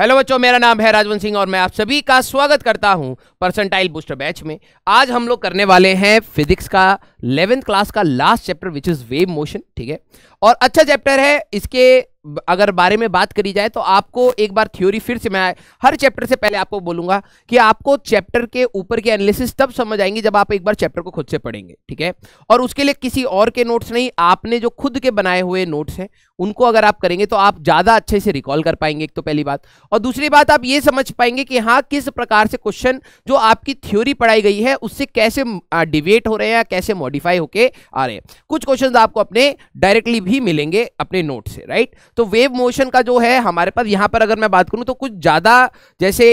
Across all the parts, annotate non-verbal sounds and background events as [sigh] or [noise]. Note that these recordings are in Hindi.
हेलो बच्चों मेरा नाम है राजवंत सिंह और मैं आप सभी का स्वागत करता हूं परसेंटाइल बूस्टर बैच में आज हम लोग करने वाले हैं फिजिक्स का इलेवेंथ क्लास का last chapter which is wave motion ठीक है और अच्छा चैप्टर है इसके अगर बारे में बात करी जाए तो आपको एक बार थ्योरी फिर से मैं हर चैप्टर से पहले आपको बोलूंगा कि आपको चैप्टर के ऊपर के एनालिसिस तब समझ आएंगे जब आप एक बार चैप्टर को खुद से पढ़ेंगे ठीक है और उसके लिए किसी और के नोट्स नहीं आपने जो खुद के बनाए हुए नोट्स हैं उनको अगर आप करेंगे तो आप ज़्यादा अच्छे से रिकॉल कर पाएंगे एक तो पहली बात और दूसरी बात आप ये समझ पाएंगे कि हाँ किस प्रकार से क्वेश्चन जो आपकी थ्योरी पढ़ाई गई है उससे कैसे डिबेट हो रहे हैं या कैसे मॉडिफाई होके आ रहे हैं कुछ क्वेश्चन आपको अपने डायरेक्टली भी मिलेंगे अपने नोट से राइट तो वेव मोशन का जो है हमारे पास यहाँ पर अगर मैं बात करूँ तो कुछ ज़्यादा जैसे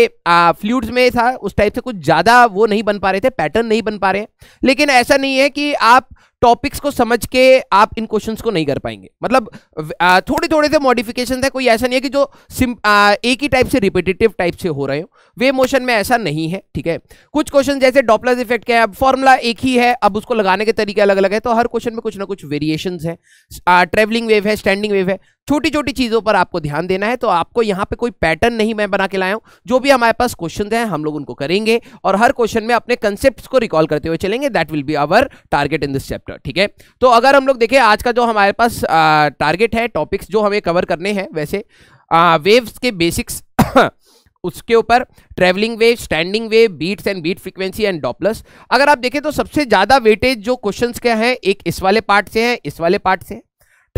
फ्लूड्स में था उस टाइप से कुछ ज़्यादा वो नहीं बन पा रहे थे पैटर्न नहीं बन पा रहे लेकिन ऐसा नहीं है कि आप टॉपिक्स को समझ के आप इन क्वेश्चंस को नहीं कर पाएंगे मतलब थोड़े थोड़े से मॉडिफिकेशन है कोई ऐसा नहीं है कि जो सिम आ, एक ही टाइप से रिपीटेटिव टाइप से हो रहे हो वे मोशन में ऐसा नहीं है ठीक है कुछ क्वेश्चन जैसे डॉपलर इफेक्ट क्या है अब फॉर्मूला एक ही है अब उसको लगाने के तरीके अलग अलग है तो हर क्वेश्चन में कुछ ना कुछ वेरिएशन है ट्रेवलिंग वेव है स्टैंडिंग वेव है छोटी छोटी चीज़ों पर आपको ध्यान देना है तो आपको यहाँ पे कोई पैटर्न नहीं मैं बना के लाया हूँ जो भी हमारे पास क्वेश्चन हैं हम लोग उनको करेंगे और हर क्वेश्चन में अपने कंसेप्ट को रिकॉल करते हुए चलेंगे that will be our target in this chapter ठीक है तो अगर हम लोग देखें आज का जो हमारे पास टारगेट है टॉपिक्स जो हमें कवर करने हैं वैसे वेव्स के बेसिक्स [coughs] उसके ऊपर travelling wave standing wave beats and beat frequency and Doppler's अगर आप देखें तो सबसे ज़्यादा वेटेज जो क्वेश्चंस के हैं एक इस वाले पार्ट से है इस वाले पार्ट से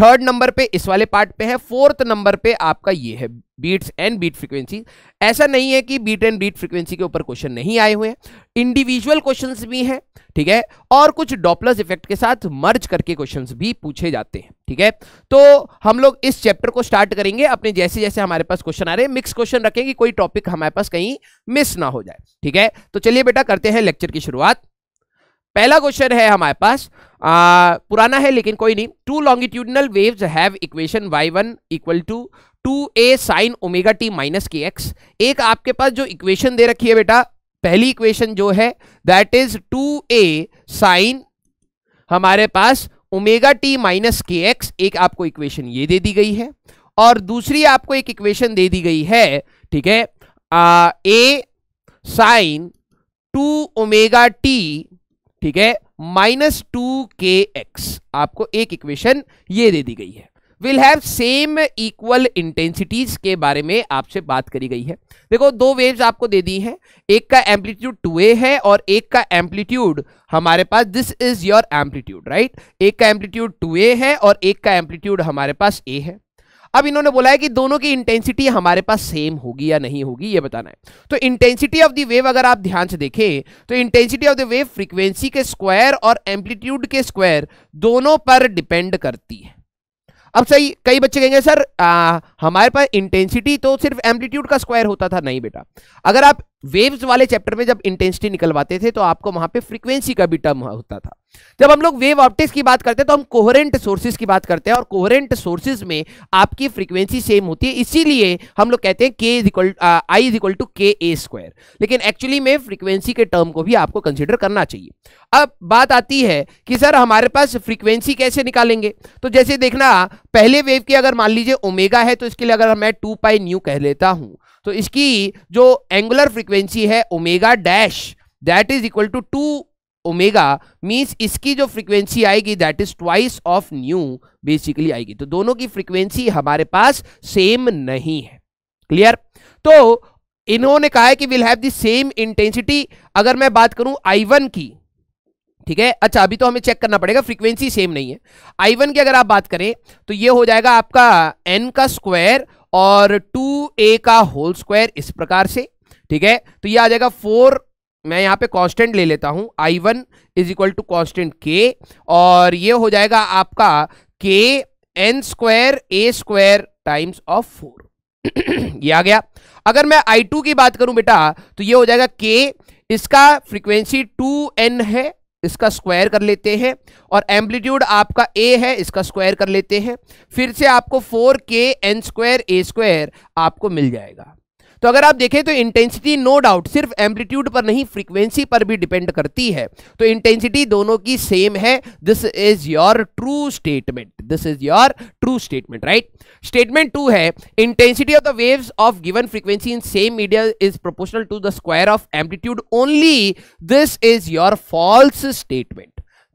थर्ड नंबर पे इस वाले पार्ट पे है फोर्थ नंबर पे आपका ये है बीट्स एंड बीट फ्रीक्वेंसी ऐसा नहीं है कि बीट एंड बीट फ्रीक्वेंसी के ऊपर क्वेश्चन नहीं आए हुए इंडिविजुअल क्वेश्चंस भी हैं ठीक है और कुछ डॉपलस इफेक्ट के साथ मर्ज करके क्वेश्चंस भी पूछे जाते हैं ठीक है तो हम लोग इस चैप्टर को स्टार्ट करेंगे अपने जैसे जैसे हमारे पास क्वेश्चन आ रहे हैं मिक्स क्वेश्चन रखेंगे कोई टॉपिक हमारे पास कहीं मिस ना हो जाए ठीक है तो चलिए बेटा करते हैं लेक्चर की शुरुआत पहला क्वेश्चन है हमारे पास आ, पुराना है लेकिन कोई नहीं two longitudinal waves have equation y one equal to two A sine omega T minus के एक्स एक आपके पास जो इक्वेशन दे रखी है बेटा पहली इक्वेशन जो है that is two A sine हमारे पास ओमेगा टी माइनस के एक्स एक आपको इक्वेशन ये दे दी गई है और दूसरी आपको एक इक्वेशन दे दी गई है ठीक है आ, a sine two omega t ठीक है माइनस टू के एक्स आपको एक इक्वेशन ये दे दी गई है will have same equal intensities के बारे में आपसे बात करी गई है देखो दो वेव्स आपको दे दी हैं एक का एम्पलीट्यूड टू ए है और एक का एम्पलीट्यूड हमारे पास this is your amplitude right एक का एम्पलीट्यूड टू ए है और एक का एम्पलीट्यूड हमारे पास ए है अब इन्होंने बोला है कि दोनों की इंटेंसिटी हमारे पास सेम होगी या नहीं होगी ये बताना है तो इंटेंसिटी ऑफ द वेव अगर आप ध्यान से देखें तो intensity of the wave frequency के स्क्वायर और एम्पलीट्यूड के स्क्वायर दोनों पर डिपेंड करती है अब सही कई बच्चे कहेंगे सर आ, हमारे पास इंटेंसिटी तो सिर्फ एम्पलीट्यूड का स्क्वायर होता था नहीं बेटा अगर आप वेव्स वाले चैप्टर में जब इंटेंसिटी निकलवाते थे तो आपको वहां पे फ्रीक्वेंसी का भी टर्म होता था जब हम लोग वेव ऑप्टिक्स की बात करते हैं तो हम कोहरेंट सोर्सेज की बात करते हैं और कोहरेंट सोर्सेज में आपकी फ्रीक्वेंसी सेम होती है इसीलिए हम लोग कहते हैं uh, k is equal I is equal to k a square लेकिन एक्चुअली में फ्रीक्वेंसी के टर्म को भी आपको कंसिडर करना चाहिए अब बात आती है कि सर हमारे पास फ्रीक्वेंसी कैसे निकालेंगे तो जैसे देखना पहले वेव की अगर मान लीजिए ओमेगा है तो इसके लिए अगर मैं टू पाई न्यू कह लेता हूं तो इसकी जो एंगुलर फ्रीक्वेंसी है omega dash that is equal to two omega means इसकी जो फ्रीक्वेंसी आएगी that is twice of nu basically आएगी तो दोनों की फ्रीक्वेंसी हमारे पास सेम नहीं है क्लियर तो इन्होंने कहा है कि will have the same intensity अगर मैं बात करूं आई वन की ठीक है अच्छा अभी तो हमें चेक करना पड़ेगा फ्रीक्वेंसी सेम नहीं है आई वन की अगर आप बात करें तो ये हो जाएगा आपका एन का स्क्वायर और टू ए का होल स्क्वायर इस प्रकार से ठीक है तो ये आ जाएगा फोर मैं यहां पे कांस्टेंट ले लेता हूं I one is equal to constant k और ये हो जाएगा आपका k n square a square times of four ये आ गया अगर मैं आई टू की बात करूं बेटा तो ये हो जाएगा के इसका फ्रीक्वेंसी टू एन है इसका स्क्वायर कर लेते हैं और एम्पलीट्यूड आपका ए है इसका स्क्वायर कर लेते हैं फिर से आपको फोर के एन स्क्वायर ए स्क्वायर आपको मिल जाएगा तो अगर आप देखें तो इंटेंसिटी नो डाउट सिर्फ एम्पलीट्यूड पर नहीं फ्रीक्वेंसी पर भी डिपेंड करती है तो इंटेंसिटी दोनों की सेम है this is your true statement this is your true statement right statement two है intensity of the waves of given frequency in same media is proportional to the square of amplitude only this is your false statement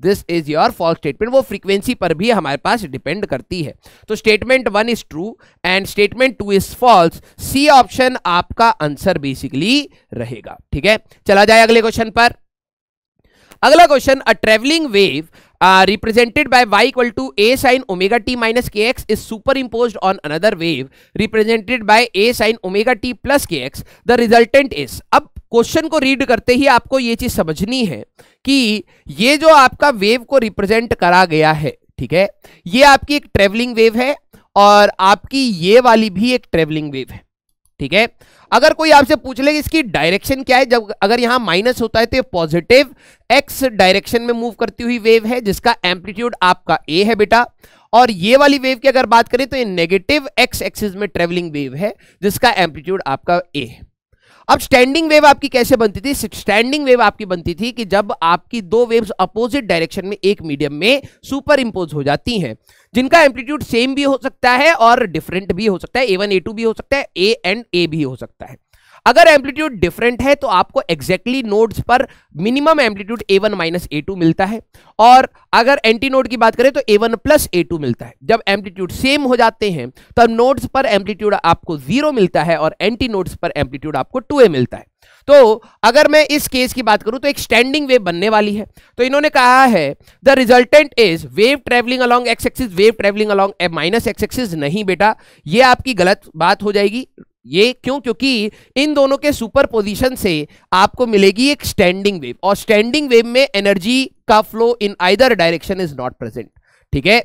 this is your false statement वो फ्रीक्वेंसी पर भी हमारे पास डिपेंड करती है तो statement one is true and statement two is false C option आपका आंसर बेसिकली रहेगा ठीक है चला जाए अगले क्वेश्चन पर अगला question a travelling wave represented by y equal to A sine omega T minus के x is superimpose on another wave represented by a sine omega t plus k x the resultant is अब क्वेश्चन को रीड करते ही आपको ये चीज समझनी है कि ये जो आपका वेव को रिप्रेजेंट करा गया है ठीक है ये आपकी एक ट्रेवलिंग वेव है और आपकी ये वाली भी एक ट्रेवलिंग वेव है ठीक है अगर कोई आपसे पूछ ले इसकी डायरेक्शन क्या है जब अगर यहां माइनस होता है तो पॉजिटिव एक्स डायरेक्शन में मूव करती हुई वेव है जिसका एम्पलीट्यूड आपका ए है बेटा और ये वाली वेव की अगर बात करें तो ये नेगेटिव एक्स एक्सिस में ट्रेवलिंग वेव है जिसका एम्पलीट्यूड आपका ए है अब स्टैंडिंग वेव आपकी कैसे बनती थी स्टैंडिंग वेव आपकी बनती थी कि जब आपकी दो वेव्स अपोजिट डायरेक्शन में एक मीडियम में सुपर इंपोज हो जाती हैं जिनका एम्पलीट्यूड सेम भी हो सकता है और डिफरेंट भी हो सकता है ए वन ए टू भी हो सकता है ए एंड ए भी हो सकता है अगर एम्पलीट्यूड डिफरेंट है तो आपको एग्जैक्टली नोड्स पर minimum amplitude a one minus a two मिलता है और अगर एंटी नोड की बात करें तो a one plus a two मिलता है जब एम्पलीट्यूड सेम हो जाते हैं तब तो नोड्स पर एम्पलीट्यूड आपको जीरो मिलता है और एंटी नोड्स पर एम्पलीट्यूड आपको टू ए मिलता है तो अगर मैं इस केस की बात करूं तो एक स्टैंडिंग वेव बनने वाली है तो इन्होंने कहा है the resultant is wave travelling along x axis wave travelling along minus x axis नहीं बेटा ये आपकी गलत बात हो जाएगी ये क्यों क्योंकि इन दोनों के सुपर पोजिशन से आपको मिलेगी एक स्टैंडिंग वेव और स्टैंडिंग वेव में एनर्जी का flow in either direction is not present ठीक है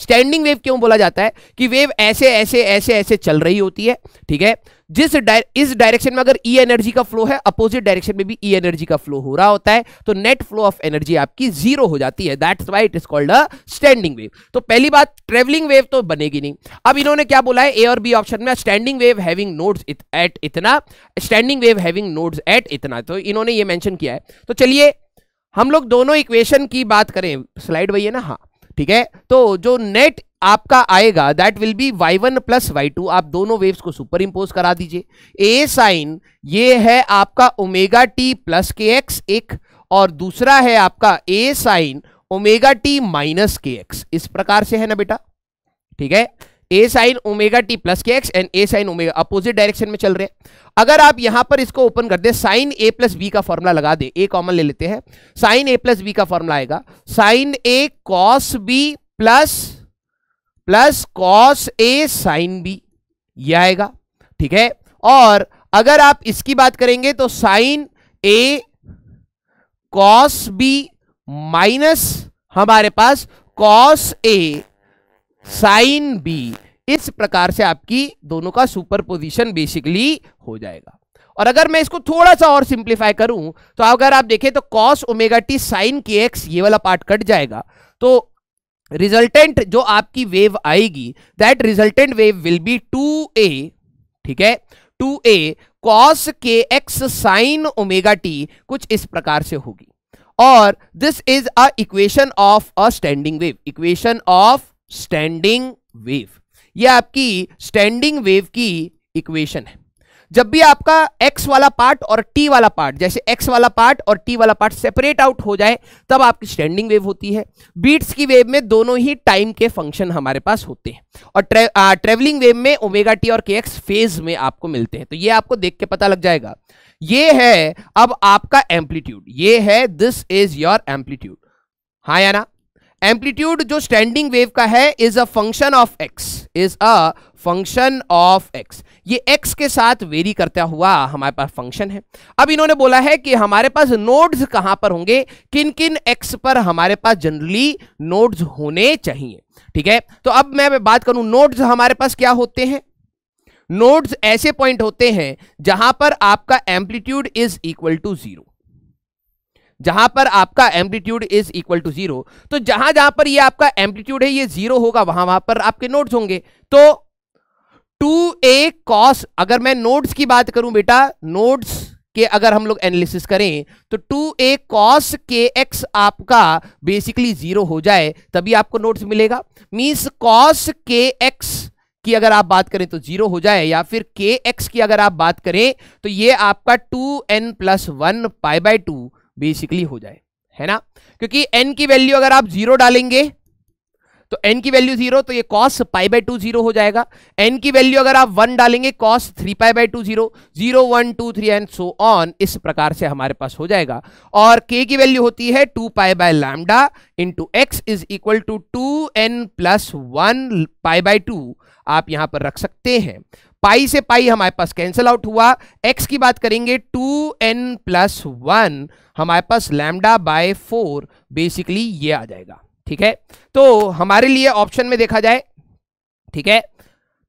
स्टैंडिंग [clears throat] वेव क्यों बोला जाता है कि वेव ऐसे ऐसे ऐसे ऐसे चल रही होती है ठीक है जिस डायर, इस डायरेक्शन में अगर ई e एनर्जी का फ्लो है अपोजिट डायरेक्शन में भी ई e एनर्जी का फ्लो हो रहा होता है तो नेट फ्लो ऑफ एनर्जी आपकी जीरो हो जाती है that's why it is called a standing wave तो पहली बात ट्रेवलिंग वेव तो बनेगी नहीं अब इन्होंने क्या बोला है ए और बी ऑप्शन में standing wave having nodes at इतना standing wave having nodes at इतना तो इन्होंने ये मैंशन किया है तो चलिए हम लोग दोनों इक्वेशन की बात करें स्लाइड वही है ना हाँ ठीक है तो जो नेट आपका आएगा that will be y one plus y two आप दोनों वेव्स को सुपर इंपोज करा दीजिए ए साइन ये है आपका omega t plus k x एक और दूसरा है आपका a sine omega T minus के एक्स इस प्रकार से है ना बेटा ठीक है a sine omega t plus k x and a sine omega opposite direction में चल रहे हैं अगर आप यहां पर इसको ओपन कर दे साइन ए प्लस बी का फॉर्मूला लगा दे ए कॉमन ले लेते हैं साइन ए प्लस बी का फॉर्मूला आएगा sine a cos b plus plus cos a sine b यह आएगा ठीक है और अगर आप इसकी बात करेंगे तो sine a cos b minus हमारे पास कॉस ए साइन बी इस प्रकार से आपकी दोनों का सुपरपोजिशन बेसिकली हो जाएगा और अगर मैं इसको थोड़ा सा और सिंप्लीफाई करूं तो अगर आप देखें तो cos omega t sine k x ये वाला पार्ट कट जाएगा तो रिजल्टेंट जो आपकी वेव आएगी that resultant wave will be two ए ठीक है two a cos k x sine omega t कुछ इस प्रकार से होगी और this is a equation of a standing wave equation of standing wave ये आपकी स्टैंडिंग वेव की इक्वेशन है जब भी आपका x वाला पार्ट और t वाला पार्ट जैसे x वाला पार्ट और t वाला पार्ट सेपरेट आउट हो जाए तब आपकी स्टैंडिंग वेव होती है बीट्स की वेव में दोनों ही टाइम के फंक्शन हमारे पास होते हैं और ट्रेवलिंग वेव में ओमेगा टी और kx फेज में आपको मिलते हैं तो ये आपको देख के पता लग जाएगा ये है अब आपका एम्पलीट्यूड ये है दिस इज योर एम्पलीट्यूड हाँ या ना एम्पलीट्यूड जो स्टैंडिंग वेव का है is a function of x is a function of x ये एक्स के साथ वेरी करता हुआ हमारे पास फंक्शन है अब इन्होंने बोला है कि हमारे पास नोड्स कहां पर होंगे किन किन एक्स पर हमारे पास जनरली नोड्स होने चाहिए ठीक है तो अब मैं बात करूं नोड्स हमारे पास क्या होते हैं नोड्स ऐसे पॉइंट होते हैं जहां पर आपका amplitude is equal to zero जहां पर आपका amplitude is equal to zero तो जहां जहां पर ये आपका एम्पलीट्यूड है ये जीरो होगा वहां वहां पर आपके नोट्स होंगे तो टू ए कॉस अगर मैं नोट्स की बात करूं बेटा नोट्स के अगर हम लोग एनालिसिस करें तो two a cos k x आपका बेसिकली जीरो हो जाए तभी आपको नोट्स मिलेगा मीन्स कॉस के एक्स की अगर आप बात करें तो जीरो हो जाए या फिर के एक्स की अगर आप बात करें तो ये आपका two n plus one pi by two basically हो जाए है ना क्योंकि एन की वैल्यू अगर आप जीरो डालेंगे तो एन की वैल्यू जीरो तो ये cos pi by two zero हो जाएगा एन की वैल्यू अगर आप वन डालेंगे cos three pi by two zero zero one two three and so on इस प्रकार से हमारे पास हो जाएगा और के की वैल्यू होती है two pi by lambda into x is equal to two n plus one pi by two आप यहां पर रख सकते हैं पाई से पाई हमारे पास कैंसिल आउट हुआ एक्स की बात करेंगे टू एन प्लस वन हमारे पास लैमडा बाय फोर बेसिकली ये आ जाएगा ठीक है तो हमारे लिए ऑप्शन में देखा जाए ठीक है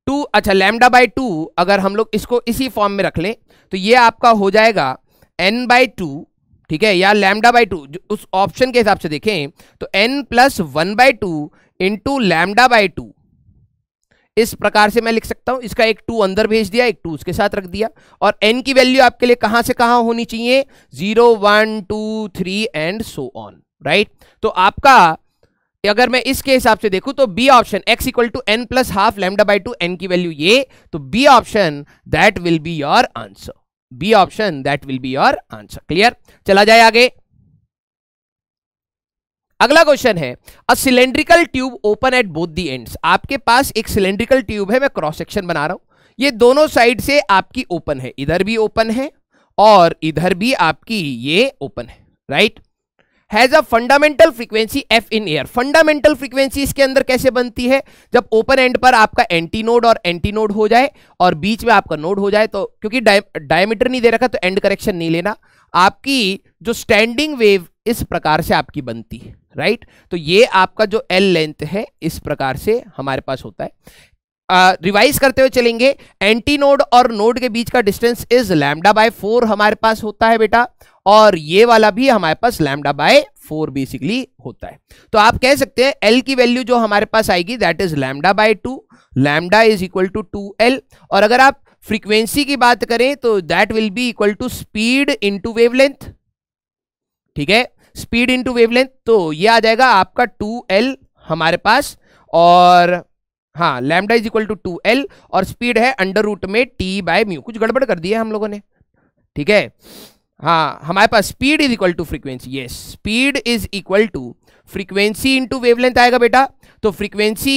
टू अच्छा लैमडा बाई टू अगर हम लोग इसको इसी फॉर्म में रख लें तो ये आपका हो जाएगा एन बाई टू ठीक है या लैमडा बाई टू उस ऑप्शन के हिसाब से देखें तो n plus one by two into lambda by two इस प्रकार से मैं लिख सकता हूं इसका एक टू अंदर भेज दिया एक टू उसके साथ रख दिया और एन की वैल्यू आपके लिए कहां से कहां होनी चाहिए zero one two three and so on right तो आपका अगर मैं इसके हिसाब से देखूं तो B option x equal to n plus half lambda by two n की वैल्यू ये तो B option that will be your answer B option that will be your answer clear चला जाए आगे अगला क्वेश्चन है a cylindrical tube open at both the ends आपके पास एक सिलेंड्रिकल ट्यूब है मैं क्रॉस सेक्शन बना रहा हूं ये दोनों साइड से आपकी ओपन है इधर भी ओपन है और इधर भी आपकी ये ओपन है right has a fundamental frequency f in air fundamental frequency इसके अंदर कैसे बनती है जब ओपन एंड पर आपका एंटी नोड और एंटी नोड हो जाए और बीच में आपका नोड हो जाए तो क्योंकि डायमीटर नहीं दे रखा तो एंड करेक्शन नहीं लेना आपकी जो स्टैंडिंग वेव इस प्रकार से आपकी बनती है राइट right? तो ये आपका जो एल लेंथ है इस प्रकार से हमारे पास होता है रिवाइज uh, करते हुए चलेंगे एंटी नोड और नोड के बीच का distance is lambda by four हमारे पास होता है बेटा और ये वाला भी हमारे पास लैमडा बाय फोर बेसिकली होता है तो आप कह सकते हैं एल की वैल्यू जो हमारे पास आएगी that is lambda by two lambda is equal to two L और अगर आप फ्रीक्वेंसी की बात करें तो that will be equal to speed into wavelength ठीक है स्पीड इंटू वेवलेंथ तो ये आ जाएगा आपका टू एल हमारे पास और हाँ lambda is equal to two L और स्पीड है अंडर रूट में टी बाय म्यू कुछ गड़बड़ कर दिया हम लोगों ने ठीक है हाँ हमारे पास speed is equal to frequency yes speed is equal to frequency into wavelength आएगा बेटा तो फ्रीक्वेंसी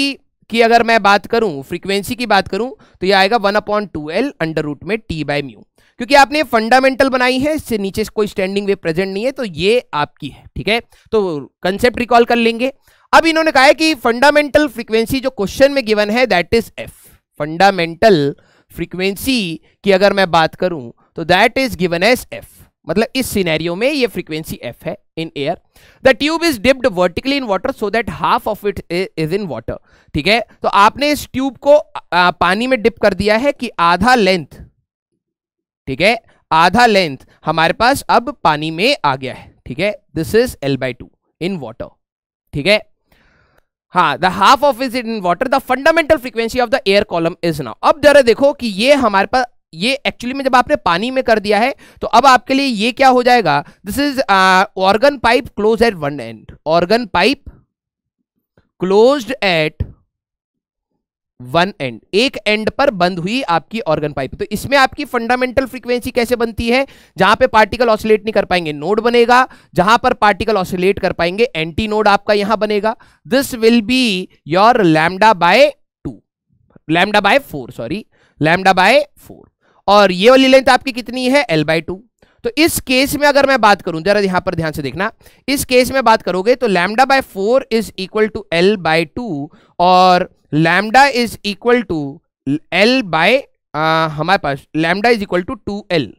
की अगर मैं बात करूं फ्रीक्वेंसी की बात करूं तो ये आएगा one upon two L under root में टी बाय म्यू क्योंकि आपने फंडामेंटल बनाई है इससे नीचे कोई स्टैंडिंग वेव प्रेजेंट नहीं है तो ये आपकी है ठीक है तो कंसेप्ट रिकॉल कर लेंगे अब इन्होंने कहा है कि फंडामेंटल फ्रीक्वेंसी जो क्वेश्चन में गिवन है that is F fundamental frequency की अगर मैं बात करूं तो that is given as F मतलब इस सिनेरियो में ये फ्रीक्वेंसी एफ है in air the tube is dipped vertically in water so that half of it is in water ठीक है तो आपने इस ट्यूब को आ, पानी में डिप कर दिया है कि आधा लेंथ ठीक है आधा लेंथ हमारे पास अब पानी में आ गया है ठीक है this is L by two in water ठीक है हाँ the half of is in water the fundamental frequency of the air column is now अब जरा देखो कि ये हमारे पास ये एक्चुअली में जब आपने पानी में कर दिया है तो अब आपके लिए ये क्या हो जाएगा this is organ pipe close at one end organ pipe closed at one end एक एंड पर बंद हुई आपकी ऑर्गन पाइप तो इसमें आपकी फंडामेंटल फ्रीक्वेंसी कैसे बनती है जहां पे पार्टिकल ऑसिलेट नहीं कर पाएंगे नोड बनेगा जहां पर पार्टिकल ऑसिलेट कर पाएंगे एंटी नोड आपका यहां बनेगा this will be your lambda by two lambda by four sorry lambda by four और ये वाली लेंथ आपकी कितनी है एल बाय टू तो इस केस में अगर मैं बात करूं जरा यहां पर ध्यान से देखना इस केस में बात करोगे तो lambda by four is equal to L by two और lambda is equal to L by हमारे पास lambda is equal to two L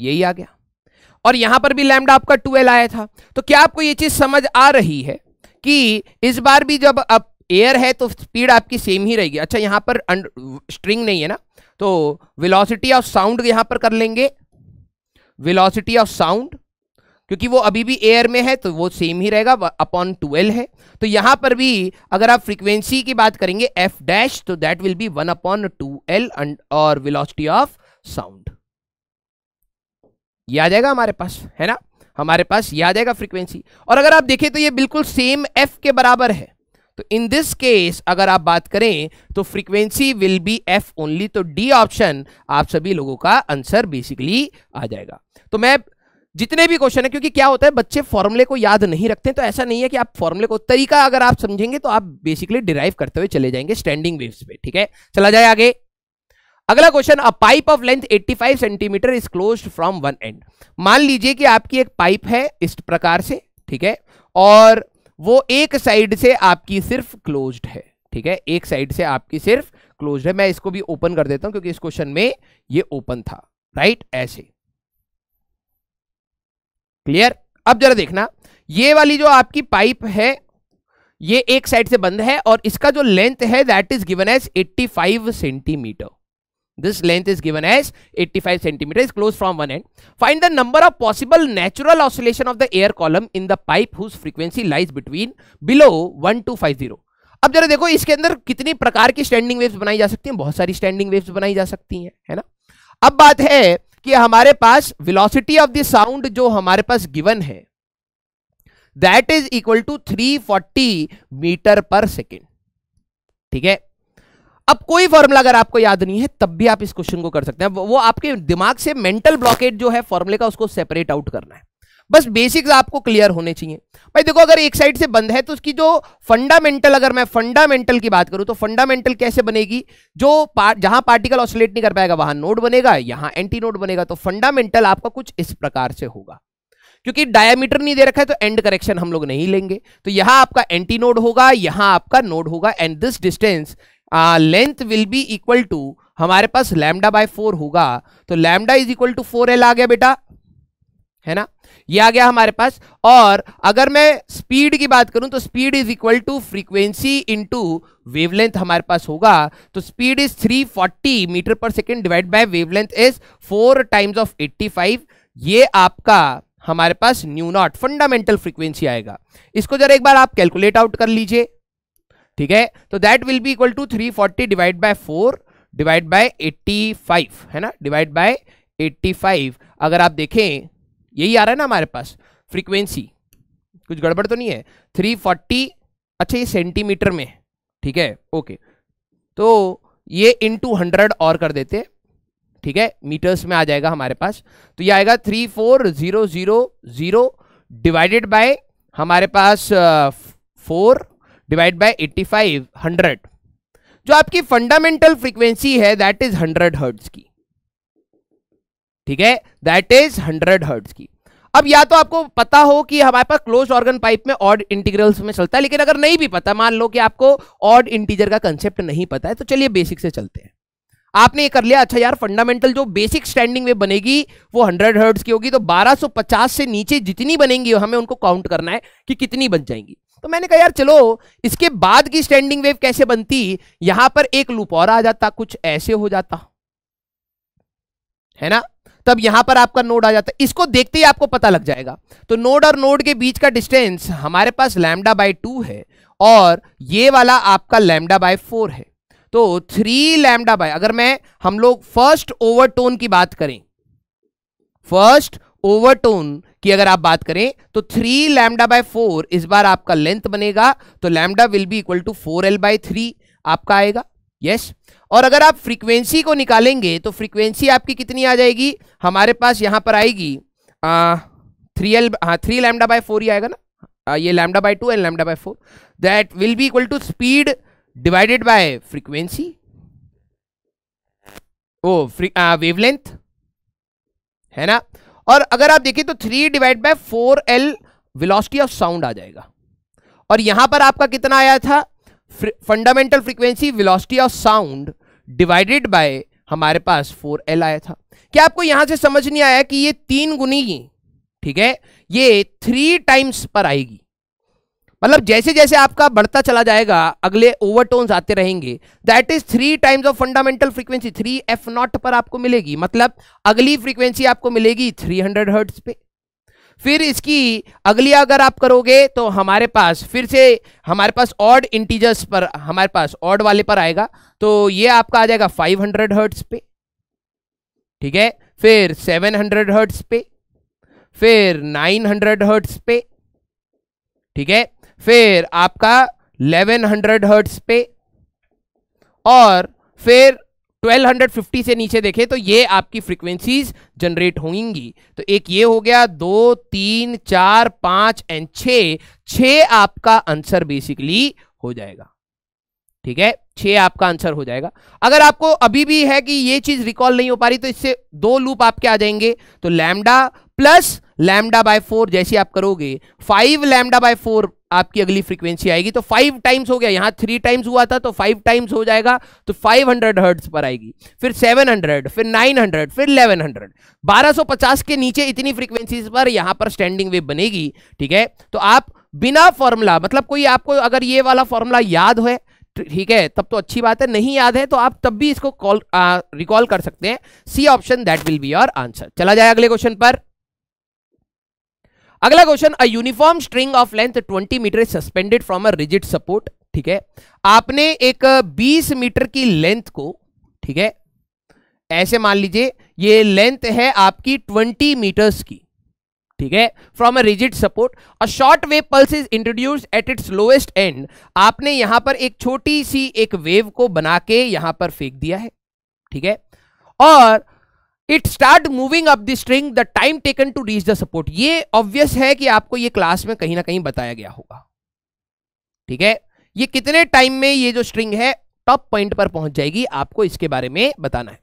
यही आ गया और यहां पर भी लैमडा आपका टू एल आया था तो क्या आपको ये चीज समझ आ रही है कि इस बार भी जब आप एयर है तो स्पीड आपकी सेम ही रहेगी अच्छा यहां पर स्ट्रिंग नहीं है ना तो वेलोसिटी ऑफ साउंड यहां पर कर लेंगे वेलोसिटी ऑफ साउंड क्योंकि वो अभी भी एयर में है तो वो सेम ही रहेगा अपॉन ट्वेल्व है तो यहां पर भी अगर आप फ्रीक्वेंसी की बात करेंगे एफ डैश तो that will be one upon two L और विलोसिटी ऑफ साउंड ये आ जाएगा हमारे पास है ना हमारे पास ये आ जाएगा फ्रीक्वेंसी और अगर आप देखें तो ये बिल्कुल सेम एफ के बराबर है तो इन दिस केस अगर आप बात करें तो frequency will be F only तो डी ऑप्शन आप सभी लोगों का आंसर बेसिकली आ जाएगा तो मैं जितने भी क्वेश्चन है क्योंकि क्या होता है बच्चे फॉर्मुले को याद नहीं रखते तो ऐसा नहीं है कि आप फॉर्मुले को तरीका अगर आप समझेंगे तो आप बेसिकली डिराइव करते हुए चले जाएंगे स्टैंडिंग वेव्स पे ठीक है चला जाए आगे अगला question a pipe of length 85 centimetre is close from one end मान लीजिए कि आपकी एक पाइप है इस प्रकार से ठीक है और वो एक साइड से आपकी सिर्फ क्लोज है ठीक है एक साइड से आपकी सिर्फ क्लोज है मैं इसको भी ओपन कर देता हूं क्योंकि इस क्वेश्चन में ये ओपन था राइट ऐसे क्लियर अब जरा देखना ये वाली जो आपकी पाइप है ये एक साइड से बंद है और इसका जो लेंथ है that is given as 85 centimetre this length is given as 85 centimetre is close from one end find the number of possible natural oscillation of the air column in the pipe whose frequency lies between below one two five zero अब जरा देखो इसके अंदर कितनी प्रकार की स्टैंडिंग वेव्स बनाई जा सकती हैं बहुत सारी स्टैंडिंग वेव्स बनाई जा सकती हैं है ना अब बात है कि हमारे पास वेलोसिटी ऑफ द साउंड जो हमारे पास गिवन है that is equal to 340 metre per second ठीक है अब कोई फॉर्मूला अगर आपको याद नहीं है तब भी आप इस क्वेश्चन को कर सकते हैं वो आपके दिमाग से मेंटल ब्लॉकेट जो है फॉर्मूले का उसको सेपरेट आउट करना है बस बेसिक्स आपको क्लियर होने चाहिए भाई देखो अगर एक साइड से बंद है तो उसकी जो फंडामेंटल अगर मैं फंडामेंटल की बात करूं तो फंडामेंटल कैसे बनेगी जो पार्ट जहां पार्टिकल ऑसोलेट नहीं कर पाएगा वहां नोड बनेगा यहां एंटी नोड बनेगा तो फंडामेंटल आपका कुछ इस प्रकार से होगा क्योंकि डायमीटर नहीं दे रखा है तो एंड करेक्शन हम लोग नहीं लेंगे तो यहां आपका एंटी नोड होगा यहां आपका नोड होगा and this distance length will be equal to हमारे पास लैमडा बाय फोर होगा तो lambda is equal to four L आ गया बेटा है ना ये आ गया हमारे पास और अगर मैं स्पीड की बात करूं तो speed is equal to frequency into wavelength हमारे पास होगा तो speed is 340 metre per second divide by wavelength is four times of 85 ये आपका हमारे पास न्यू नॉट फंडामेंटल फ्रीक्वेंसी आएगा इसको जरा एक बार आप कैलकुलेट आउट कर लीजिए ठीक है तो that will be equal to three divide by four divide by eighty है ना डिवाइड बाय 85 अगर आप देखें यही आ रहा है ना हमारे पास फ्रीक्वेंसी कुछ गड़बड़ तो नहीं है थ्री फोर्टी अच्छा ये सेंटीमीटर में ठीक है ओके तो ये इंटू हंड्रेड और कर देते ठीक है मीटर्स में आ जाएगा हमारे पास तो ये आएगा three four zero zero zero divided by हमारे पास four divide by eighty five hundred जो आपकी फंडामेंटल फ्रीक्वेंसी है दैट इज हंड्रेड हर्ट्स की ठीक है दैट इज हंड्रेड हर्ट्स की अब या तो आपको पता हो कि हमारे पास क्लोज ऑर्गन पाइप में ऑड इंटीग्रल्स में चलता है लेकिन अगर नहीं भी पता मान लो कि आपको ऑड इंटीजर का कंसेप्ट नहीं पता है तो चलिए बेसिक से चलते हैं आपने ये कर लिया अच्छा यार फंडामेंटल जो बेसिक स्टैंडिंग वेव बनेगी वो 100 हर्ट्स की होगी तो 1250 से नीचे जितनी बनेंगी हमें उनको काउंट करना है कि कितनी बन जाएंगी तो मैंने कहा यार चलो इसके बाद की स्टैंडिंग वेव कैसे बनती यहां पर एक लूप और आ जाता कुछ ऐसे हो जाता है ना तब यहां पर आपका नोड आ जाता है इसको देखते ही आपको पता लग जाएगा तो नोड और नोड के बीच का डिस्टेंस हमारे पास लैमडा बाई टू है और ये वाला आपका लैमडा बाय फोर है तो थ्री लैमडा बाय अगर मैं हम लोग फर्स्ट ओवरटोन की बात करें फर्स्ट ओवरटोन की अगर आप बात करें तो थ्री लैमडा बाय फोर इस बार आपका लेंथ बनेगा तो lambda will be equal to four L by three आपका आएगा यस yes? और अगर आप फ्रीक्वेंसी को निकालेंगे तो फ्रीक्वेंसी आपकी कितनी आ जाएगी हमारे पास यहाँ पर आएगी थ्री एल हाँ थ्री लैमडा बाय फोर ही आएगा ना आ, ये lambda by two and lambda by four that will be equal to speed divided by frequency ओ फ्री वेवलेंथ है ना और अगर आप देखिए तो three divide by four L velocity of sound आ जाएगा और यहां पर आपका कितना आया था fundamental frequency velocity of sound divided by हमारे पास फोर एल आया था क्या आपको यहां से समझ नहीं आया कि ये तीन गुनी ठीक है ये थ्री टाइम्स पर आएगी मतलब जैसे जैसे आपका बढ़ता चला जाएगा अगले ओवरटोन्स आते रहेंगे that is three times of fundamental frequency three F naught पर आपको मिलेगी मतलब अगली फ्रीक्वेंसी आपको मिलेगी थ्री हंड्रेड हर्ट्स पे फिर इसकी अगली अगर आप करोगे तो हमारे पास फिर से हमारे पास ऑड इंटीजर्स पर हमारे पास ऑड वाले पर आएगा तो ये आपका आ जाएगा 500 हंड्रेड हर्ट्स पे ठीक है फिर 700 हंड्रेड हर्ट्स पे फिर 900 हंड्रेड हर्ट्स पे ठीक है फिर आपका 1100 हंड्रेड हर्ट्स पे और फिर 1250 से नीचे देखें तो ये आपकी फ्रीक्वेंसीज जनरेट होंगी तो एक ये हो गया दो तीन चार पांच एंड छ छ आपका आंसर बेसिकली हो जाएगा ठीक है छः आपका आंसर हो जाएगा अगर आपको अभी भी है कि ये चीज़ रिकॉल नहीं हो पा रही तो इससे दो लूप आपके आ जाएंगे तो lambda plus lambda by four जैसे आप करोगे फाइव लैमडा बाय फोर आपकी अगली फ्रीक्वेंसी आएगी तो फाइव टाइम्स हो गया यहां थ्री टाइम्स हुआ था तो फाइव टाइम्स हो जाएगा तो फाइव हंड्रेड हर्ट्स पर आएगी फिर सेवन हंड्रेड फिर नाइन हंड्रेड फिर इलेवन हंड्रेड बारह सौ पचास के नीचे इतनी फ्रीक्वेंसी पर यहां पर स्टैंडिंग वेव बनेगी ठीक है तो आप बिना फॉर्मूला मतलब कोई आपको अगर ये वाला फॉर्मूला याद है ठीक है तब तो अच्छी बात है नहीं याद है तो आप तब भी इसको कॉल रिकॉल कर सकते हैं C option that will be your answer चला जाए अगले क्वेश्चन पर अगला question a uniform string of length 20 metre suspended from a rigid support ठीक है आपने एक 20 मीटर की लेंथ को ठीक है ऐसे मान लीजिए ये लेंथ है आपकी 20 मीटर्स की ठीक है from a rigid support a short wave pulse is introduce at its lowest end आपने यहां पर एक छोटी सी एक वेव को बना के यहां पर फेंक दिया है ठीक है और it start moving up the string the time taken to reach the support ये ऑब्वियस है कि आपको ये क्लास में कहीं ना कहीं बताया गया होगा ठीक है ये कितने टाइम में ये जो स्ट्रिंग है टॉप पॉइंट पर पहुंच जाएगी आपको इसके बारे में बताना है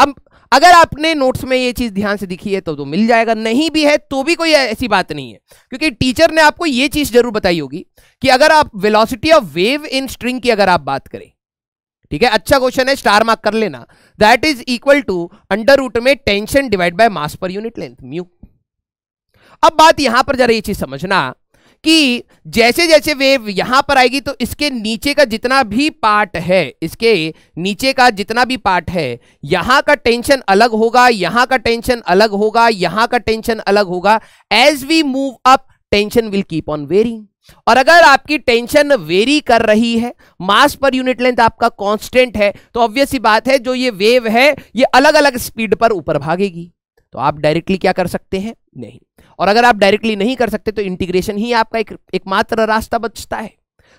अब अगर आपने नोट्स में ये चीज ध्यान से दिखी है तो तो मिल जाएगा नहीं भी है तो भी कोई ऐसी बात नहीं है क्योंकि टीचर ने आपको ये चीज जरूर बताई होगी कि अगर आप velocity of wave in string की अगर आप बात करें ठीक है अच्छा क्वेश्चन है स्टार मार्क कर लेना that is equal to under root में tension divide by mass per unit length mu अब बात यहां पर जरा ये चीज समझना कि जैसे जैसे वेव यहां पर आएगी तो इसके नीचे का जितना भी पार्ट है इसके नीचे का जितना भी पार्ट है यहां का टेंशन अलग होगा यहां का टेंशन अलग होगा यहां का टेंशन अलग होगा as we move up tension will keep on varying और अगर आपकी टेंशन वेरी कर रही है मास पर यूनिट लेंथ आपका कांस्टेंट है तो ऑब्वियस ही बात है जो ये वेव है ये अलग अलग स्पीड पर ऊपर भागेगी तो आप डायरेक्टली क्या कर सकते हैं नहीं और अगर आप डायरेक्टली नहीं कर सकते तो इंटीग्रेशन ही आपका एक एकमात्र रास्ता बचता है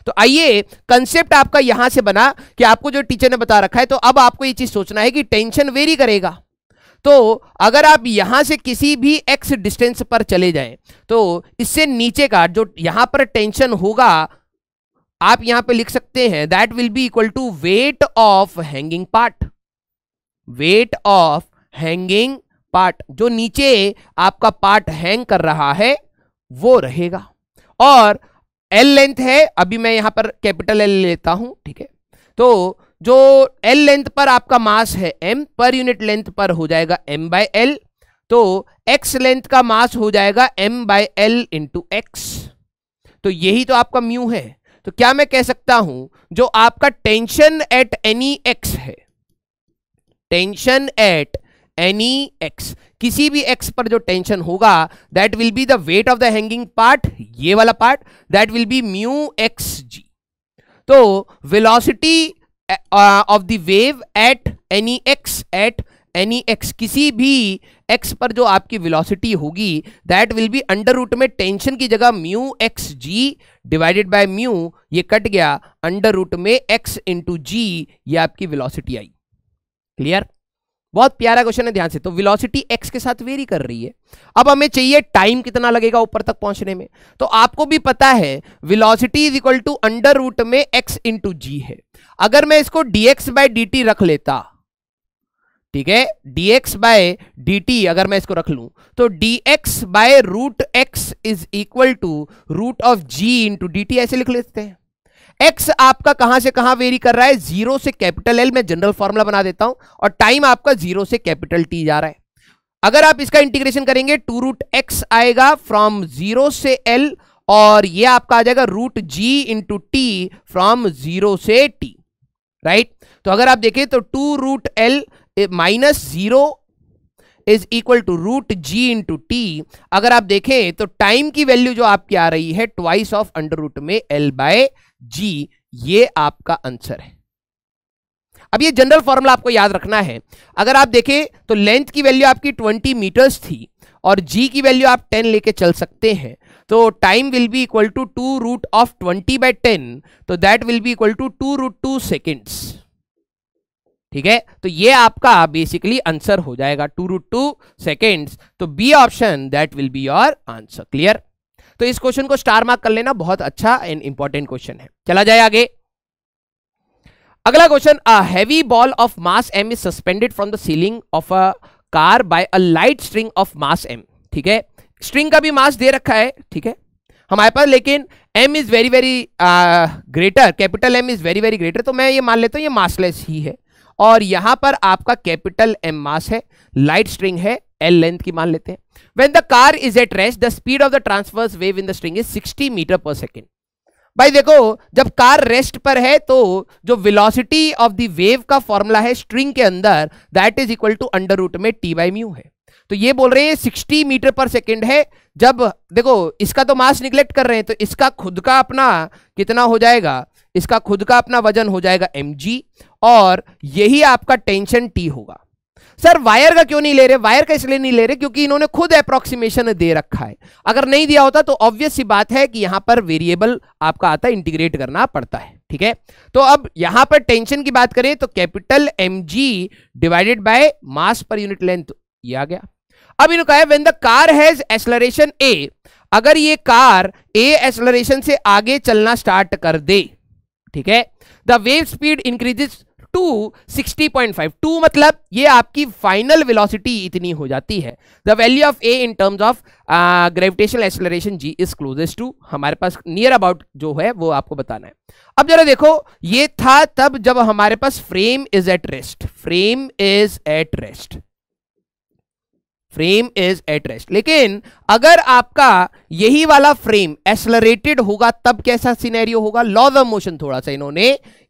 तो आइए कंसेप्ट आपका यहां से बना कि आपको जो टीचर ने बता रखा है तो अब आपको ये चीज सोचना है कि टेंशन वेरी करेगा तो अगर आप यहां से किसी भी एक्स डिस्टेंस पर चले जाएं तो इससे नीचे का जो यहां पर टेंशन होगा आप यहां पे लिख सकते हैं that will be equal to weight of hanging part weight of hanging part जो नीचे आपका पार्ट हैंग कर रहा है वो रहेगा और एल लेंथ है अभी मैं यहां पर कैपिटल एल लेता हूं ठीक है तो जो एल लेंथ पर आपका मास है एम पर यूनिट लेंथ पर हो जाएगा एम बाय एल तो एक्स लेंथ का मास हो जाएगा M by L into X तो यही तो आपका म्यू है तो क्या मैं कह सकता हूं जो आपका टेंशन एट एनी एक्स है टेंशन एट एनी एक्स किसी भी एक्स पर जो टेंशन होगा that will be the weight of the hanging part ये वाला part that will be mu X G तो velocity of the wave at any X at any X किसी भी एक्स पर जो आपकी वेलोसिटी होगी that will be under root में टेंशन की जगह mu X G divided by mu ये कट गया अंडर रूट में एक्स इंटू जी ये आपकी वेलोसिटी आई क्लियर बहुत प्यारा क्वेश्चन है ध्यान से तो वेलोसिटी एक्स के साथ वेरी कर रही है अब हमें चाहिए टाइम कितना लगेगा ऊपर तक पहुंचने में तो आपको भी पता है velocity is equal to under root में एक्स इंटू जी है अगर मैं इसको dx बाय dt रख लेता ठीक है dx बाय dt अगर मैं इसको रख लू तो dx by root X is equal to root of g into dt ऐसे लिख लेते हैं एक्स आपका कहां से कहां वेरी कर रहा है जीरो से कैपिटल एल मैं जनरल फॉर्मूला बना देता हूं और टाइम आपका जीरो से कैपिटल टी जा रहा है अगर आप इसका इंटीग्रेशन करेंगे टू रूट एक्स आएगा फ्रॉम जीरो से एल और ये आपका आ जाएगा root G into T from zero से टी राइट तो अगर आप देखें तो two root L minus zero is equal to root G into T अगर आप देखें तो टाइम की वैल्यू जो आपकी आ रही है ट्वाइस ऑफ अंडर रूट में एल बाय जी ये आपका आंसर है अब ये जनरल फॉर्मूला आपको याद रखना है अगर आप देखें तो लेंथ की वैल्यू आपकी 20 मीटर्स थी और जी की वैल्यू आप 10 लेके चल सकते हैं तो time will be equal to two root of twenty by ten तो that will be equal to two root two seconds ठीक है तो ये आपका बेसिकली आंसर हो जाएगा टू रूट टू सेकेंड्स तो B option that will be your answer clear तो इस क्वेश्चन को स्टार मार्क कर लेना बहुत अच्छा एंड इंपॉर्टेंट क्वेश्चन है चला जाए आगे अगला question a heavy ball of mass M is suspended from the ceiling of a car by a light string of mass M ठीक है स्ट्रिंग का भी मास दे रखा है ठीक है हमारे पास लेकिन M is very very greater capital M is very very greater तो मैं ये मान लेता हूँ ये मासलेस ही है और यहां पर आपका कैपिटल एम मास है लाइट स्ट्रिंग है एल लेंथ की मान लेते हैं when the car is at rest the speed of the transverse wave in the string is 60 metre per second भाई देखो जब कार रेस्ट पर है तो जो विलोसिटी ऑफ द वेव का फॉर्मूला है स्ट्रिंग के अंदर that is equal to under root में टी बाई म्यू है तो ये बोल रहे हैं सिक्सटी मीटर पर सेकेंड है जब देखो इसका तो मास निग्लेक्ट कर रहे हैं तो इसका खुद का अपना कितना हो जाएगा इसका खुद का अपना वजन हो जाएगा एम और यही आपका टेंशन टी होगा सर वायर का क्यों नहीं ले रहे वायर का इसलिए नहीं ले रहे क्योंकि इन्होंने खुद अप्रोक्सीमेशन दे रखा है अगर नहीं दिया होता तो ऑब्वियस सी बात है कि यहां पर वेरिएबल आपका आता है इंटीग्रेट करना पड़ता है ठीक है तो अब यहां पर टेंशन की बात करें तो capital M divided by mass per unit length ये आ गया अब इन्होंने कहा when the car has acceleration A अगर ये कार ए एक्सलरेशन से आगे चलना स्टार्ट कर दे ठीक है the wave speed increases to 60.5 to मतलब ये आपकी फाइनल वेलोसिटी इतनी हो जाती है the value of A in terms of gravitational acceleration G is closest to हमारे पास नियर अबाउट जो है वो आपको बताना है अब जरा देखो ये था तब जब हमारे पास frame is at rest frame is at rest frame is at rest लेकिन अगर आपका यही वाला फ्रेम एक्सलरेटेड होगा तब कैसा सिनेरियो होगा लॉज ऑफ मोशन थोड़ा सा इन्होंने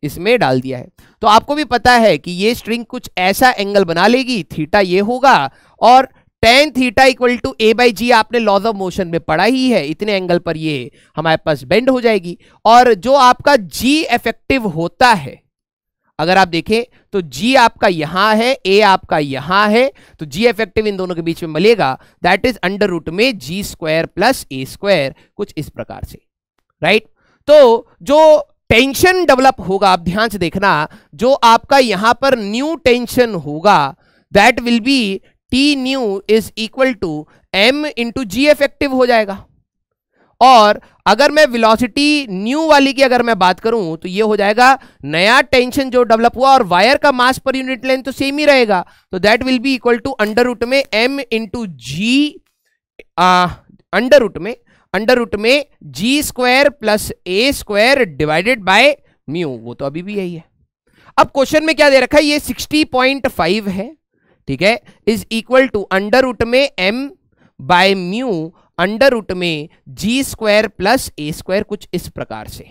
इसमें डाल दिया है तो आपको भी पता है कि ये स्ट्रिंग कुछ ऐसा एंगल बना लेगी थीटा ये होगा और tan theta equal to A by G आपने लॉज ऑफ मोशन में पढ़ा ही है इतने एंगल पर ये हमारे पास बेंड हो जाएगी और जो आपका जी इफेक्टिव होता है अगर आप देखें तो जी आपका यहां है ए आपका यहां है तो जी इफेक्टिव इन दोनों के बीच में मिलेगा दैट इज अंडर रूट में जी स्क्वायर प्लस ए स्क्वायर कुछ इस प्रकार से राइट तो जो टेंशन डेवलप होगा आप ध्यान से देखना जो आपका यहां पर न्यू टेंशन होगा that will be T new is equal to m into g effective हो जाएगा और अगर मैं वेलोसिटी न्यू वाली की अगर मैं बात करूं तो ये हो जाएगा नया टेंशन जो डेवलप हुआ और वायर का मास पर यूनिट लेंथ तो सेम ही रहेगा तो that will be equal to under root में m into g under root में अंडर रूट में जी square plus A square divided by mu वो तो अभी भी यही है अब क्वेश्चन में क्या दे रखा है ये 60.5 है ठीक है is equal to under root में m by mu under root में जी स्क्वायर प्लस ए स्क्वायर कुछ इस प्रकार से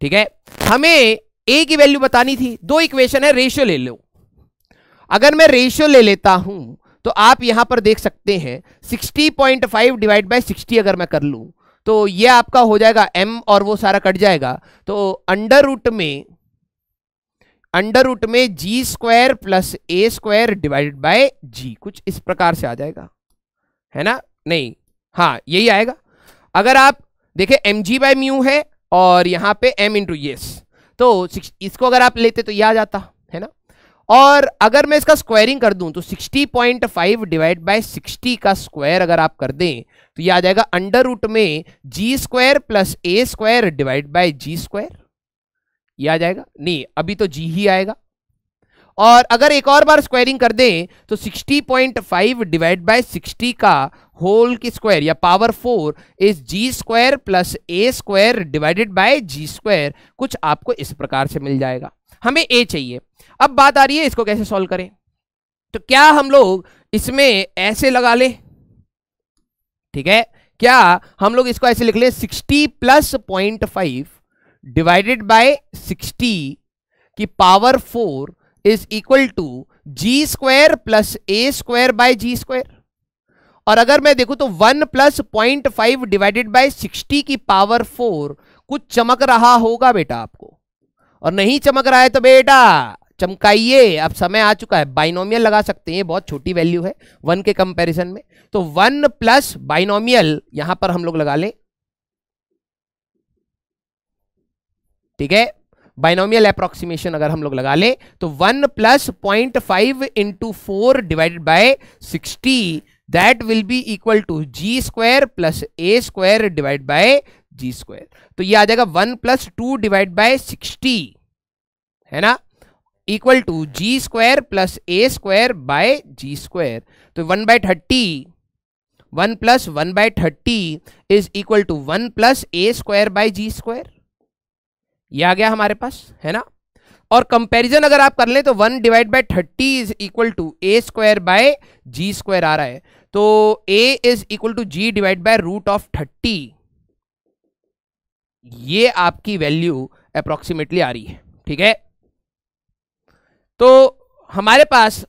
ठीक है हमें ए की वैल्यू बतानी थी दो इक्वेशन है रेशियो ले लो अगर मैं रेशियो ले लेता हूं तो आप यहां पर देख सकते हैं 60.5 डिवाइड बाई सिक्सटी अगर मैं कर लूं तो ये आपका हो जाएगा m और वो सारा कट जाएगा तो अंडर रूट में अंडर रूट में जी square plus A square divided by g कुछ इस प्रकार से आ जाएगा है ना नहीं हाँ यही आएगा अगर आप देखें एम जी बाई म्यू है और यहाँ पे एम इंटू येस तो इसको अगर आप लेते तो यह आ जाता है ना और अगर मैं इसका स्क्वायरिंग कर दूं तो 60.5 डिवाइड बाय 60 का स्क्वायर अगर आप कर दें तो ये आ जाएगा अंडर रूट में जी square plus A square divide by g square ये आ जाएगा नहीं अभी तो जी ही आएगा और अगर एक और बार स्क्वायरिंग कर दें तो 60.5 डिवाइड बाय 60 का होल की स्क्वायर या power four is g square plus A square divided by g square कुछ आपको इस प्रकार से मिल जाएगा हमें ए चाहिए अब बात आ रही है इसको कैसे सॉल्व करें तो क्या हम लोग इसमें ऐसे लगा लें ठीक है क्या हम लोग इसको ऐसे लिख लें sixty plus point five divided by 60 की power four is equal to g square plus A square by g square और अगर मैं देखूं तो one plus point five divided by sixty की पावर फोर कुछ चमक रहा होगा बेटा आपको और नहीं चमक रहा है तो बेटा चमकाइए अब समय आ चुका है बाइनोमियल लगा सकते हैं बहुत छोटी वैल्यू है वन के कंपैरिजन में तो वन प्लस बाइनोमियल यहां पर हम लोग लगा लें ठीक है बाइनोमियल अप्रोक्सीमेशन अगर हम लोग लगा लें तो one plus point five into four divided by sixty that will be equal to g square plus A square divide by g square तो ये आ जाएगा one plus two divide by sixty है ना equal to g square plus A square by g square तो one by thirty one plus one by thirty is equal to one plus A square by g square ये आ गया हमारे पास है ना और कंपैरिजन अगर आप कर लें तो one divide by thirty is equal to a square by g square आ रहा है तो a is equal to g divide by root of thirty ये आपकी वैल्यू अप्रोक्सीमेटली आ रही है ठीक है तो हमारे पास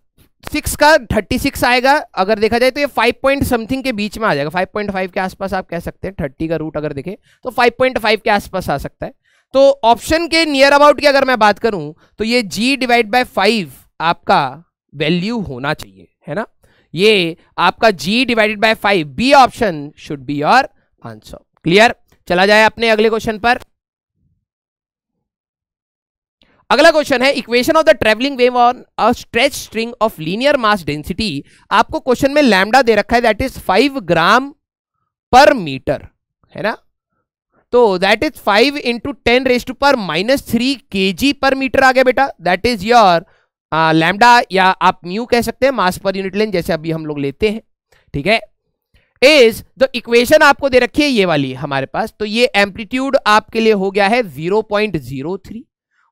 सिक्स का थर्टी सिक्स आएगा अगर देखा जाए तो ये फाइव पॉइंट समथिंग के बीच में आ जाएगा फाइव पॉइंट फाइव के आसपास आप कह सकते हैं थर्टी का रूट अगर देखें तो फाइव पॉइंट फाइव के आसपास आ सकता है तो ऑप्शन के नियर अबाउट की अगर मैं बात करूं तो ये g डिवाइड बाय फाइव आपका वैल्यू होना चाहिए है ना ये आपका g divided by five B option should be your answer clear चला जाए अपने अगले क्वेश्चन पर अगला क्वेश्चन है equation of the travelling wave on a stretch string of linear mass density आपको क्वेश्चन में लैमडा दे रखा है दैट इज फाइव ग्राम पर मीटर है ना तो that is five into ten raise to power minus three के जी पर मीटर आ गया बेटा दैट इज योर लैमडा या आप म्यू कह सकते हैं मास पर यूनिट लेंथ जैसे अभी हम लोग लेते हैं ठीक है इज द इक्वेशन आपको दे रखी है ये वाली हमारे पास तो ये एम्पलीट्यूड आपके लिए हो गया है zero point zero three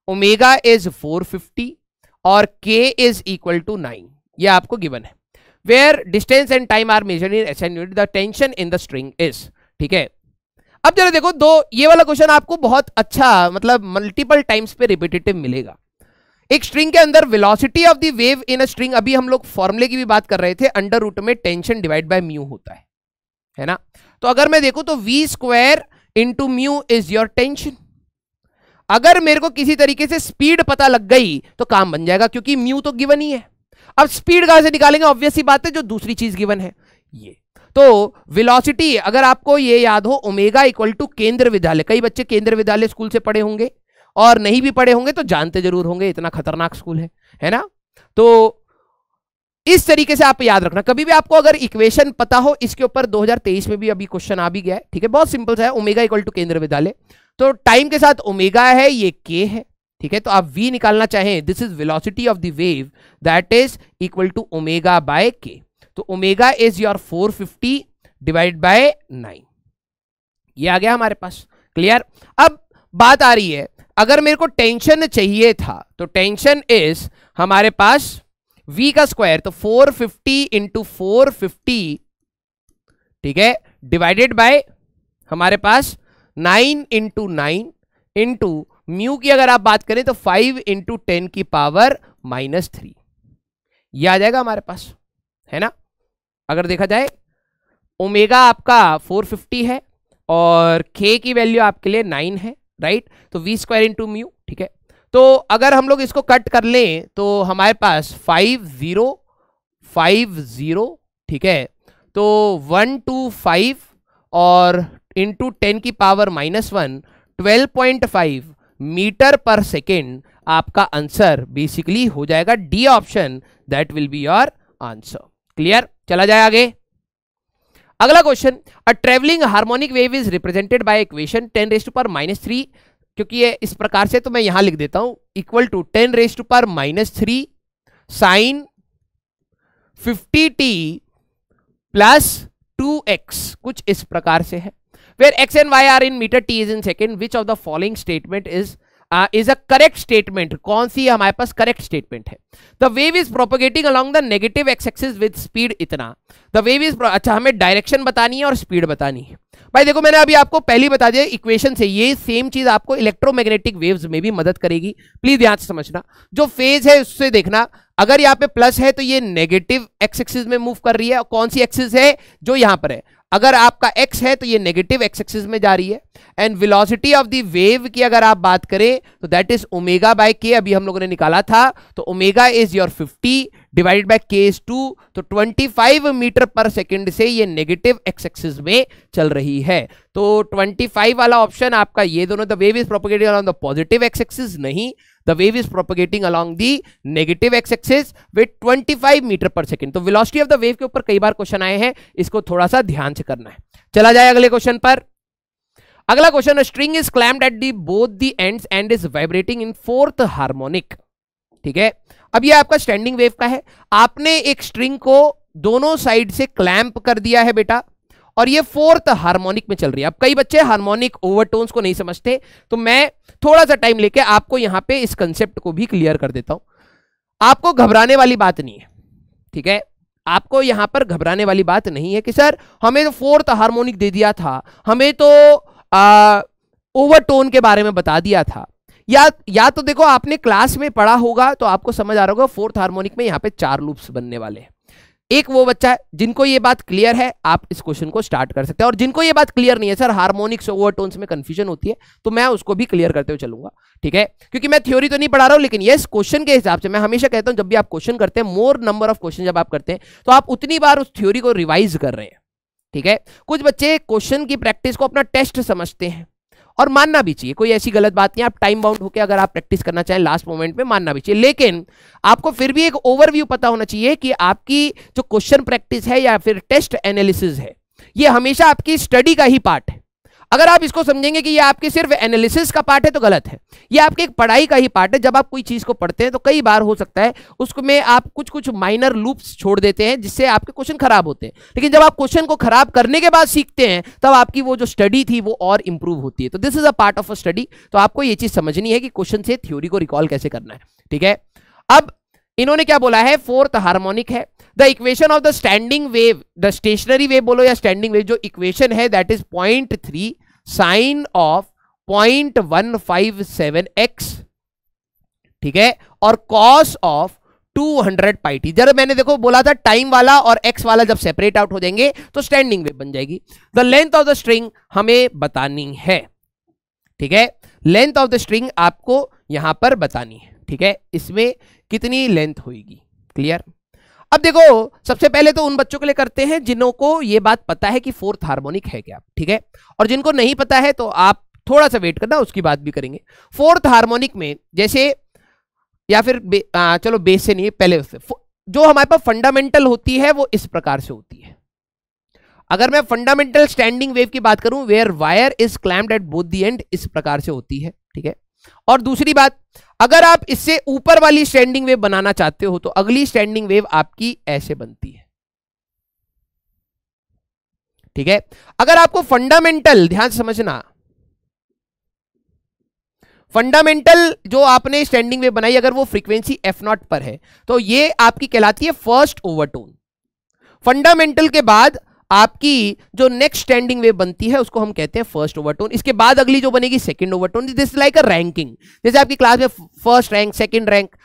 omega is four fifty और k is equal to nine ये आपको गिवन है where distance and time are measure in s and the tension in the string is ठीक है अब जरा देखो दो ये वाला क्वेश्चन आपको बहुत अच्छा मतलब मल्टीपल टाइम्स पे रिपीटेटिव मिलेगा एक स्ट्रिंग के अंदर velocity of the wave in a string अभी हम लोग फॉर्मुले की भी बात कर रहे थे अंडर रूट में टेंशन डिवाइड बाय म्यू होता है है ना तो अगर मैं देखू तो v square into mu is your tension अगर मेरे को किसी तरीके से स्पीड पता लग गई तो काम बन जाएगा क्योंकि म्यू तो गिवन ही है अब स्पीड कहां से निकालेंगे ऑब्वियसली बात है जो दूसरी चीज गिवन है ये तो वेलोसिटी अगर आपको ये याद हो ओमेगा इक्वल टू केंद्र विद्यालय कई बच्चे केंद्र विद्यालय स्कूल से पढ़े होंगे और नहीं भी पढ़े होंगे तो जानते जरूर होंगे इतना खतरनाक स्कूल है है ना तो इस तरीके से आप याद रखना कभी भी आपको अगर इक्वेशन पता हो इसके ऊपर 2023 में भी अभी क्वेश्चन आ भी गया है ठीक है बहुत सिंपल सा है ओमेगा इक्वल टू केंद्र विद्यालय तो टाइम के साथ ओमेगा है ये के है ठीक है तो आप वी निकालना चाहें this is velocity of the wave that is equal to omega by k तो omega is your 450 divide by nine ये आ गया हमारे पास क्लियर अब बात आ रही है अगर मेरे को टेंशन चाहिए था तो टेंशन इज हमारे पास v का स्क्वायर तो 450 फिफ्टी इंटू फोर ठीक है डिवाइडेड बाय हमारे पास 9 इंटू नाइन इंटू म्यू की अगर आप बात करें तो 5 इंटू टेन की पावर माइनस थ्री यह आ जाएगा हमारे पास है ना अगर देखा जाए ओमेगा आपका 450 है और के की वैल्यू आपके लिए नाइन है राइट तो वी स्क्वायर इंटू म्यू ठीक है तो अगर हम लोग इसको कट कर लें तो हमारे पास फाइव ज़ीरो फाइव ज़ीरो ठीक है तो वन टू फाइव और इंटू टेन की power minus one twelve point five metre per second आपका आंसर बेसिकली हो जाएगा D option that will be your answer clear चला जाए आगे अगला question a travelling harmonic wave is represented by equation ten raised power minus three क्योंकि ये इस प्रकार से तो मैं यहां लिख देता हूं equal to ten raised power minus three sine fifty t plus two x कुछ इस प्रकार से है where x and y are in metre T is in second which of the following statement is is a correct statement कौन सी हमारे पास करेक्ट स्टेटमेंट है the wave is propagating along the negative axes with speed इतना द वेव इज अच्छा हमें डायरेक्शन बतानी है और स्पीड बतानी है भाई देखो मैंने अभी आपको पहली बता दिया इक्वेशन से ये सेम चीज आपको इलेक्ट्रोमैग्नेटिक वेव्स में भी मदद करेगी प्लीज ध्यान से समझना जो फेज है उससे देखना अगर यहाँ पे प्लस है तो ये नेगेटिव एक्स एक्सिस में मूव कर रही है कौन सी एक्सिस है जो यहां पर है अगर आपका एक्स है तो ये नेगेटिव x एक्सिस में जा रही है and velocity of the wave की अगर आप बात करें तो दैट इज ओमेगा बाय के अभी हम लोगों ने निकाला था तो omega is your 50 divided by के इज 2 तो 25 मीटर पर सेकंड से ये नेगेटिव एक्स एक्सिस में चल रही है तो 25 वाला ऑप्शन आपका ये दोनों the wave is propagated on the positive x axis नहीं wave is is along the the negative x axis with 25 meter per second तो velocity of the wave के ऊपर कई बार क्वेश्चन आए हैं इसको थोड़ा सा ध्यान से करना है चला जाए अगले क्वेश्चन पर अगला question string is clamped at the both the end end is vibrating in fourth harmonic ठीक है अब ये आपका स्टैंडिंग वेव का है आपने एक स्ट्रिंग को दोनों साइड से क्लैंप कर दिया है बेटा और ये फोर्थ हार्मोनिक में चल रही है अब कई बच्चे हार्मोनिक ओवरटोन्स को नहीं समझते तो मैं थोड़ा सा टाइम लेके आपको यहां पे इस कंसेप्ट को भी क्लियर कर देता हूं आपको घबराने वाली बात नहीं है ठीक है आपको यहां पर घबराने वाली बात नहीं है कि सर हमें तो फोर्थ हार्मोनिक दे दिया था हमें तो ओवरटोन के बारे में बता दिया था या या तो देखो आपने क्लास में पढ़ा होगा तो आपको समझ आ रहा होगा फोर्थ हार्मोनिक में यहाँ पे चार लूप्स बनने वाले हैं एक वो बच्चा है जिनको ये बात क्लियर है आप इस क्वेश्चन को स्टार्ट कर सकते हैं और जिनको ये बात क्लियर नहीं है सर हार्मोनिक्स ओवरटोन्स में कंफ्यूजन होती है तो मैं उसको भी क्लियर करते हुए चलूंगा ठीक है क्योंकि मैं थ्योरी तो नहीं पढ़ा रहा हूं लेकिन यस क्वेश्चन के हिसाब से मैं हमेशा कहता हूं जब भी आप क्वेश्चन करते हैं मोर नंबर ऑफ क्वेश्चन जब आप करते हैं तो आप उतनी बार उस थ्योरी को रिवाइज कर रहे हैं ठीक है कुछ बच्चे क्वेश्चन की प्रैक्टिस को अपना टेस्ट समझते हैं और मानना भी चाहिए कोई ऐसी गलत बात नहीं आप टाइम बाउंड होकर अगर आप प्रैक्टिस करना चाहें लास्ट मोमेंट में मानना भी चाहिए लेकिन आपको फिर भी एक ओवरव्यू पता होना चाहिए कि आपकी जो क्वेश्चन प्रैक्टिस है या फिर टेस्ट एनालिसिस है ये हमेशा आपकी स्टडी का ही पार्ट है अगर आप इसको समझेंगे कि ये आपके सिर्फ एनालिसिस का पार्ट है तो गलत है ये आपके एक पढ़ाई का ही पार्ट है जब आप कोई चीज़ को पढ़ते हैं तो कई बार हो सकता है उसमें आप कुछ कुछ माइनर लूप्स छोड़ देते हैं जिससे आपके क्वेश्चन खराब होते हैं लेकिन जब आप क्वेश्चन को खराब करने के बाद सीखते हैं तब आपकी वो जो स्टडी थी वो और इंप्रूव होती है तो this is a part of a study तो आपको ये चीज़ समझनी है कि क्वेश्चन से थ्योरी को रिकॉल कैसे करना है ठीक है अब इन्होंने क्या बोला है फोर्थ हार्मोनिक है the equation of the standing wave the stationary wave बोलो या स्टैंडिंग वेव जो इक्वेशन है that is point three sine of point one five seven x ठीक है और कॉस ऑफ 200 पाई जरा मैंने देखो बोला था टाइम वाला और एक्स वाला जब सेपरेट आउट हो जाएंगे तो स्टैंडिंग वेव बन जाएगी the length of the string हमें बतानी है ठीक है लेंथ ऑफ द स्ट्रिंग आपको यहां पर बतानी है ठीक है इसमें कितनी लेंथ होगी क्लियर अब देखो सबसे पहले तो उन बच्चों के लिए करते हैं जिनों को ये बात पता है कि फोर्थ हार्मोनिक है क्या ठीक है और जिनको नहीं पता है तो आप थोड़ा सा वेट करना उसकी बात भी करेंगे फोर्थ हार्मोनिक में जैसे या फिर बे, आ, चलो बेस से नहीं पहले उससे जो हमारे पास फंडामेंटल होती है वो इस प्रकार से होती है अगर मैं फंडामेंटल स्टैंडिंग वेव की बात करूं where wire is clamped at both the end इस प्रकार से होती है ठीक है और दूसरी बात अगर आप इससे ऊपर वाली स्टैंडिंग वेव बनाना चाहते हो तो अगली स्टैंडिंग वेव आपकी ऐसे बनती है ठीक है अगर आपको फंडामेंटल ध्यान से समझना फंडामेंटल जो आपने स्टैंडिंग वेव बनाई अगर वो फ्रीक्वेंसी एफ नॉट पर है तो ये आपकी कहलाती है फर्स्ट ओवरटोन फंडामेंटल के बाद आपकी जो नेक्स्ट स्टैंडिंग वेव बनती है उसको हम कहते हैं फर्स्ट ओवरटोन इसके बाद अगली जो बनेगी second overtone this like a ranking जैसे आपकी क्लास में first rank second rank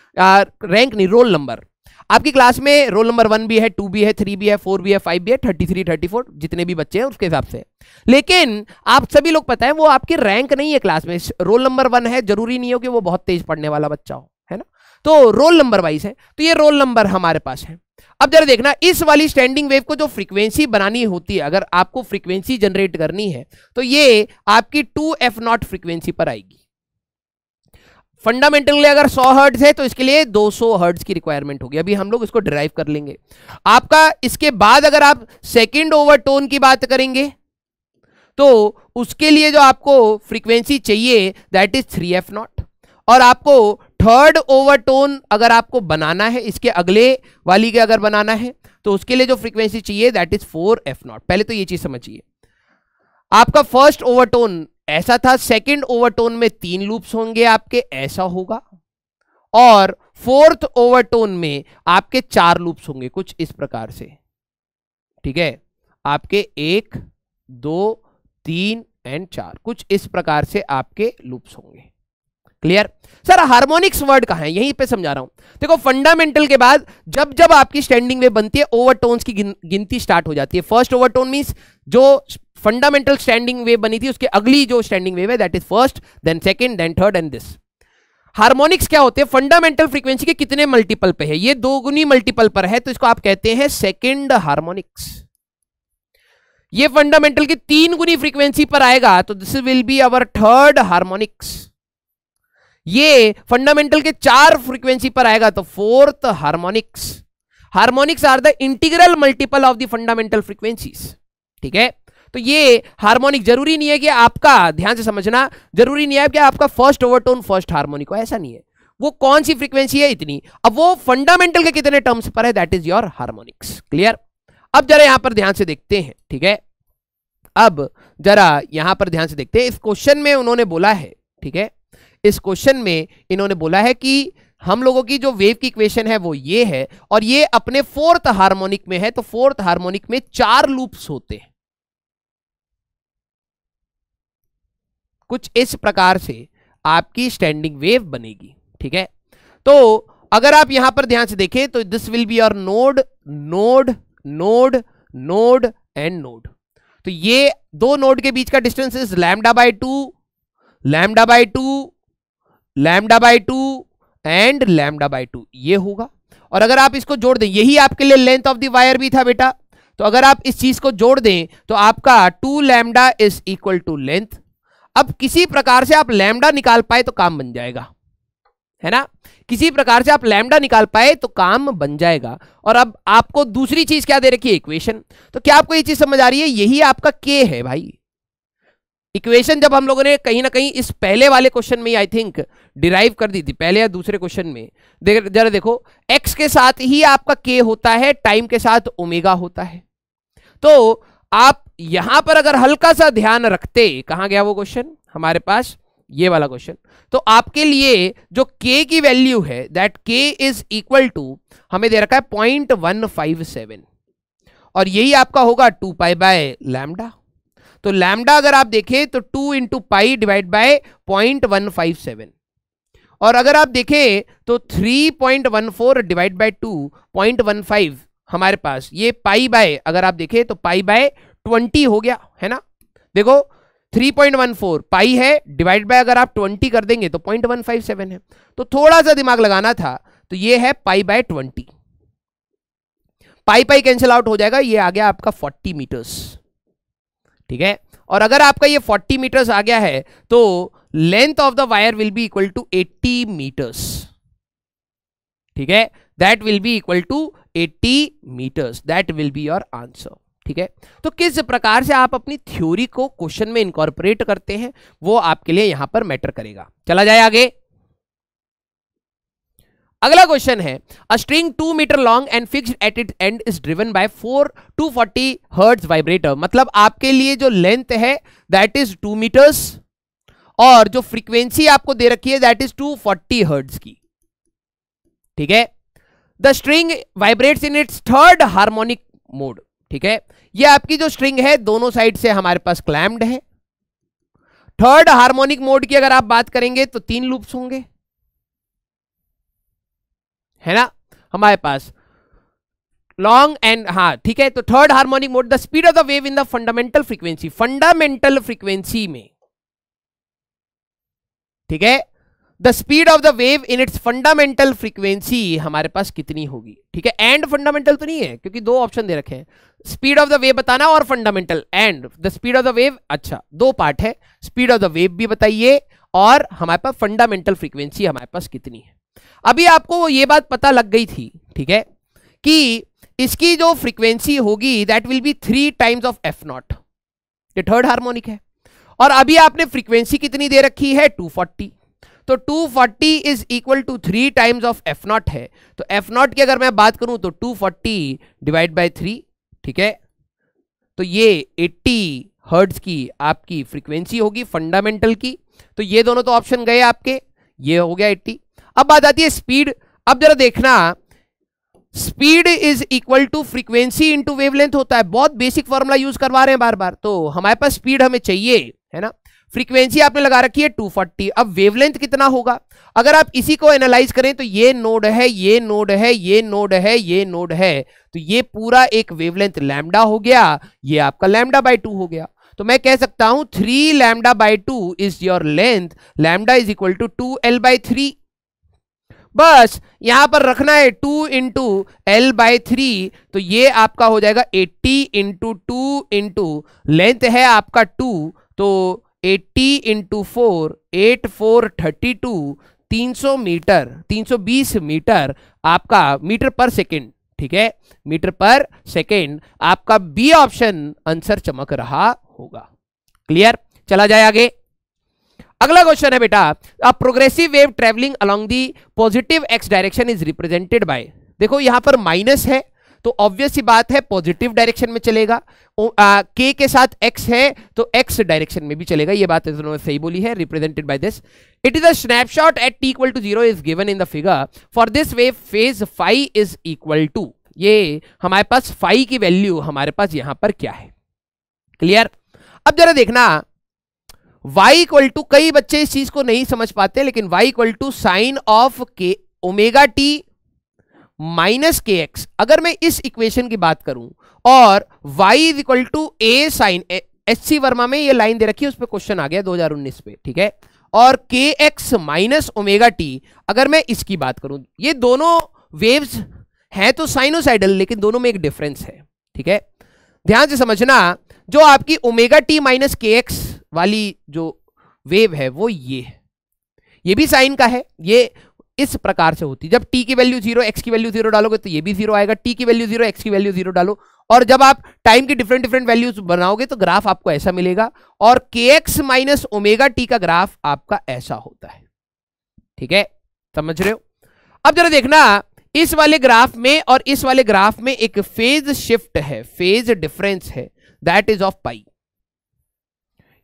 rank नहीं रोल नंबर आपकी क्लास में रोल नंबर वन भी है टू भी है थ्री भी है फोर भी है फाइव भी है थर्टी थ्री थर्टी फोर जितने भी बच्चे हैं उसके हिसाब से लेकिन आप सभी लोग पता है वो आपकी रैंक नहीं है क्लास में रोल नंबर वन है जरूरी नहीं हो कि वो बहुत तेज पढ़ने वाला बच्चा हो है ना तो रोल नंबर वाइज है तो ये रोल नंबर हमारे पास है अब जरा देखना इस वाली स्टैंडिंग वेव को जो फ्रीक्वेंसी बनानी होती है अगर आपको फ्रीक्वेंसी जनरेट करनी है तो ये आपकी टू एफ नॉट फ्रीक्वेंसी पर आएगी फंडामेंटली अगर 100 हर्ट्ज है तो इसके लिए 200 हर्ट्ज की रिक्वायरमेंट होगी अभी हम लोग इसको ड्राइव कर लेंगे आपका इसके बाद अगर आप सेकेंड ओवर टोन की बात करेंगे तो उसके लिए जो आपको फ्रीक्वेंसी चाहिए that is three F nought और आपको थर्ड ओवरटोन अगर आपको बनाना है इसके अगले वाली के अगर बनाना है तो उसके लिए जो फ्रीक्वेंसी चाहिए that is four f nought पहले तो ये चीज समझिए आपका फर्स्ट ओवरटोन ऐसा था सेकंड ओवरटोन में तीन लूप्स होंगे आपके ऐसा होगा और फोर्थ ओवरटोन में आपके चार लूप्स होंगे कुछ इस प्रकार से ठीक है आपके एक दो तीन एंड चार कुछ इस प्रकार से आपके लूप्स होंगे क्लियर सर हार्मोनिक्स वर्ड कहा है यहीं पे समझा रहा हूं देखो फंडामेंटल के बाद जब जब आपकी स्टैंडिंग वेव बनती है ओवरटोन्स की गिन, गिनती स्टार्ट हो जाती है फर्स्ट ओवरटोन मीन जो फंडामेंटल स्टैंडिंग वेव बनी थी उसके अगली जो स्टैंडिंग वेव है that is first then second then third and this harmonics क्या होते हैं फंडामेंटल फ्रीक्वेंसी के कितने मल्टीपल पे है ये गुनी मल्टीपल पर है तो इसको आप कहते हैं सेकेंड हार्मोनिक्स ये फंडामेंटल की तीन गुनी फ्रीक्वेंसी पर आएगा तो this will be our third harmonics ये फंडामेंटल के चार फ्रीक्वेंसी पर आएगा तो fourth harmonics harmonics are the integral multiple of the fundamental frequencies ठीक है तो ये हार्मोनिक जरूरी नहीं है कि आपका ध्यान से समझना जरूरी नहीं है कि आपका फर्स्ट ओवरटोन फर्स्ट हार्मोनिक हो ऐसा नहीं है वो कौन सी फ्रीक्वेंसी है इतनी अब वो फंडामेंटल के कितने टर्म्स पर है that is your harmonics clear अब जरा यहां पर ध्यान से देखते हैं ठीक है अब जरा यहां पर ध्यान से देखते हैं इस क्वेश्चन में उन्होंने बोला है ठीक है इस क्वेश्चन में इन्होंने बोला है कि हम लोगों की जो वेव की इक्वेशन है वो ये है और ये अपने फोर्थ हार्मोनिक में है तो फोर्थ हार्मोनिक में चार लूप्स होते हैं कुछ इस प्रकार से आपकी स्टैंडिंग वेव बनेगी ठीक है तो अगर आप यहां पर ध्यान से देखें तो this will be your node node node node and node तो ये दो नोड के बीच का distance is lambda by two lambda by two lambda by two and lambda by two ये होगा और अगर आप इसको जोड़ दें यही आपके लिए लेंथ ऑफ द वायर भी था बेटा तो अगर आप इस चीज को जोड़ दें तो आपका two lambda is equal to length अब किसी प्रकार से आप लैमडा निकाल पाए तो काम बन जाएगा है ना किसी प्रकार से आप लैमडा निकाल पाए तो काम बन जाएगा और अब आपको दूसरी चीज क्या दे रखी है इक्वेशन तो क्या आपको ये चीज समझ आ रही है यही आपका के है भाई इक्वेशन जब हम लोगों ने कहीं ना कहीं इस पहले वाले क्वेश्चन में आई थिंक डिराइव कर दी थी पहले या दूसरे क्वेश्चन में देख जरा देखो एक्स के साथ ही आपका के होता है टाइम के साथ ओमेगा होता है तो आप यहां पर अगर हल्का सा ध्यान रखते कहा गया वो क्वेश्चन हमारे पास ये वाला क्वेश्चन तो आपके लिए जो k की वैल्यू है that k is equal to हमें दे रखा है पॉइंट वन फाइव सेवन और यही आपका होगा टू पाई बाय लैमडा तो लैमडा अगर आप देखें तो two into pi divide by point one five seven और अगर आप देखें तो three point one four divide by two point one five हमारे पास ये पाई बाय अगर आप देखें तो पाई बाय ट्वेंटी हो गया है ना देखो 3.14 पाई है डिवाइड बाय अगर आप 20 कर देंगे तो 0.157 है तो थोड़ा सा दिमाग लगाना था तो ये है pi by 20 pi pi cancel out हो जाएगा ये आ गया आपका 40 मीटर्स ठीक है और अगर आपका ये 40 मीटर्स आ गया है तो length of the wire will be equal to 80 metres ठीक है that will be equal to 80 metres that will be your answer ठीक है तो किस प्रकार से आप अपनी थ्योरी को क्वेश्चन में इंकॉर्पोरेट करते हैं वो आपके लिए यहां पर मैटर करेगा चला जाए आगे अगला क्वेश्चन है a string two metre long and fixed at it end is driven by four two forty hertz vibrator मतलब आपके लिए जो लेंथ है दैट इज टू मीटर्स और जो फ्रीक्वेंसी आपको दे रखी है that is two forty hertz की ठीक है the string vibrates in its third harmonic mode ठीक है ये आपकी जो स्ट्रिंग है दोनों साइड से हमारे पास क्लैम्ड है थर्ड हार्मोनिक मोड की अगर आप बात करेंगे तो तीन लूप्स होंगे है ना हमारे पास लॉन्ग एंड हाँ ठीक है तो third harmonic mode the speed of the wave in the fundamental frequency fundamental frequency में ठीक है the speed of the wave in its fundamental frequency हमारे पास कितनी होगी ठीक है एंड फंडामेंटल तो नहीं है क्योंकि दो ऑप्शन दे रखे हैं स्पीड ऑफ द वेव बताना और fundamental and the speed of the wave अच्छा दो पार्ट है स्पीड ऑफ द वेव भी बताइए और हमारे पास फंडामेंटल फ्रीक्वेंसी हमारे पास कितनी है अभी आपको ये बात पता लग गई थी ठीक है कि इसकी जो फ्रीक्वेंसी होगी that will be three times of F naught ये थर्ड हार्मोनिक है और अभी आपने फ्रीक्वेंसी कितनी दे रखी है 240 तो 240 forty is equal to three times of F not है तो एफ नॉट की अगर मैं बात करूं तो 240 फोर्टी डिवाइड बाई थ्री ठीक है तो ये 80 हर्ट्ज की आपकी फ्रीक्वेंसी होगी फंडामेंटल की तो ये दोनों तो ऑप्शन गए आपके ये हो गया एट्टी अब बात आती है स्पीड अब जरा देखना speed is equal to frequency into wavelength होता है बहुत बेसिक फॉर्मूला यूज करवा रहे हैं बार बार तो हमारे पास स्पीड हमें चाहिए है ना फ्रीक्वेंसी आपने लगा रखी है 240 अब वेवलेंथ कितना होगा अगर आप इसी को एनालाइज करें तो ये नोड है ये नोड है ये नोड है ये नोड है तो ये पूरा एक वेवलेंथ लैमडा हो गया ये आपका लैमडा बाई टू हो गया तो मैं कह सकता हूं three lambda by two is your length lambda is equal to two l by three बस यहां पर रखना है two into l by three तो ये आपका हो जाएगा eighty into two into length है आपका टू तो eighty into four eight four thirty two तीन सौ मीटर तीन सौ बीस मीटर आपका मीटर पर सेकेंड ठीक है मीटर पर सेकेंड आपका बी ऑप्शन आंसर चमक रहा होगा क्लियर चला जाए आगे अगला क्वेश्चन है बेटा a progressive wave travelling along the positive x direction is represented by देखो यहां पर माइनस है तो ऑब्वियस ही बात है पॉजिटिव डायरेक्शन में चलेगा के के साथ एक्स है तो एक्स डायरेक्शन में भी चलेगा ये बात इन्होंने सही बोली है represented by this it is a snapshot at t equal to zero is given in the figure for this wave phase five is equal to ये हमारे पास फाइव की वैल्यू हमारे पास यहां पर क्या है क्लियर अब जरा देखना y इक्वल टू कई बच्चे इस चीज को नहीं समझ पाते लेकिन y equal to sine of k omega T minus के एक्स अगर मैं इस इक्वेशन की बात करूं और y is equal to A sine H C Verma में ये लाइन दे रखी है उस पर क्वेश्चन आ गया 2019 पे ठीक है और k x minus omega T अगर मैं इसकी बात करूं ये दोनों वेव्स हैं तो साइनोसाइडल लेकिन दोनों में एक डिफरेंस है ठीक है ध्यान से समझना जो आपकी ओमेगा टी माइनस के एक्स वाली जो वेव है वो ये है ये भी साइन का है ये इस प्रकार से होती है जब टी की वैल्यू जीरो एक्स की वैल्यू जीरो डालोगे तो ये भी जीरो आएगा टी की वैल्यू जीरो एक्स की वैल्यू जीरो डालो और जब आप टाइम की डिफरेंट डिफरेंट वैल्यूज बनाओगे तो ग्राफ आपको ऐसा मिलेगा और k x minus omega t का ग्राफ आपका ऐसा होता है ठीक है समझ रहे हो अब जरा देखना इस वाले ग्राफ में और इस वाले ग्राफ में एक फेज शिफ्ट है फेज डिफरेंस है दैट इज ऑफ पाई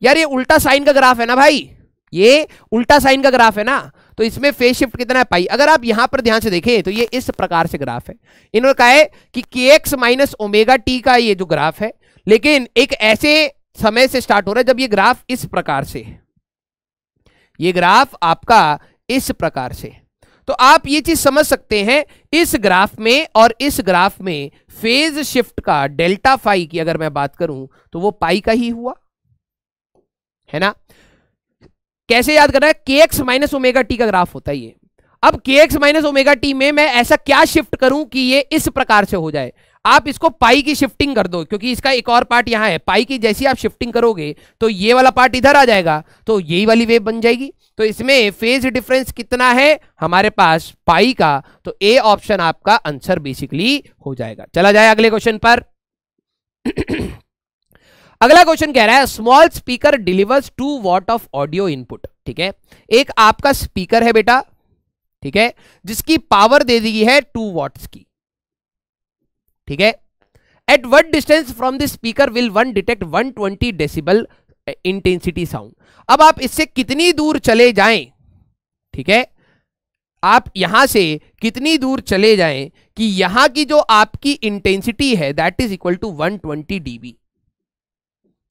यार ये उल्टा साइन का ग्राफ है ना भाई ये उल्टा साइन का ग्राफ है ना तो इसमें फेस शिफ्ट कितना है पाई अगर आप यहां पर ध्यान से देखें तो ये इस प्रकार से ग्राफ है इन्होंने कहा है कि के एक्स माइनस ओमेगा टी का ये जो ग्राफ है लेकिन एक ऐसे समय से स्टार्ट हो रहा है जब ये ग्राफ इस प्रकार से ये ग्राफ आपका इस प्रकार से तो आप ये चीज समझ सकते हैं इस ग्राफ में और इस ग्राफ में फेज शिफ्ट का डेल्टा फाई की अगर मैं बात करूं तो वो पाई का ही हुआ है ना कैसे याद करना है k x minus omega t का ग्राफ होता है ये अब के एक्स माइनस ओमेगा टी में मैं ऐसा क्या शिफ्ट करूं कि ये इस प्रकार से हो जाए आप इसको पाई की शिफ्टिंग कर दो क्योंकि इसका एक और पार्ट यहां है पाई की जैसी आप शिफ्टिंग करोगे तो ये वाला पार्ट इधर आ जाएगा तो यही वाली वेव बन जाएगी तो इसमें फेज डिफरेंस कितना है हमारे पास पाई का तो ए ऑप्शन आपका आंसर बेसिकली हो जाएगा चला जाए अगले क्वेश्चन पर [clears throat] अगला क्वेश्चन कह रहा है small speaker delivers two watt of audio input ठीक है एक आपका स्पीकर है बेटा ठीक है जिसकी पावर दे दी है टू वॉट्स की ठीक है at what distance from the speaker will one detect 120 decibel intensity sound अब आप इससे कितनी दूर चले जाएं ठीक है आप यहां से कितनी दूर चले जाएं कि यहां की जो आपकी इंटेंसिटी है that is equal to 120 twenty dB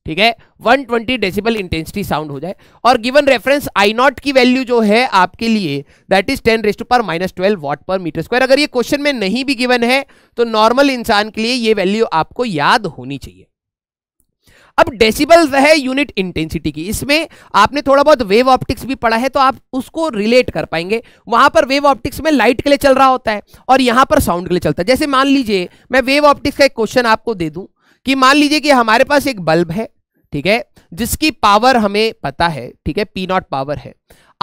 ठीक है 120 ट्वेंटी डेसिबल इंटेंसिटी साउंड हो जाए और गिवन रेफरेंस आई नॉट की वैल्यू जो है आपके लिए that is 10 raised power minus twelve watt per metre square अगर ये क्वेश्चन में नहीं भी गिवन है तो नॉर्मल इंसान के लिए ये वैल्यू आपको याद होनी चाहिए अब डेसिबल है यूनिट इंटेंसिटी की इसमें आपने थोड़ा बहुत वेव ऑप्टिक्स भी पढ़ा है तो आप उसको रिलेट कर पाएंगे वहां पर वेव ऑप्टिक्स में लाइट के लिए चल रहा होता है और यहां पर साउंड के लिए चलता है जैसे मान लीजिए मैं वेव ऑप्टिक्स का एक क्वेश्चन आपको दे दूं कि मान लीजिए कि हमारे पास एक बल्ब है ठीक है जिसकी पावर हमें पता है ठीक है पी नॉट पावर है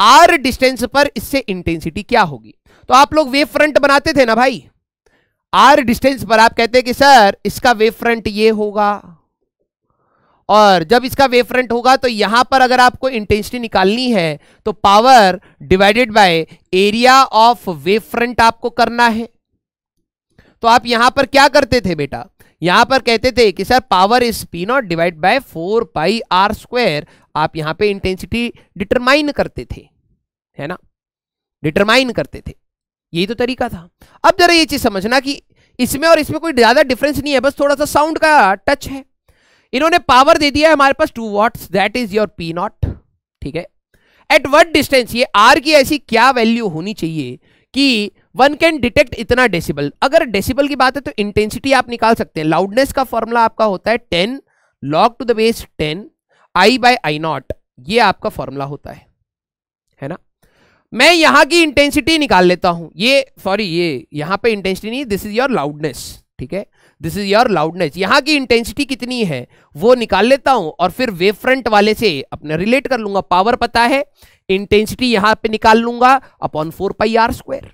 आर डिस्टेंस पर इससे इंटेंसिटी क्या होगी तो आप लोग वेव फ्रंट बनाते थे ना भाई आर डिस्टेंस पर आप कहते हैं कि सर इसका वेव फ्रंट ये होगा और जब इसका वेव फ्रंट होगा तो यहां पर अगर आपको इंटेंसिटी निकालनी है तो power divided by area of wave front आपको करना है तो आप यहां पर क्या करते थे बेटा यहां पर कहते थे कि sir power is p naught divide by four pi r square आप यहां पे इंटेंसिटी डिटरमाइन करते थे है ना डिटरमाइन करते थे यही तो तरीका था अब जरा ये चीज समझना कि इसमें और इसमें कोई ज्यादा डिफरेंस नहीं है बस थोड़ा सा साउंड का टच है इन्होंने पावर दे दिया है हमारे पास two watts that is your p naught ठीक है एट वट डिस्टेंस ये आर की ऐसी क्या वैल्यू होनी चाहिए कि वन कैन डिटेक्ट इतना डेसिबल अगर डेसिबल की बात है तो इंटेंसिटी आप निकाल सकते हैं लाउडनेस का फॉर्मूला आपका होता है ten log to the base ten I by I naught ये आपका फॉर्मूला होता है है ना मैं यहां की इंटेंसिटी निकाल लेता हूं ये सॉरी ये यहां पे इंटेंसिटी नहीं दिस इज योर लाउडनेस ठीक है दिस इज योर लाउडनेस यहाँ की इंटेंसिटी कितनी है वो निकाल लेता हूं और फिर वेव फ्रंट वाले से अपना रिलेट कर लूंगा पावर पता है इंटेंसिटी यहां पे निकाल लूंगा upon four pi r square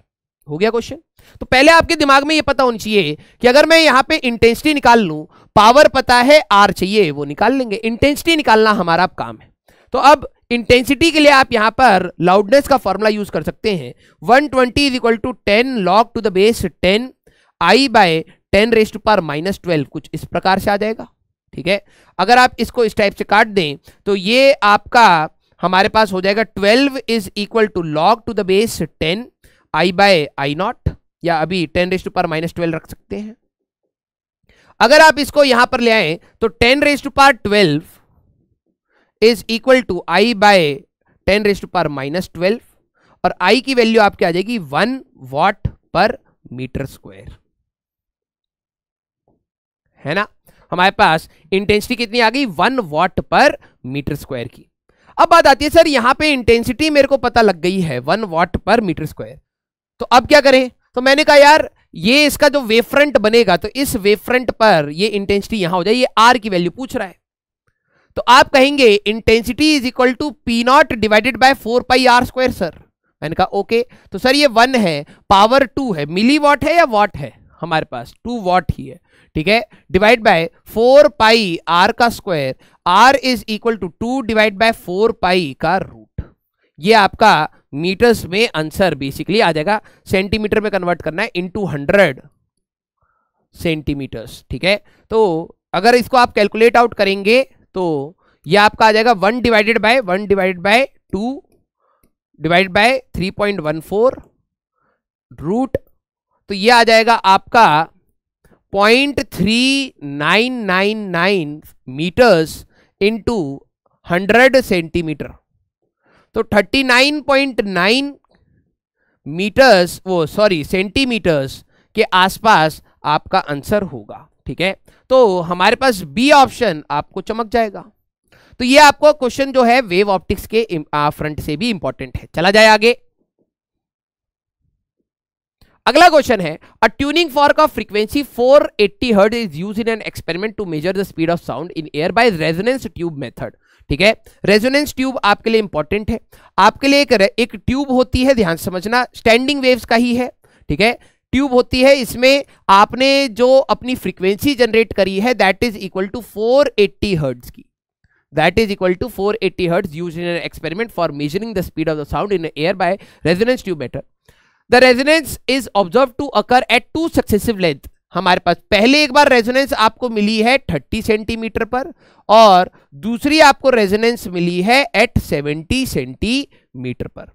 हो गया क्वेश्चन तो पहले आपके दिमाग में ये पता होना चाहिए कि अगर मैं यहां पे इंटेंसिटी निकाल लू पावर पता है आर चाहिए वो निकाल लेंगे इंटेंसिटी निकालना हमारा काम है तो अब इंटेंसिटी के लिए आप यहां पर लाउडनेस का फॉर्मूला यूज कर सकते हैं 120 twenty is equal to ten log to the base 10 I by ten raised power minus twelve कुछ इस प्रकार से आ जाएगा ठीक है अगर आप इसको इस टाइप से काट दें तो ये आपका हमारे पास हो जाएगा twelve is equal to log to the base ten I by I naught या अभी ten raised power minus twelve रख सकते हैं अगर आप इसको यहां पर ले आए तो ten raised to power twelve is equal to I by ten raised to power minus twelve और आई की वैल्यू आपकी आ जाएगी one watt per metre square है ना हमारे पास इंटेंसिटी कितनी आ गई one watt per metre square की अब बात आती है सर यहां पे इंटेंसिटी मेरे को पता लग गई है one watt per metre square तो अब क्या करें तो मैंने कहा यार ये इसका जो वेव फ्रंट बनेगा तो इस वेव फ्रंट पर ये इंटेंसिटी यहां हो जाए ये आर की वैल्यू पूछ रहा है तो आप कहेंगे intensity is equal to p naught divided by four pi r square sir मैंने कहा ओके तो सर ये वन है पावर टू है मिली वॉट है या वॉट है हमारे पास टू वॉट ही है ठीक है divide by four pi r का square r is equal to two divide by four pi का रूट ये आपका मीटर्स में आंसर बेसिकली आ जाएगा सेंटीमीटर में कन्वर्ट करना है इनटू हंड्रेड सेंटीमीटर्स ठीक है तो अगर इसको आप कैलकुलेट आउट करेंगे तो ये आपका आ जाएगा one divided by one divided by two divide by three point one four root तो ये आ जाएगा आपका point three nine nine nine metres into hundred centimetre तो thirty nine point nine metres वो सॉरी सेंटीमीटर्स के आसपास आपका आंसर होगा ठीक है तो हमारे पास बी ऑप्शन आपको चमक जाएगा तो ये आपको क्वेश्चन जो है वेव ऑप्टिक्स के फ्रंट से भी इंपॉर्टेंट है चला जाए आगे अगला क्वेश्चन है अ ट्यूनिंग फॉर का frequency 480 eighty hertz is use in an experiment to measure the speed of sound in air by resonance tube method ठीक है रेजोनेंस ट्यूब आपके लिए इंपॉर्टेंट है आपके लिए एक, एक ट्यूब होती है ध्यान समझना स्टैंडिंग वेव्स का ही है ठीक है ट्यूब होती है इसमें आपने जो अपनी फ्रीक्वेंसी जनरेट करी है that is equal to 480 hertz की that is equal to 480 hertz used in an experiment for measuring the speed of the sound in air by resonance tube method the resonance is observe to occur at two successive length हमारे पास पहले एक बार रेजोनेंस आपको मिली है 30 सेंटीमीटर पर और दूसरी आपको रेजोनेंस मिली है एट 70 सेंटीमीटर पर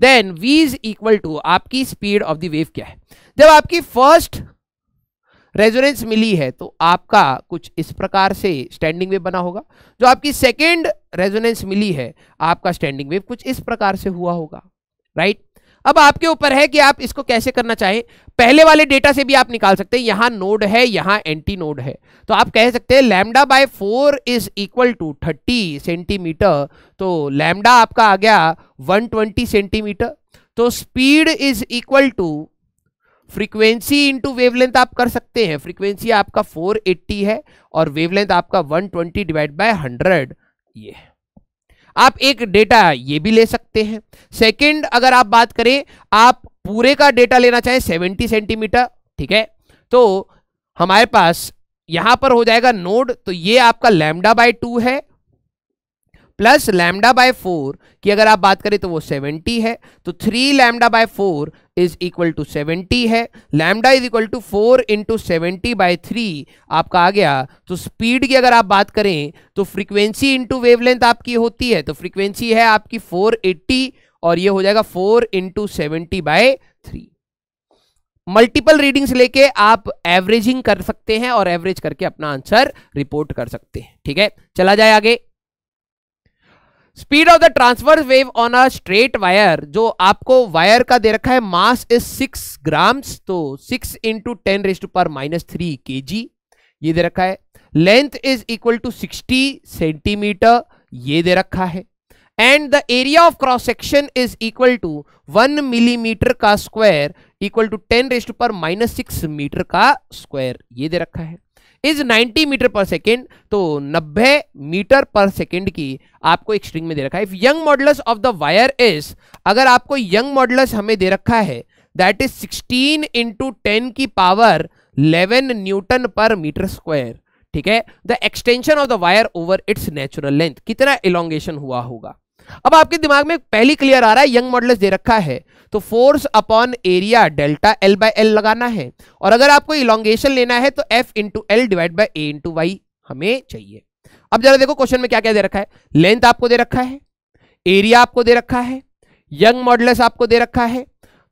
then v is equal to आपकी स्पीड ऑफ द वेव क्या है जब आपकी फर्स्ट रेजोनेंस मिली है तो आपका कुछ इस प्रकार से स्टैंडिंग वेव बना होगा जो आपकी सेकेंड रेजोनेंस मिली है आपका स्टैंडिंग वेव कुछ इस प्रकार से हुआ होगा राइट right? अब आपके ऊपर है कि आप इसको कैसे करना चाहें पहले वाले डेटा से भी आप निकाल सकते हैं यहां नोड है यहां एंटी नोड है तो आप कह सकते हैं lambda by four is equal to thirty centimetre तो लैमडा आपका आ गया वन ट्वेंटी सेंटीमीटर तो speed is equal to frequency into wavelength आप कर सकते हैं फ्रीक्वेंसी आपका 480 है और वेवलेंथ आपका 120 डिवाइड बाय हंड्रेड ये है आप एक डेटा ये भी ले सकते हैं सेकंड अगर आप बात करें आप पूरे का डेटा लेना चाहें 70 सेंटीमीटर ठीक है तो हमारे पास यहां पर हो जाएगा नोड तो ये आपका लैमडा बाय टू है प्लस लैमडा बाय फोर की अगर आप बात करें तो वो सेवेंटी है तो three lambda by four is equal to seventy है lambda is equal to four into seventy by three आपका आ गया तो स्पीड की अगर आप बात करें तो फ्रीक्वेंसी इंटू वेवलेंथ आपकी होती है तो फ्रीक्वेंसी है आपकी फोर एट्टी और ये हो जाएगा four into seventy by three multiple readings लेके आप एवरेजिंग कर सकते हैं और एवरेज करके अपना आंसर रिपोर्ट कर सकते हैं ठीक है चला जाए आगे speed of the transverse wave on a straight wire जो आपको वायर का दे रखा है मास इज सिक्स ग्राम्स तो six into ten raised power minus three के जी ये दे रखा है length is equal to sixty centimetre ये दे रखा है and the area of cross section is equal to one millimetre का square equal to ten raised power minus six metre का स्क्वायर ये दे रखा है इज 90 मीटर पर सेकेंड तो 90 मीटर पर सेकेंड की आपको एक स्ट्रिंग में दे रखा है if Young modulus of the wire is अगर आपको यंग मॉडल्स हमें दे रखा है दैट इज 16 इंटू टेन की power 11 newton per metre square ठीक है the extension of the wire over its natural length कितना इलोंगेशन हुआ होगा अब आपके दिमाग में पहली क्लियर आ रहा है यंग मॉडल दे रखा है तो force upon area delta l by l लगाना है और अगर आपको इलांगेशन लेना है तो f into l divide by A into Y हमें चाहिए अब जरा देखो क्वेश्चन में क्या क्या दे रखा है लेंथ आपको दे रखा है एरिया आपको दे रखा है यंग मॉडल्स आपको दे रखा है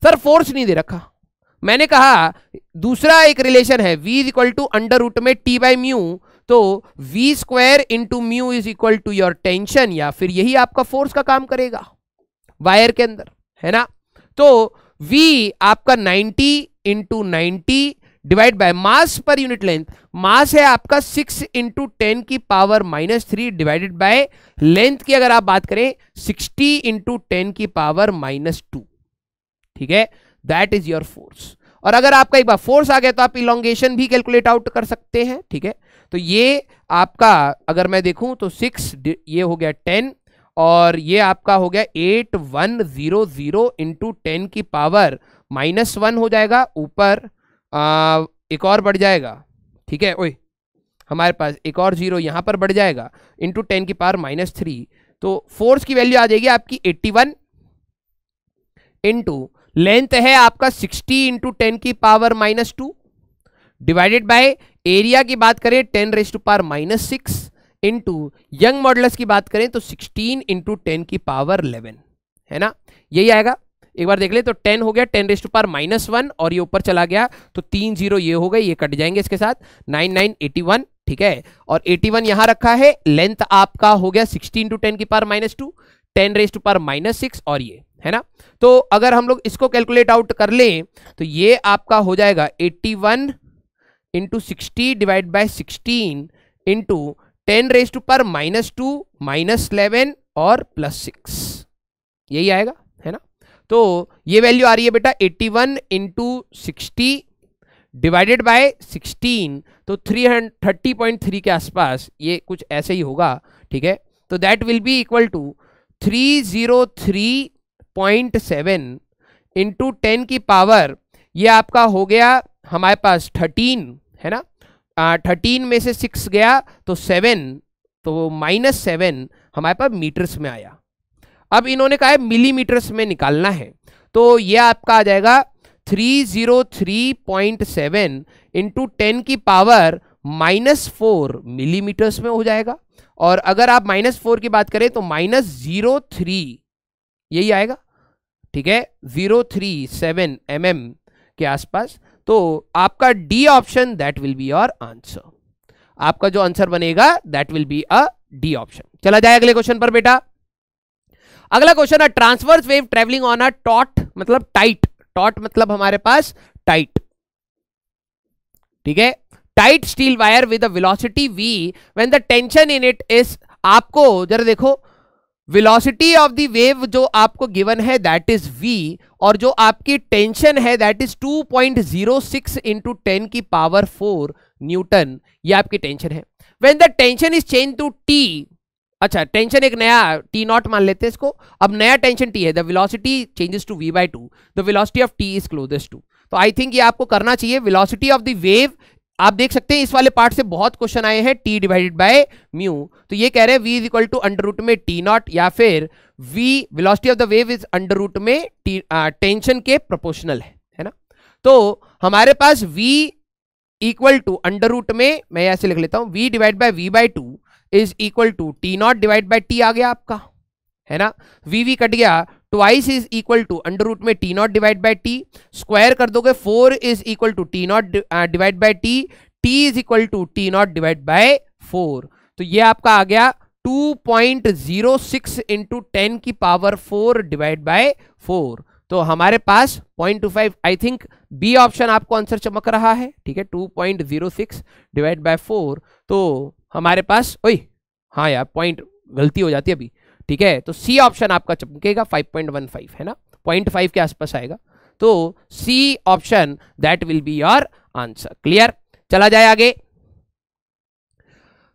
सर फोर्स नहीं दे रखा मैंने कहा दूसरा एक रिलेशन है v is equal to under root में टी बाई म्यू तो v square into mu is equal to your tension या फिर यही आपका फोर्स का काम करेगा वायर के अंदर है ना तो v आपका 90 into ninety divide by mass per unit length mass है आपका 6 इंटू टेन की power minus three divided by length की अगर आप बात करें 60 इंटू टेन की पावर माइनस टू ठीक है दैट इज योर फोर्स और अगर आपका एक बार फोर्स आ गया तो आप इलोंगेशन भी कैलकुलेट आउट कर सकते हैं ठीक है तो ये आपका अगर मैं देखूं तो सिक्स ये हो गया टेन और ये आपका हो गया eight one zero zero into ten की पावर माइनस वन हो जाएगा ऊपर एक और बढ़ जाएगा ठीक है ओए हमारे पास एक और जीरो यहाँ पर बढ़ जाएगा इंटू टेन की पावर माइनस थ्री तो फोर्स की वैल्यू आ जाएगी आपकी एट्टी वन इंटू लेंथ है आपका सिक्सटी इंटू टेन की power minus two divided by area की बात करें ten raise to power minus six into Young modulus की बात करें तो सिक्सटीन इंटू टेन की पावर इलेवन है ना यही आएगा एक बार देख ले तो टेन हो गया ten raise to power minus one और ये ऊपर चला गया तो तीन जीरो ये हो गए ये कट जाएंगे इसके साथ नाइन नाइन एटी वन ठीक है और एटी वन यहां रखा है लेंथ आपका हो गया सिक्सटीन टू टेन की power minus two ten raise to power minus six और ये है ना तो अगर हम लोग इसको कैलकुलेट आउट कर लें तो ये आपका हो जाएगा eighty one into sixty divide by sixteen into ten raise to power minus two minus eleven और प्लस सिक्स यही आएगा है ना तो ये वैल्यू आ रही है बेटा eighty one into sixty divided by sixteen तो थ्री थर्टी पॉइंट थ्री के आसपास ये कुछ ऐसे ही होगा ठीक है तो that will be equal to three zero three point seven into ten की पावर ये आपका हो गया हमारे पास थर्टीन है ना थर्टीन में से सिक्स गया तो सेवन तो माइनस सेवन हमारे पास मीटर्स में आया अब इन्होंने कहा है मिलीमीटर्स में निकालना है तो ये आपका आ जाएगा 303.7 इंटू टेन की पावर माइनस फोर मिलीमीटर्स में हो जाएगा और अगर आप माइनस फोर की बात करें तो माइनस जीरो थ्री यही आएगा ठीक है जीरो थ्री सेवन एम के आसपास तो आपका D option that will be your answer आपका जो आंसर बनेगा that will be a D option चला जाए अगले क्वेश्चन पर बेटा अगला क्वेश्चन है transverse wave travelling on a taut मतलब टाइट टॉट मतलब हमारे पास टाइट ठीक है tight steel wire with velocity V when the tension in it is आपको जरा देखो वेलोसिटी ऑफ द वेव जो आपको गिवन है दैट इज वी और जो आपकी टेंशन है that is 2.06 point zero six into ten की पावर फोर न्यूटन ये आपकी टेंशन है when the tension is change to T अच्छा टेंशन एक नया टी नॉट मान लेते हैं इसको अब नया टेंशन टी है the velocity changes to V by two the of T is closest to तो आई थिंक ये आपको करना चाहिए वेलोसिटी ऑफ द वेव आप देख सकते हैं इस वाले पार्ट से बहुत क्वेश्चन आए हैं टी डिवाइडेड बाय म्यू तो ये कह रहे हैं V is equal to under root में टी नॉट या फिर V velocity of the wave is under root में टी टेंशन के प्रोपोर्शनल है है ना तो हमारे पास V equal to under root में मैं ऐसे लिख लेता हूं V divide by V by two is equal to T not divide by T आ गया आपका है ना वी वी कट गया twice is equal to under root में T not divide by T square कर दोगे four is equal to T not divide by T T is equal to T not divide by four तो ये आपका आ गया 2.06 point zero six into ten की power four divide by four तो हमारे पास 0.25 आई थिंक बी ऑप्शन आपको आंसर चमक रहा है ठीक है 2.06 point zero six divide by four तो हमारे पास ओई हाँ यार पॉइंट गलती हो जाती है अभी ठीक है तो सी ऑप्शन आपका चमकेगा 5.15 है ना 0.5 के आसपास आएगा तो C option that will be your answer clear चला जाए आगे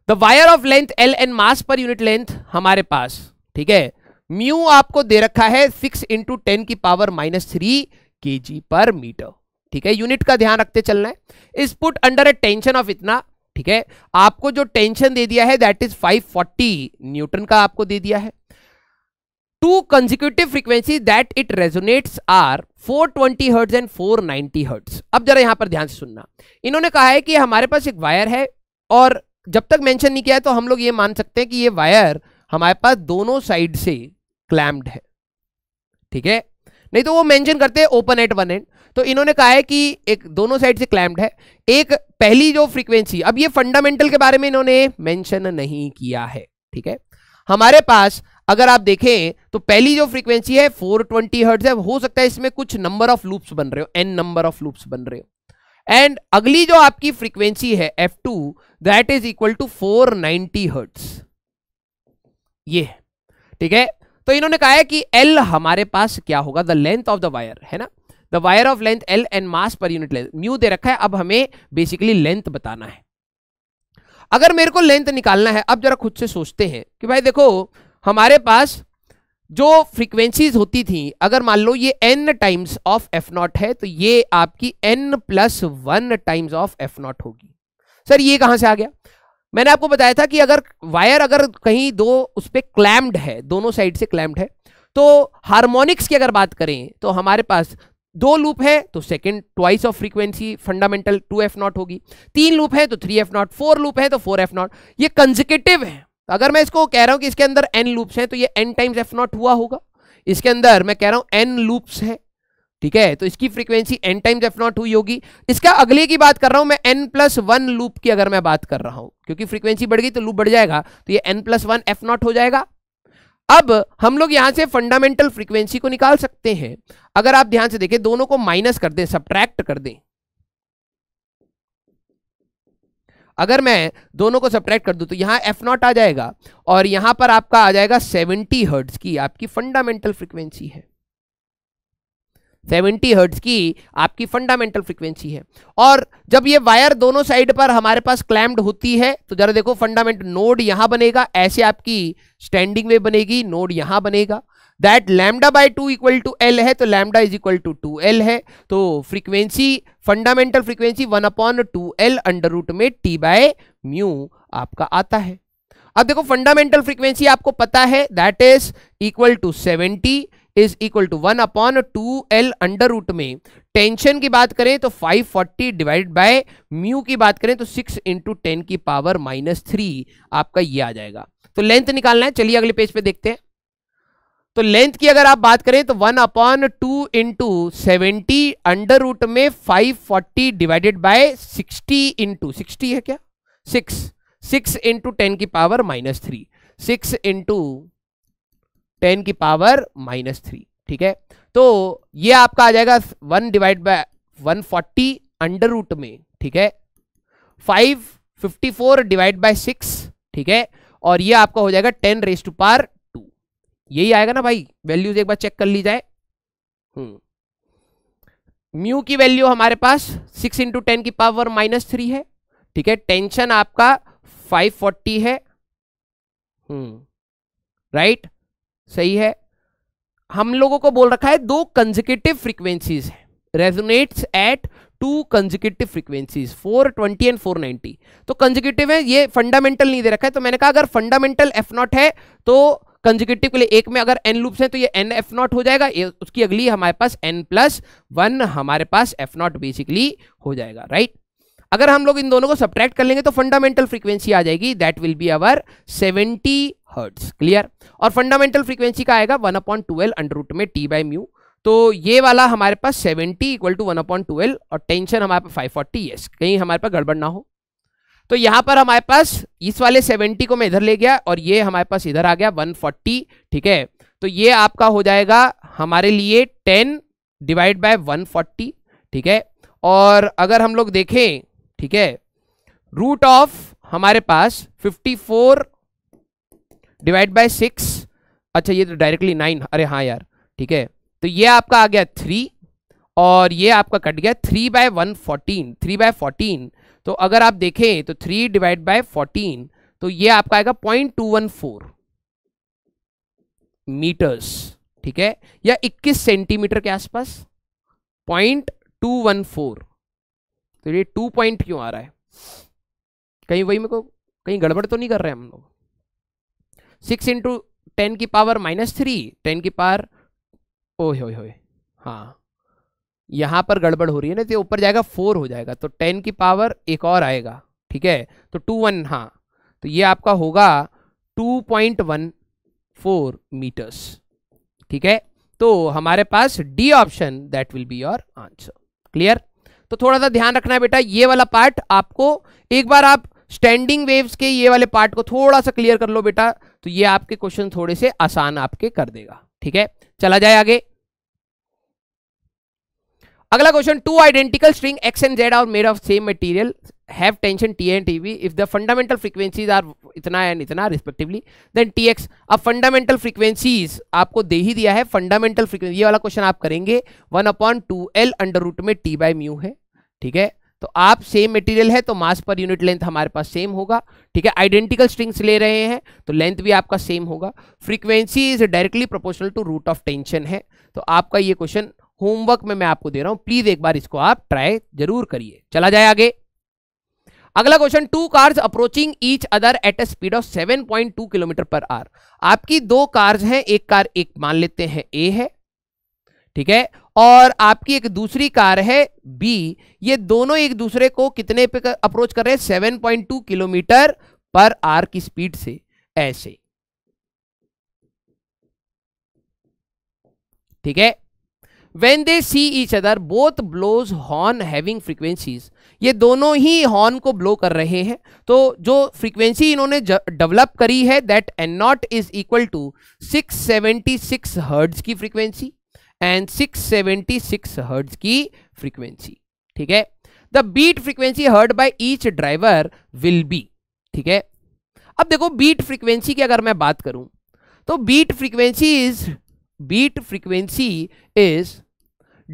the wire of length L and mass per unit length हमारे पास ठीक है म्यू आपको दे रखा है सिक्स इंटू टेन की पावर माइनस थ्री के जी पर मीटर ठीक है यूनिट का ध्यान रखते चलना है is put under a tension of इतना ठीक है आपको जो टेंशन दे दिया है दैट इज 540 न्यूटन का आपको दे दिया है two consecutive frequencies that it resonates are 420 hertz and 490 hertz अब जरा यहां पर ध्यान से सुनना इन्होंने कहा है कि हमारे पास एक वायर है और जब तक मेंशन नहीं किया है तो हम लोग ये मान सकते हैं कि ये वायर हमारे पास दोनों साइड से क्लैम्ड है ठीक है नहीं तो वो मेंशन करते हैं ओपन एट वन एंड तो इन्होंने कहा है कि एक दोनों साइड से क्लैम्ड है एक पहली जो फ्रीक्वेंसी अब ये फंडामेंटल के बारे में इन्होंने मेंशन नहीं किया है ठीक है हमारे पास अगर आप देखें तो पहली जो फ्रीक्वेंसी है 420 ट्वेंटी हर्ट है हो सकता है इसमें कुछ नंबर ऑफ लूप्स बन रहे हो एन नंबर ऑफ लूप्स बन रहे हो एंड अगली जो आपकी फ्रीक्वेंसी है F two that is equal to four ninety ये ठीक है तो इन्होंने कहा है कि एल हमारे पास क्या होगा the length of the wire है ना the wire of length L and mass per unit length mu दे रखा है अब हमें बेसिकली लेंथ बताना है अगर मेरे को लेंथ निकालना है अब जरा खुद से सोचते हैं कि भाई देखो हमारे पास जो फ्रीक्वेंसीज होती थी अगर मान लो ये N times of F not है तो ये आपकी N plus one times of F not होगी सर ये कहाँ से आ गया मैंने आपको बताया था कि अगर वायर अगर कहीं दो उस पर क्लैम्ड है दोनों साइड से क्लैम्ड है तो हार्मोनिक्स की अगर बात करें तो हमारे पास दो लूप है तो second twice of frequency fundamental two F not होगी तीन लूप है तो three F not four loop है तो फोर एफ नॉट ये कंजिकेटिव है तो अगर मैं इसको कह रहा हूं कि इसके अंदर एन लूप्स हैं तो ये एन टाइम्स एफ नॉट हुआ होगा इसके अंदर मैं कह रहा हूं एन लूप्स है ठीक है तो इसकी frequency N times F not हुई होगी इसका अगले की बात कर रहा हूं मैं एन प्लस वन लूप की अगर मैं बात कर रहा हूं क्योंकि फ्रीक्वेंसी बढ़ गई तो लूप बढ़ जाएगा तो ये N plus one F not हो जाएगा अब हम लोग यहां से फंडामेंटल फ्रीक्वेंसी को निकाल सकते हैं अगर आप ध्यान से देखें दोनों को माइनस कर दें सब्ट्रैक्ट कर दें अगर मैं दोनों को सब्ट्रैक्ट कर दूं तो यहाँ एफ नॉट आ जाएगा और यहाँ पर आपका आ जाएगा सेवेंटी हर्ट्स की आपकी फंडामेंटल फ्रिक्वेंसी है सेवेंटी हर्ट्स की आपकी फंडामेंटल फ्रिक्वेंसी है और जब ये वायर दोनों साइड पर हमारे पास क्लैम्ड होती है तो जरा देखो फंडामेंटल नोड यहाँ बनेगा ऐसे आपकी स्टैंडिंग वे बनेगी नोड यहाँ बनेगा that lambda by two equal to L है तो lambda is equal to two L है तो frequency fundamental frequency one upon two L under root में टी बाय म्यू आपका आता है अब देखो फंडामेंटल फ्रीक्वेंसी आपको पता है that is equal to seventy is equal to one upon two L under root में टेंशन की बात करें तो 540 डिवाइड बाय म्यू की बात करें तो 6 इंटू टेन की पावर माइनस थ्री आपका ये आ जाएगा तो लेंथ निकालना है चलिए अगले पेज पे देखते हैं तो लेंथ की अगर आप बात करें तो one upon two into seventy under root में five forty divided by sixty into sixty है क्या सिक्स सिक्स इंटू टेन की power minus three six into ten की पावर माइनस थ्री ठीक है तो ये आपका आ जाएगा one divide by one forty under root में ठीक है five fifty four divide by six ठीक है और ये आपका हो जाएगा टेन रेस टू पार यही आएगा ना भाई वैल्यूज एक बार चेक कर ली जाए म्यू हम्म। की वैल्यू हमारे पास सिक्स इंटू टेन की पावर माइनस थ्री है ठीक है टेंशन आपका फाइव फोर्टी है राइट हम्म। सही है हम लोगों को बोल रखा है दो कंजिकेटिव फ्रीक्वेंसीज है resonates at two consecutive frequencies 420 and 490 तो कंजिकेटिव है ये फंडामेंटल नहीं दे रखा है तो मैंने कहा अगर फंडामेंटल एफ नॉट है तो कंजिकेटिव के लिए एक में अगर एन लूप्स हैं तो ये एन एफ नॉट हो जाएगा उसकी अगली हमारे पास एन प्लस वन हमारे पास एफ नॉट बेसिकली हो जाएगा राइट अगर हम लोग इन दोनों को सब्ट्रैक्ट कर लेंगे तो फंडामेंटल फ्रीक्वेंसी आ जाएगी दैट विल बी अवर 70 हर्ट्स क्लियर और फंडामेंटल फ्रीक्वेंसी का आएगा one upon two L under root में टी बाई म्यू तो ये वाला हमारे पास 70 equal to one upon two L और टेंशन हमारे पास 540 फोर्टी yes. कहीं हमारे पास गड़बड़ ना हो तो यहां पर हमारे पास इस वाले 70 को मैं इधर ले गया और ये हमारे पास इधर आ गया 140 ठीक है तो ये आपका हो जाएगा हमारे लिए 10 डिवाइड बाय 140 ठीक है और अगर हम लोग देखें ठीक है रूट ऑफ हमारे पास 54 डिवाइड बाय 6 अच्छा ये तो डायरेक्टली 9 अरे हाँ यार ठीक है तो ये आपका आ गया 3 और ये आपका कट गया 3 by one fourteen three by fourteen तो अगर आप देखें तो थ्री डिवाइड बाय फोर्टीन तो ये आपका आएगा point two one four metres ठीक है या इक्कीस सेंटीमीटर के आसपास पॉइंट टू वन फोर तो ये टू पॉइंट क्यों आ रहा है कहीं वही मेरे को कहीं गड़बड़ तो नहीं कर रहे हम लोग सिक्स इंटू टेन की पावर माइनस थ्री टेन की पावर ओह हो हाँ यहां पर गड़बड़ हो रही है ना तो ऊपर जाएगा फोर हो जाएगा तो टेन की पावर एक और आएगा ठीक है तो टू वन हाँ तो ये आपका होगा two point one four metres ठीक है तो हमारे पास D option that will be your answer clear तो थोड़ा सा ध्यान रखना है बेटा ये वाला पार्ट आपको एक बार आप स्टैंडिंग वेव्स के ये वाले पार्ट को थोड़ा सा क्लियर कर लो बेटा तो ये आपके क्वेश्चन थोड़े से आसान आपके कर देगा ठीक है चला जाए आगे अगला question two identical string X and Z are made of same material have tension T and T V if the fundamental frequencies are इतना एंड इतना रिस्पेक्टिवली देन टी एक्स अब फंडामेंटल फ्रीक्वेंसीज आपको दे ही दिया है फंडामेंटल फ्रीक्वेंसी ये वाला क्वेश्चन आप करेंगे one upon two L under root में टी बाई म्यू है ठीक है तो आप सेम मटेरियल है तो मास पर यूनिट लेंथ हमारे पास सेम होगा ठीक है आइडेंटिकल स्ट्रिंग्स ले रहे हैं तो लेंथ भी आपका सेम होगा frequency is directly proportional to root of tension है तो आपका ये क्वेश्चन होमवर्क में मैं आपको दे रहा हूं प्लीज एक बार इसको आप ट्राई जरूर करिए चला जाए आगे अगला question two cars approaching each other at a speed of 7.2 kilometre per hour आपकी दो कार्स हैं एक कार एक मान लेते हैं ए है ठीक है और आपकी एक दूसरी कार है बी ये दोनों एक दूसरे को कितने पे कर, अप्रोच कर रहे हैं 7.2 किलोमीटर पर आर की स्पीड से ऐसे ठीक है when they see each other both blows horn having frequencies ये दोनों ही हॉर्न को ब्लो कर रहे हैं तो जो फ्रीक्वेंसी इन्होंने डेवलप करी है that N not is equal to 676 seventy hertz की फ्रीक्वेंसी एंड 676 सेवेंटी हर्ड्स की फ्रीक्वेंसी ठीक है the beat frequency heard by each driver will be ठीक है अब देखो बीट फ्रीक्वेंसी की अगर मैं बात करूं तो beat frequency is beat frequency is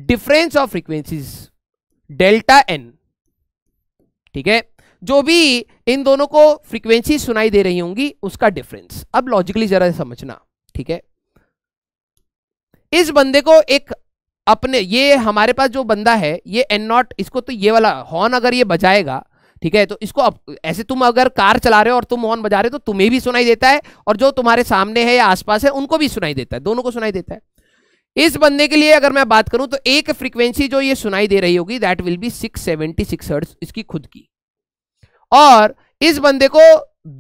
difference of frequencies delta N ठीक है जो भी इन दोनों को फ्रीक्वेंसी सुनाई दे रही होंगी उसका डिफरेंस अब लॉजिकली जरा समझना ठीक है इस बंदे को एक अपने ये हमारे पास जो बंदा है ये एन नॉट इसको तो ये वाला हॉर्न अगर ये बजाएगा ठीक है तो इसको अप, ऐसे तुम अगर कार चला रहे हो और तुम हॉर्न बजा रहे हो तो तुम्हें भी सुनाई देता है और जो तुम्हारे सामने है या आसपास है उनको भी सुनाई देता है दोनों को सुनाई देता है इस बंदे के लिए अगर मैं बात करूं तो एक फ्रीक्वेंसी जो ये सुनाई दे रही होगी दैट विल बी 676 सेवेंटी इसकी खुद की और इस बंदे को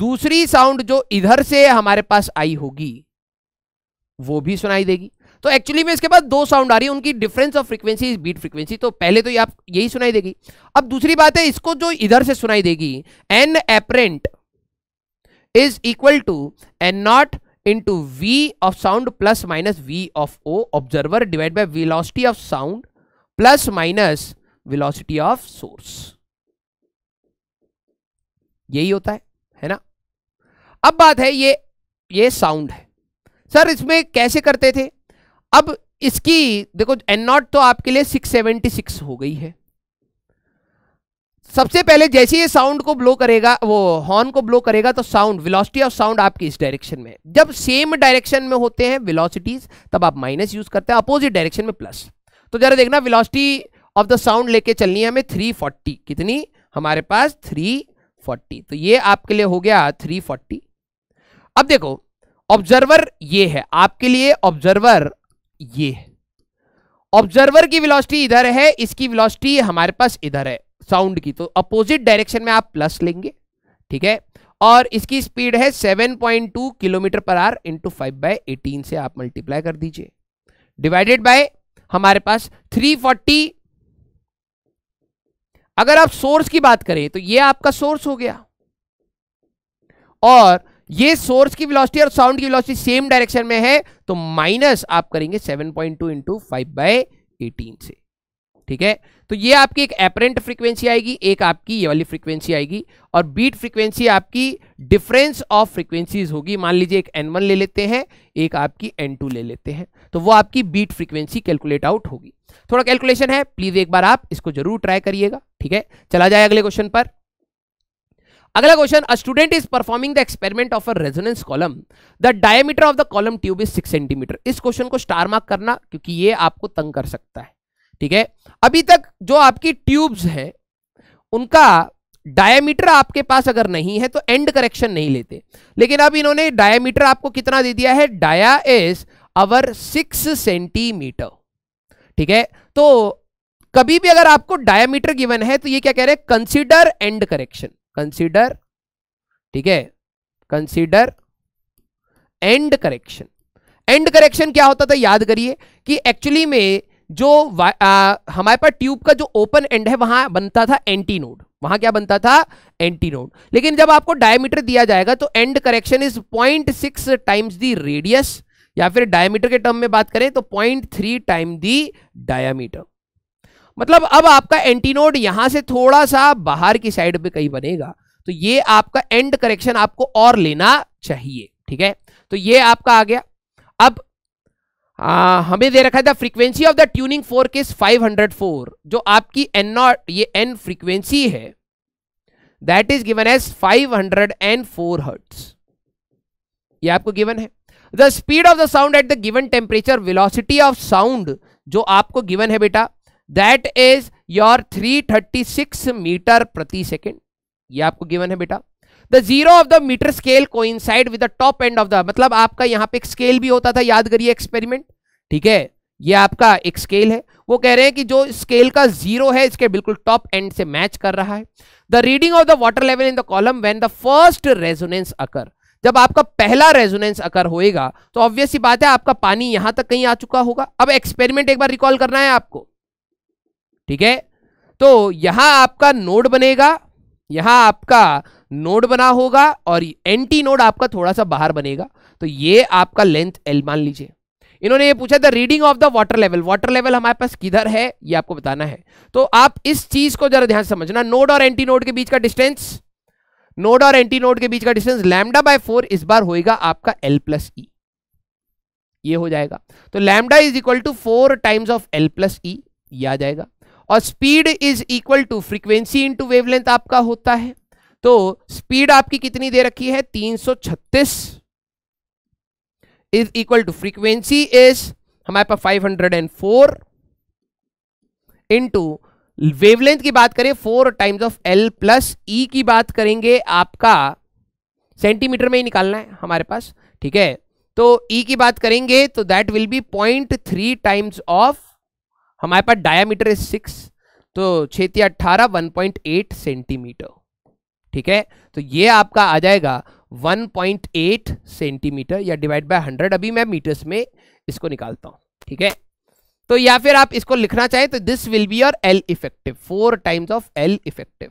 दूसरी साउंड जो इधर से हमारे पास आई होगी वो भी सुनाई देगी तो एक्चुअली में इसके बाद दो साउंड आ रही है उनकी difference of frequency beat frequency तो पहले तो ये आप यही सुनाई देगी अब दूसरी बात है इसको जो इधर से सुनाई देगी N apparent is equal to N not into V of sound plus minus V of O observer divide by velocity of sound plus minus velocity of source यही होता है है ना अब बात है ये ये साउंड है सर इसमें कैसे करते थे अब इसकी देखो एन नॉट तो आपके लिए 676 हो गई है सबसे पहले जैसे ये साउंड को ब्लो करेगा वो हॉर्न को ब्लो करेगा तो साउंड वेलोसिटी ऑफ साउंड आपकी इस डायरेक्शन में जब सेम डायरेक्शन में होते हैं वेलोसिटीज तब आप माइनस यूज करते हैं अपोजिट डायरेक्शन में प्लस तो जरा देखना वेलोसिटी ऑफ द साउंड लेके चलनी है हमें 340 कितनी हमारे पास 340 तो ये आपके लिए हो गया 340 अब देखो ऑब्जर्वर ये है आपके लिए ऑब्जर्वर ये है ऑब्जर्वर की वेलोसिटी इधर है इसकी वेलोसिटी हमारे पास इधर है साउंड की तो अपोजिट डायरेक्शन में आप प्लस लेंगे ठीक है और इसकी स्पीड है 7.2 kilometre per hour into five by eighteen से आप मल्टीप्लाई कर दीजिए डिवाइडेड बाय हमारे पास 340 अगर आप सोर्स की बात करें तो ये आपका सोर्स हो गया और ये सोर्स की वेलोसिटी और साउंड की वेलोसिटी सेम डायरेक्शन में है तो माइनस आप करेंगे 7.2 पॉइंट टू इंटू से ठीक है तो ये आपकी एक एपरेंट फ्रीक्वेंसी आएगी एक आपकी ये वाली फ्रीक्वेंसी आएगी और बीट फ्रीक्वेंसी आपकी डिफरेंस ऑफ फ्रीक्वेंसीज होगी मान लीजिए एक एन वन ले लेते हैं एक आपकी एन टू ले लेते हैं तो वो आपकी बीट फ्रीक्वेंसी कैलकुलेट आउट होगी थोड़ा कैलकुलेशन है प्लीज एक बार आप इसको जरूर ट्राई करिएगा ठीक है चला जाए अगले क्वेश्चन पर अगला question a student is performing the experiment of a resonance column the diameter of the column tube is six centimetre इस क्वेश्चन को स्टार मार्क करना क्योंकि ये आपको तंग कर सकता है ठीक है अभी तक जो आपकी ट्यूब्स है उनका डायमीटर आपके पास अगर नहीं है तो एंड करेक्शन नहीं लेते लेकिन अब इन्होंने डायमीटर आपको कितना दे दिया है dia is our six centimetre ठीक है तो कभी भी अगर आपको डायमीटर गिवन है तो ये क्या कह रहे हैं कंसिडर एंड करेक्शन कंसिडर ठीक है consider end correction end correction क्या होता था याद करिए कि एक्चुअली में जो आ, हमारे पास ट्यूब का जो ओपन एंड है वहां बनता था एंटी नोड वहां क्या बनता था एंटी नोड लेकिन जब आपको डायमीटर दिया जाएगा तो end correction is point six times the radius या फिर डायमीटर के टर्म में बात करें तो point three time the diameter मतलब अब आपका एंटीनोड यहां से थोड़ा सा बाहर की साइड पे कहीं बनेगा तो ये आपका एंड करेक्शन आपको और लेना चाहिए ठीक है तो ये आपका आ गया अब आ, हमें दे रखा था frequency of the tuning fork is 504 जो आपकी एन नॉट ये एन फ्रीक्वेंसी है that is given as 504 hertz ये आपको गिवन है the speed of the sound at the given temperature velocity of sound जो आपको गिवन है बेटा दैट इज योर 336 मीटर प्रति सेकेंड ये आपको गिवन है बेटा the zero of the metre scale coincide with the top end of the मतलब आपका यहां पे एक स्केल भी होता था याद करिए एक्सपेरिमेंट ठीक है ये आपका एक स्केल है वो कह रहे हैं कि जो स्केल का जीरो है इसके बिल्कुल टॉप एंड से मैच कर रहा है the reading of the water level in the column when the first resonance occur जब आपका पहला रेजोनेंस अकर होएगा तो ऑब्वियस ही बात है आपका पानी यहां तक कहीं आ चुका होगा अब एक्सपेरिमेंट एक बार रिकॉल करना है आपको ठीक है तो यहां आपका नोड बनेगा यहां आपका नोड बना होगा और एंटी नोड आपका थोड़ा सा बाहर बनेगा तो ये आपका लेंथ एल मान लीजिए इन्होंने ये पूछा the reading of the water level water level हमारे पास किधर है ये आपको बताना है तो आप इस चीज को जरा ध्यान समझना नोड और एंटी नोड के बीच का डिस्टेंस नोड और एंटी नोड के बीच का डिस्टेंस लैमडा बाय फोर इस बार होएगा आपका एल प्लस ई ये हो जाएगा तो lambda is equal to four times of L plus E ये आ जाएगा और speed is equal to frequency into wavelength आपका होता है तो स्पीड आपकी कितनी दे रखी है 336 is equal to frequency is हमारे पास 504 इनटू वेवलेंथ की बात करें four times of L plus E की बात करेंगे आपका सेंटीमीटर में ही निकालना है हमारे पास ठीक है तो ई e की बात करेंगे तो that will be point three times of हमारे पास डायामीटर इज सिक्स तो छेती अट्ठारह वन पॉइंट एट सेंटीमीटर ठीक है तो ये आपका आ जाएगा 1.8 सेंटीमीटर या डिवाइड बाय 100 अभी मैं मीटर्स में इसको निकालता हूं ठीक है तो या फिर आप इसको लिखना चाहें तो this will be your L effective four times of L effective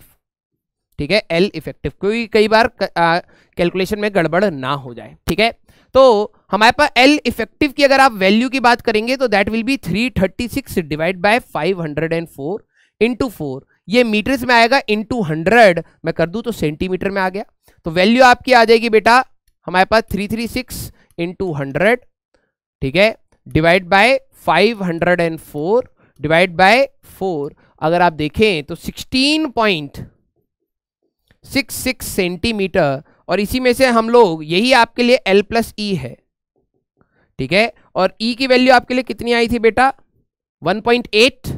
ठीक है एल इफेक्टिव क्योंकि कई बार कैलकुलेशन में गड़बड़ ना हो जाए ठीक है तो हमारे पास एल इफेक्टिव की अगर आप वैल्यू की बात करेंगे तो that will be 336 divide by 504 into four ये मीटर्स में आएगा इनटू हंड्रेड मैं कर दूं तो सेंटीमीटर में आ गया तो वैल्यू आपकी आ जाएगी बेटा हमारे पास three three six into hundred ठीक है divide by five hundred and four divide by four अगर आप देखें तो sixteen point six six centimetre और इसी में से हम लोग यही आपके लिए एल प्लस ई है ठीक है और ई e की वैल्यू आपके लिए कितनी आई थी बेटा एट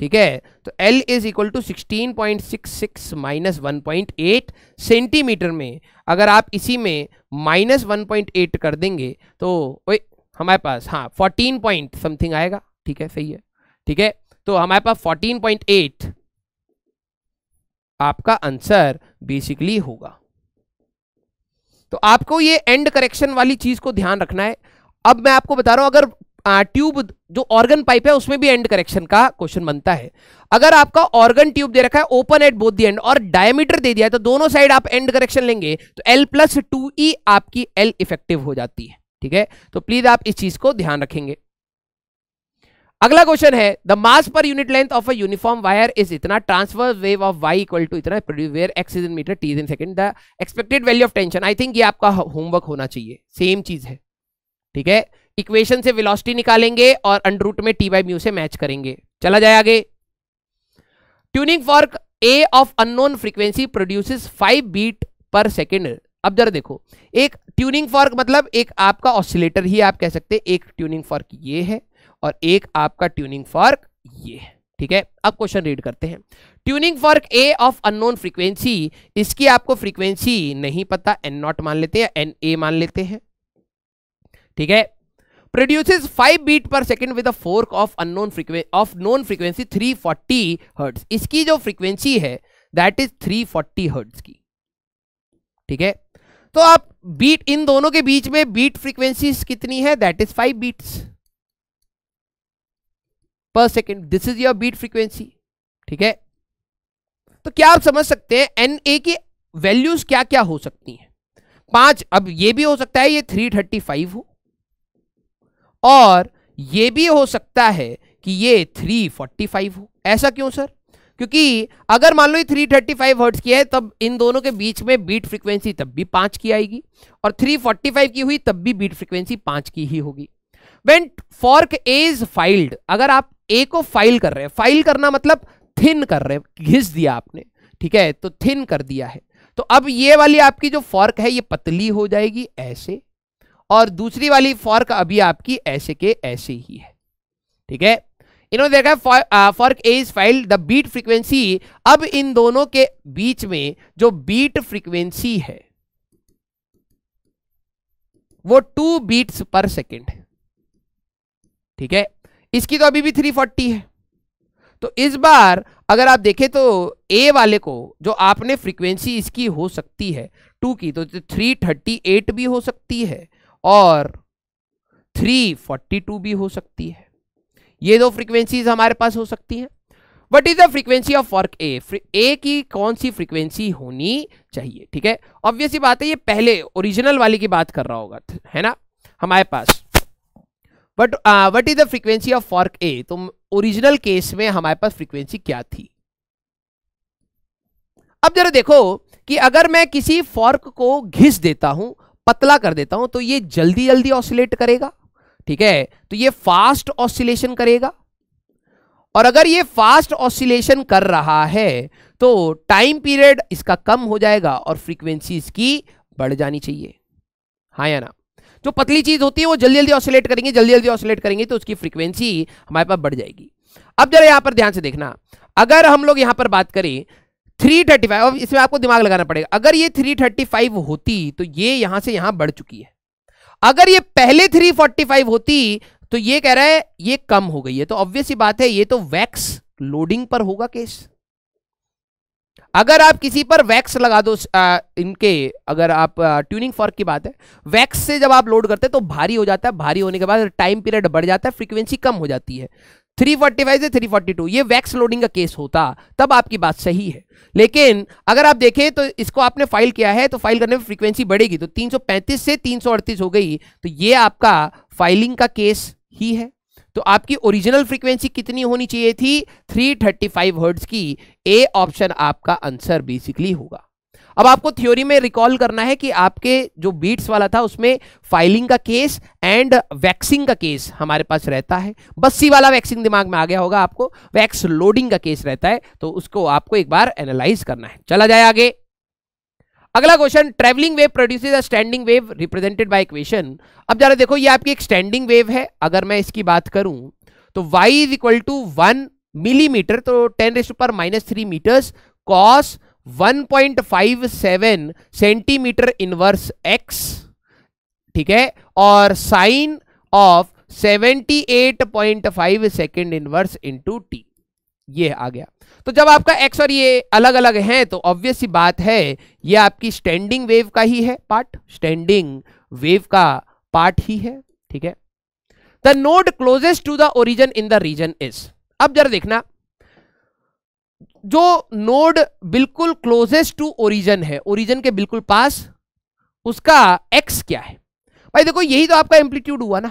ठीक है तो L is equal to 16.66 minus 1.8 centimetre में अगर आप इसी में माइनस एट कर देंगे तो ओए हमारे पास हाँ 14 पॉइंट समथिंग आएगा ठीक है सही है ठीक है तो हमारे पास 14.8 आपका आंसर बेसिकली होगा तो आपको ये एंड करेक्शन वाली चीज को ध्यान रखना है अब मैं आपको बता रहा हूं अगर ट्यूब जो ऑर्गन पाइप है उसमें भी एंड करेक्शन का क्वेश्चन बनता है अगर आपका ऑर्गन ट्यूब दे रखा है open at both the end और डायमीटर दे दिया है तो दोनों साइड आप एंड करेक्शन लेंगे तो एल प्लस टू ई आपकी एल इफेक्टिव हो जाती है ठीक है तो प्लीज आप इस चीज को ध्यान रखेंगे अगला क्वेश्चन है the mass per unit length of a uniform wire is इतना transverse wave of Y equal to इतना where X is in metre T is in second the expected value of tension I think ये आपका होमवर्क होना चाहिए सेम चीज है ठीक है इक्वेशन से वेलोसिटी निकालेंगे और अंडरूट में टी बाई म्यू से मैच करेंगे चला जाए आगे tuning fork A of unknown frequency produces five beat per second अब जरा देखो एक ट्यूनिंग फॉर्क मतलब एक आपका ऑसिलेटर ही आप कह सकते एक ट्यूनिंग फॉर्क ये है और एक आपका ट्यूनिंग फॉर्क ये है ठीक है अब क्वेश्चन रीड करते हैं tuning fork A of unknown frequency इसकी आपको फ्रीक्वेंसी नहीं पता एन नॉट मान लेते हैं एन ए मान लेते हैं ठीक है produces five beat per second with a fork of unknown frequency of known frequency 340 इसकी जो फ्रीक्वेंसी है दैट इज 340 हर्ट्ज की ठीक है तो आप बीट इन दोनों के बीच में बीट फ्रीक्वेंसी कितनी है that is 5 beats per second this is your beat frequency ठीक है तो क्या आप समझ सकते हैं एन ए की वैल्यूज क्या क्या हो सकती हैं पांच अब ये भी हो सकता है ये थ्री थर्टी फाइव हो और ये भी हो सकता है कि ये 345 हो ऐसा क्यों सर क्योंकि अगर मान लो ये 335 हर्ट्ज की है तब इन दोनों के बीच में बीट फ्रीक्वेंसी तब भी पांच की आएगी और 345 की हुई तब भी बीट फ्रीक्वेंसी पांच की ही होगी वेन फॉर्क इज फाइल्ड अगर आप ए को फाइल कर रहे हैं फाइल करना मतलब थिन कर रहे हैं घिस दिया आपने ठीक है तो थिन कर दिया है तो अब ये वाली आपकी जो फॉर्क है ये पतली हो जाएगी ऐसे और दूसरी वाली फॉर्क अभी आपकी ऐसे के ऐसे ही है ठीक है इन्होंने देखा fork A is file the beat frequency अब इन दोनों के बीच में जो बीट फ्रीक्वेंसी है वो टू बीट्स पर सेकेंड है ठीक है इसकी तो अभी भी थ्री फोर्टी है तो इस बार अगर आप देखें तो ए वाले को जो आपने फ्रीक्वेंसी इसकी हो सकती है टू की तो थ्री थर्टी एट भी हो सकती है और 342 भी हो सकती है ये दो फ्रीक्वेंसीज हमारे पास हो सकती हैं what is the frequency of fork A A की कौन सी फ्रीक्वेंसी होनी चाहिए ठीक है ऑब्वियसली बात है ये पहले ओरिजिनल वाले की बात कर रहा होगा है ना हमारे पास but what is the frequency of fork A तो ओरिजिनल केस में हमारे पास फ्रीक्वेंसी क्या थी अब जरा देखो कि अगर मैं किसी फॉर्क को घिस देता हूं पतला कर देता हूं तो ये जल्दी जल्दी ऑसिलेट करेगा ठीक है तो ये फास्ट ऑसिलेशन करेगा और अगर ये फास्ट ऑसिलेशन कर रहा है तो टाइम पीरियड इसका कम हो जाएगा और फ्रीक्वेंसी इसकी बढ़ जानी चाहिए हाँ या ना जो पतली चीज होती है वो जल्दी जल्दी ऑसिलेट करेंगे जल्दी जल्दी ऑसिलेट करेंगे तो उसकी फ्रीक्वेंसी हमारे पास बढ़ जाएगी अब जरा यहां पर ध्यान से देखना अगर हम लोग यहां पर बात करें 335 अब इसमें आपको दिमाग लगाना पड़ेगा अगर ये 335 होती तो ये यहां से यहां बढ़ चुकी है अगर ये पहले 345 होती तो ये कह रहा है ये कम हो गई है तो ऑब्वियस ही बात है ये तो वैक्स लोडिंग पर होगा केस अगर आप किसी पर वैक्स लगा दो आ, इनके अगर आप आ, ट्यूनिंग फॉर्क की बात है वैक्स से जब आप लोड करते हैं तो भारी हो जाता है भारी होने के बाद टाइम पीरियड बढ़ जाता है फ्रीक्वेंसी कम हो जाती है 345 से 342 ये वैक्स लोडिंग का केस होता तब आपकी बात सही है लेकिन अगर आप देखें तो इसको आपने फाइल किया है तो फाइल करने में फ्रीक्वेंसी बढ़ेगी तो 335 से 338 हो गई तो ये आपका फाइलिंग का केस ही है तो आपकी ओरिजिनल फ्रीक्वेंसी कितनी होनी चाहिए थी 335 हर्ट्ज की ए ऑप्शन आपका आंसर बेसिकली होगा अब आपको थ्योरी में रिकॉल करना है कि आपके जो बीट्स वाला था उसमें फाइलिंग का केस एंड वैक्सिंग का केस हमारे पास रहता है बस्सी वाला वैक्सिंग दिमाग में आ गया होगा आपको वैक्स लोडिंग का केस रहता है तो उसको आपको एक बार एनालाइज करना है चला जाए आगे अगला question travelling wave produces a standing wave represented by equation अब जरा देखो ये आपकी एक स्टैंडिंग वेव है अगर मैं इसकी बात करूं तो Y is equal to one millimetre तो ten raised power minus three metres cos 1.57 centimetre inverse X ठीक है और sine of 78.5 second inverse into T ये आ गया तो जब आपका एक्स और ये अलग अलग हैं तो ऑब्वियस ही बात है ये आपकी स्टैंडिंग वेव का ही है पार्ट स्टैंडिंग वेव का पार्ट ही है ठीक है the node closest to the origin in the region is अब जरा देखना जो नोड बिल्कुल क्लोजेस्ट टू ओरिजन है ओरिजन के बिल्कुल पास उसका एक्स क्या है भाई देखो यही तो आपका एम्पलीट्यूड हुआ ना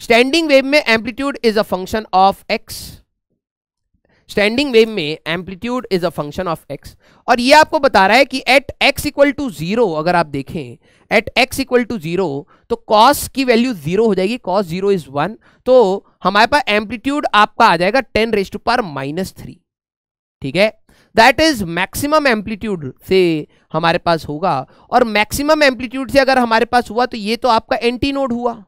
स्टैंडिंग वेव में amplitude is a function of X standing wave में amplitude is a function of X और ये आपको बता रहा है कि at X equal to zero अगर आप देखें at X equal to zero तो कॉस की वैल्यू जीरो हो जाएगी कॉस जीरो इज वन तो हमारे पास एम्पलीट्यूड आपका आ जाएगा ten raise to power minus three ठीक है दैट इज मैक्सिमम एम्पलीट्यूड से हमारे पास होगा और मैक्सिमम एम्पलीट्यूड से अगर हमारे पास हुआ तो ये तो आपका एंटी नोड हुआ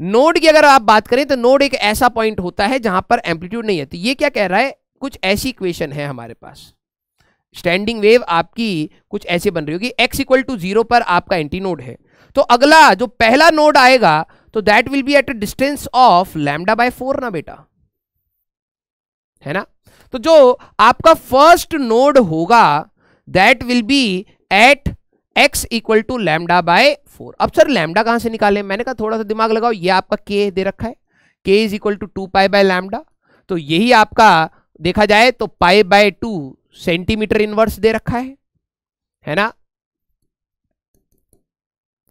नोड की अगर आप बात करें तो नोड एक ऐसा पॉइंट होता है जहां पर एम्पलीट्यूड नहीं है तो ये क्या कह रहा है कुछ ऐसी इक्वेशन है हमारे पास स्टैंडिंग वेव आपकी कुछ ऐसे बन रही होगी एक्स इक्वल टू जीरो पर आपका एंटी नोड है तो अगला जो पहला नोड आएगा तो that will be at a distance of lambda by four ना बेटा है ना तो जो आपका फर्स्ट नोड होगा that will be at X equal to lambda by four अब सर लैमडा कहां से निकाले मैंने कहा थोड़ा सा दिमाग लगाओ ये आपका के दे रखा है K is equal to two pi by lambda तो यही आपका देखा जाए तो pi by two centimetre inverse दे रखा है है ना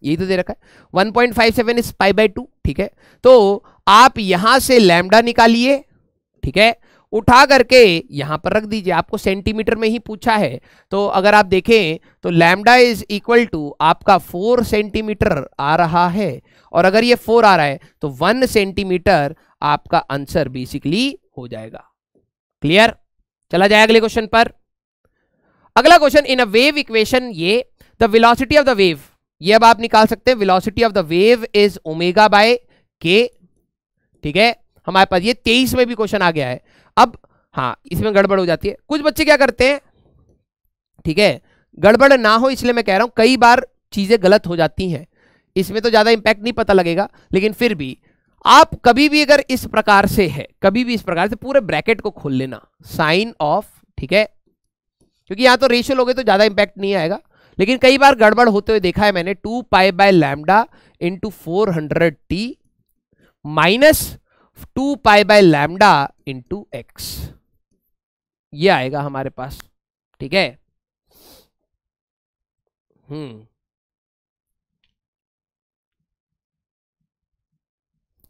यही तो दे रखा है one point five seven is pi by two ठीक है तो आप यहां से लैमडा निकालिए ठीक है उठा करके यहां पर रख दीजिए आपको सेंटीमीटर में ही पूछा है तो अगर आप देखें तो लैमडा इज इक्वल टू आपका फोर सेंटीमीटर आ रहा है और अगर ये फोर आ रहा है तो वन सेंटीमीटर आपका आंसर बेसिकली हो जाएगा क्लियर चला जाए अगले क्वेश्चन पर अगला question in a wave equation ये the velocity of the wave ये अब आप निकाल सकते हैं velocity of the wave is omega by K ठीक है हमारे पास ये तेईस में भी क्वेश्चन आ गया है अब हाँ इसमें गड़बड़ हो जाती है कुछ बच्चे क्या करते हैं ठीक है गड़बड़ ना हो इसलिए मैं कह रहा हूं कई बार चीज़ें गलत हो जाती हैं इसमें तो ज़्यादा इंपैक्ट नहीं पता लगेगा लेकिन फिर भी आप कभी भी अगर इस प्रकार से है कभी भी इस प्रकार से पूरे ब्रैकेट को खोल लेना साइन ऑफ ठीक है क्योंकि यहां तो रेशियो लोगे तो ज़्यादा इंपैक्ट नहीं आएगा लेकिन कई बार गड़बड़ होते हुए देखा है मैंने two pi by lambda into four hundred T minus two pi by lambda into X ये आएगा हमारे पास ठीक है हम्म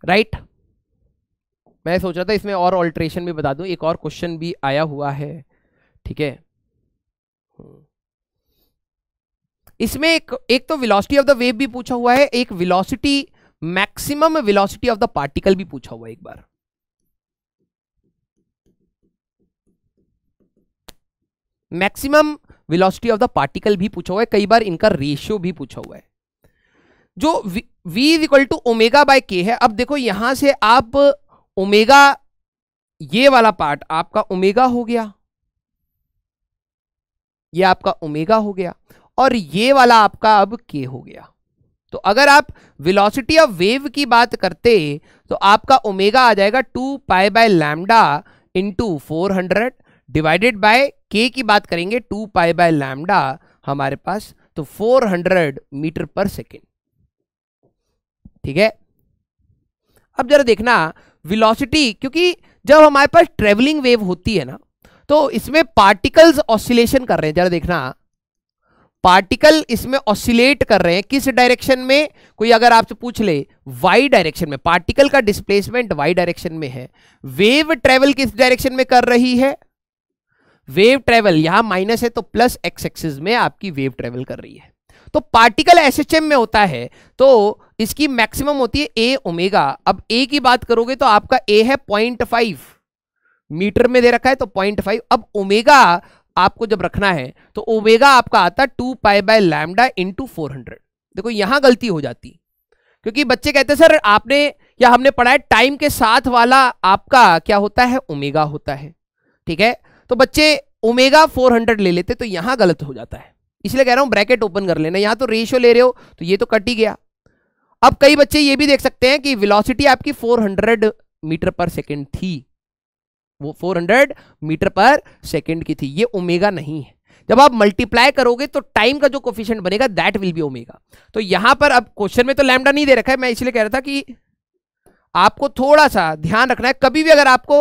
राइट right? मैं सोच रहा था इसमें और ऑल्ट्रेशन भी बता दूं एक और क्वेश्चन भी आया हुआ है ठीक है हम्म। इसमें एक एक तो वेलोसिटी ऑफ द वेव भी पूछा हुआ है एक velocity maximum velocity of the particle भी पूछा हुआ एक बार maximum velocity of the particle भी पूछा हुआ है कई बार इनका रेशियो भी पूछा हुआ है जो V is equal to omega by K है अब देखो यहां से आप ओमेगा ये वाला पार्ट आपका ओमेगा हो गया ये आपका ओमेगा हो गया और ये वाला आपका अब के हो गया तो अगर आप वेलोसिटी ऑफ वेव की बात करते तो आपका ओमेगा आ जाएगा two pi by lambda into four hundred divided by K की बात करेंगे टू पाई बाय लैमडा हमारे पास तो four hundred metre per second ठीक है अब जरा देखना वेलोसिटी क्योंकि जब हमारे पास ट्रेवलिंग वेव होती है ना तो इसमें पार्टिकल्स ऑसिलेशन कर रहे हैं जरा देखना पार्टिकल इसमें ऑसिलेट कर रहे हैं किस डायरेक्शन में कोई अगर आपसे पूछ ले वाई डायरेक्शन में पार्टिकल का डिस्प्लेसमेंट वाई डायरेक्शन में है वेव ट्रेवल किस डायरेक्शन में कर रही है वेव ट्रेवल यहां माइनस है तो प्लस एक्स एक्सिस में आपकी वेव ट्रेवल कर रही है तो पार्टिकल एम में होता है तो इसकी मैक्सिमम होती है ए ओमेगा अब ए की बात करोगे तो आपका ए है पॉइंट फाइव मीटर में दे रखा है तो पॉइंट फाइव अब ओमेगा आपको जब रखना है तो ओमेगा आपका आता two pi by lambda into four hundred देखो यहां गलती हो जाती क्योंकि बच्चे कहते सर आपने या हमने पढ़ा है टाइम के साथ वाला आपका क्या होता है ओमेगा होता है ठीक है तो बच्चे ओमेगा 400 ले लेते तो यहां गलत हो जाता है इसलिए कह रहा हूं ब्रैकेट ओपन कर लेना यहां तो रेशियो ले रहे हो तो ये तो कट ही गया अब कई बच्चे ये भी देख सकते हैं कि वेलोसिटी आपकी 400 मीटर पर सेकंड थी वो 400 मीटर पर सेकेंड की थी ये ओमेगा नहीं है जब आप मल्टीप्लाई करोगे तो टाइम का जो कोफिशियंट बनेगा दैट विल बी ओमेगा तो यहां पर अब क्वेश्चन में तो लैमडा नहीं दे रखा है मैं इसलिए कह रहा था कि आपको थोड़ा सा ध्यान रखना है कभी भी अगर आपको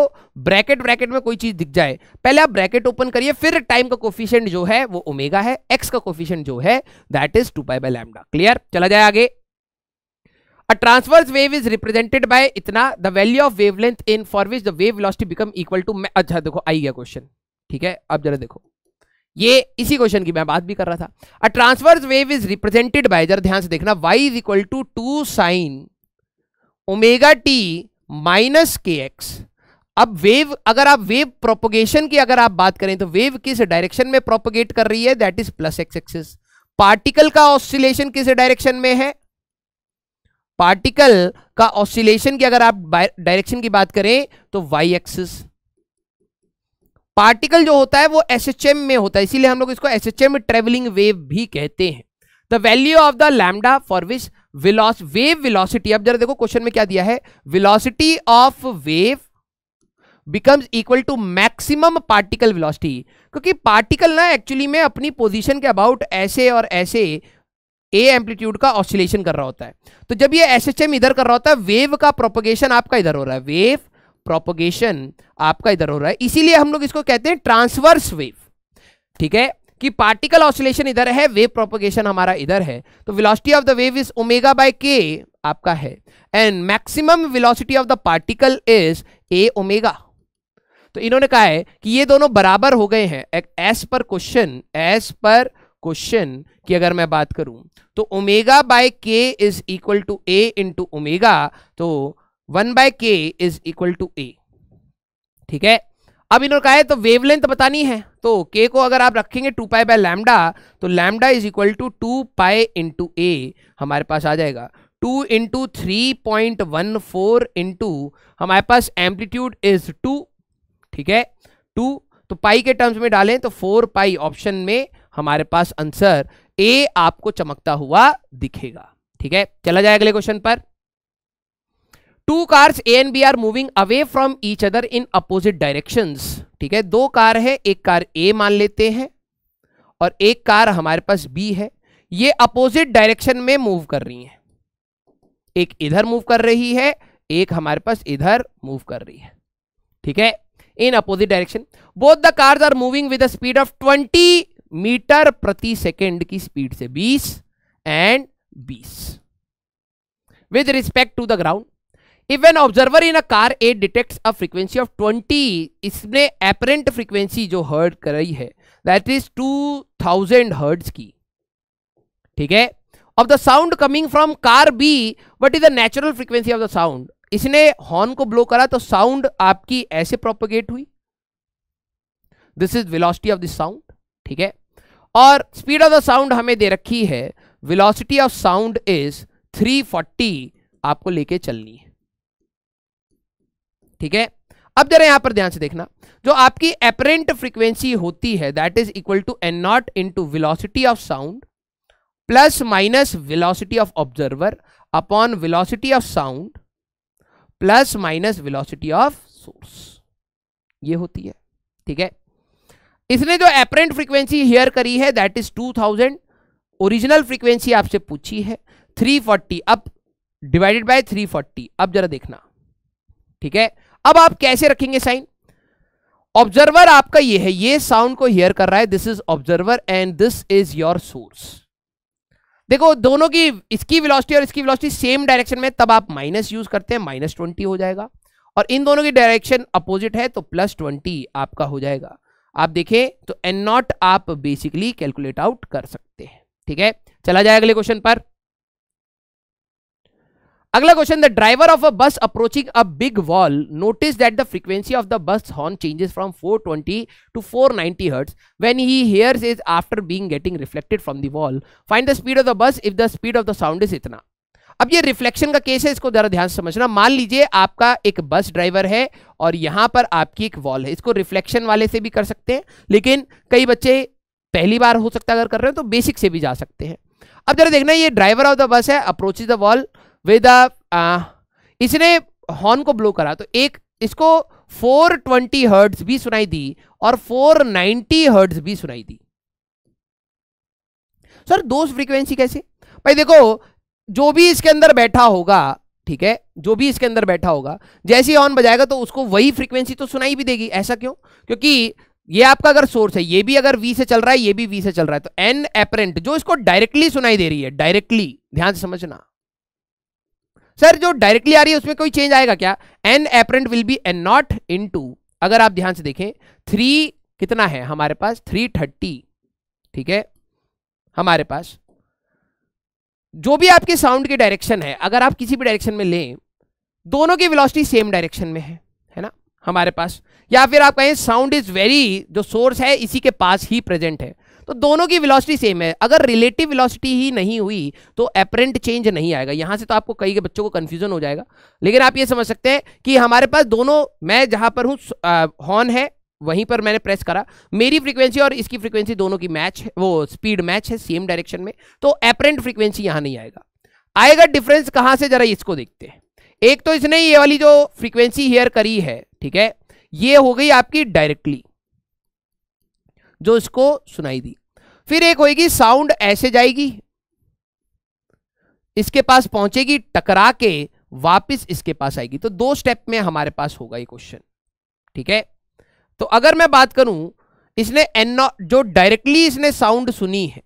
ब्रैकेट ब्रैकेट में कोई चीज दिख जाए पहले आप ब्रैकेट ओपन करिए फिर टाइम का कोफिशियंट जो है वो ओमेगा है एक्स का कोफिशियंट जो है that is two pi by lambda clear चला जाए आगे A transverse wave is represented by इतना the value of wavelength in for which the wave velocity become equal to अच्छा देखो आई गया क्वेश्चन ठीक है अब जरा देखो ये इसी क्वेश्चन की मैं बात भी कर रहा था a transverse wave is represented by जरा ध्यान से देखना y is equal to two sine omega T minus के एक्स अब वेव अगर आप वेव प्रोपोगेशन की अगर आप बात करें तो वेव किस डायरेक्शन में प्रोपोगेट कर रही है that is plus X axis particle का ऑसिलेशन किस डायरेक्शन में है पार्टिकल का ऑसिलेशन की अगर आप डायरेक्शन की बात करें तो वाई एक्सिस पार्टिकल जो होता है वो एस में होता है इसीलिए हम लोग इसको S H M travelling wave भी कहते हैं the value of the lambda for which velos wave velocity अब जरा देखो क्वेश्चन में क्या दिया है velocity of wave becomes equal to maximum particle velocity क्योंकि पार्टिकल ना एक्चुअली में अपनी पोजिशन के अबाउट ऐसे और ऐसे ए एम्पलीट्यूड का ऑसिलेशन कर रहा होता है तो जब ये एस इधर कर रहा होता है वेव का प्रोपोगेशन आपका इधर हो रहा है वेव प्रोपोगेशन आपका इधर हो रहा है इसीलिए हम लोग इसको कहते हैं ट्रांसवर्स वेव ठीक है कि पार्टिकल ऑसिलेशन इधर है वेव प्रोपोगेशन हमारा इधर है तो velocity of the wave is omega by K आपका है and maximum velocity of the particle is A omega तो इन्होंने कहा है कि ये दोनों बराबर हो गए हैं as per question as per question की अगर मैं बात करूं तो ओमेगा बाय के is equal to A into omega तो वन बाय के इज इक्वल टू ए ठीक है अब इन्होंने कहा है तो वेवलेंथ बतानी है तो के को अगर आप रखेंगे टू पाई बाय लैमडा तो lambda is equal to two pi into A हमारे पास आ जाएगा two into three point one four into हमारे पास एम्पलीट्यूड इज टू ठीक है टू तो पाई के टर्म्स में डालें तो फोर पाई ऑप्शन में हमारे पास आंसर ए आपको चमकता हुआ दिखेगा ठीक है चला जाए अगले क्वेश्चन पर two cars A and B are moving away from each other in opposite direction ठीक है दो कार है एक कार ए मान लेते हैं और एक कार हमारे पास बी है ये अपोजिट डायरेक्शन में मूव कर रही है एक इधर मूव कर रही है एक हमारे पास इधर मूव कर रही है ठीक है in opposite direction both the cars are moving with speed of twenty metre प्रति सेकेंड की स्पीड से 20 and 20 with respect to the ground if an observer in a car A detect a frequency of 20 इसमें एपरेंट फ्रीक्वेंसी जो हर्ड कर रही है दैट इज 2000 थाउजेंड हर्ड्स की ठीक है of the sound coming from car B what is the natural frequency of the sound इसने हॉर्न को ब्लो करा तो साउंड आपकी ऐसे प्रोपोगेट हुई this is velocity of this sound ठीक है और स्पीड ऑफ द साउंड हमें दे रखी है वेलोसिटी ऑफ साउंड इज 340 आपको लेके चलनी है ठीक है अब जरा यहां पर ध्यान से देखना जो आपकी एपरेंट फ्रीक्वेंसी होती है that is equal to N not into velocity of sound plus minus velocity of observer upon velocity of sound plus minus velocity of source ये होती है ठीक है इसने जो एपरेंट फ्रीक्वेंसी हेयर करी है दैट इज 2000 ओरिजिनल फ्रीक्वेंसी आपसे पूछी है 340 अब डिवाइडेड बाय 340 अब जरा देखना ठीक है अब आप कैसे रखेंगे साइन ऑब्जर्वर आपका ये है ये साउंड को हेयर कर रहा है this is observer and this is your source देखो दोनों की इसकी विलॉसिटी और इसकी विलोसिटी सेम डायरेक्शन में तब आप माइनस यूज करते हैं माइनस ट्वेंटी हो जाएगा और इन दोनों की डायरेक्शन अपोजिट है तो प्लस ट्वेंटी आपका हो जाएगा आप देखें तो एन नॉट आप बेसिकली कैलकुलेट आउट कर सकते हैं ठीक है चला जाए अगले क्वेश्चन पर अगला question the driver of a bus approaching a big wall notice that the frequency of the bus horn changes from 420 to four ninety hertz when he hear is after being getting reflected from the wall find the speed of the bus if the speed of the sound is इतना अब ये रिफ्लेक्शन का केस है इसको जरा ध्यान समझना मान लीजिए आपका एक बस ड्राइवर है और यहां पर आपकी एक वॉल है इसको रिफ्लेक्शन वाले से भी कर सकते हैं लेकिन कई बच्चे पहली बार हो सकता है अगर कर रहे हो तो बेसिक से भी जा सकते हैं अब जरा देखना ये ड्राइवर ऑफ द बस है अप्रोच द वॉल विद इसने हॉर्न को ब्लो करा तो एक इसको 420 ट्वेंटी भी सुनाई दी और 490 नाइनटी भी सुनाई दी सर दो फ्रीक्वेंसी कैसे भाई देखो जो भी इसके अंदर बैठा होगा ठीक है जो भी इसके अंदर बैठा होगा जैसे ही ऑन बजाएगा तो उसको वही फ्रीक्वेंसी तो सुनाई भी देगी ऐसा क्यों क्योंकि ये आपका अगर सोर्स है ये भी अगर वी से चल रहा है ये भी वी से चल रहा है तो एन एपरेंट जो इसको डायरेक्टली सुनाई दे रही है डायरेक्टली ध्यान से समझना सर जो डायरेक्टली आ रही है उसमें कोई चेंज आएगा क्या n apparent will be n naught in अगर आप ध्यान से देखें थ्री कितना है हमारे पास थ्री थर्टी ठीक है हमारे पास जो भी आपके साउंड के डायरेक्शन है अगर आप किसी भी डायरेक्शन में लें दोनों की वेलोसिटी सेम डायरेक्शन में है है ना हमारे पास या फिर आप कहें साउंड इज वेरी जो सोर्स है इसी के पास ही प्रेजेंट है तो दोनों की वेलोसिटी सेम है अगर रिलेटिव वेलोसिटी ही नहीं हुई तो अपरेंट चेंज नहीं आएगा यहां से तो आपको कई के बच्चों को कंफ्यूजन हो जाएगा लेकिन आप ये समझ सकते हैं कि हमारे पास दोनों मैं जहां पर हूं हॉर्न है वहीं पर मैंने प्रेस करा मेरी फ्रीक्वेंसी और इसकी फ्रीक्वेंसी दोनों की मैच वो स्पीड मैच है सेम डायरेक्शन में तो एपरेंट फ्रीक्वेंसी यहां नहीं आएगा आएगा डिफरेंस कहां से जरा इसको देखते हैं एक तो इसने ये वाली जो फ्रीक्वेंसी हेयर करी है ठीक है ये हो गई आपकी डायरेक्टली जो इसको सुनाई दी फिर एक होगी साउंड ऐसे जाएगी इसके पास पहुंचेगी टकरा के वापिस इसके पास आएगी तो दो स्टेप में हमारे पास होगा ये क्वेश्चन ठीक है तो अगर मैं बात करूं इसने एनो जो डायरेक्टली इसने साउंड सुनी है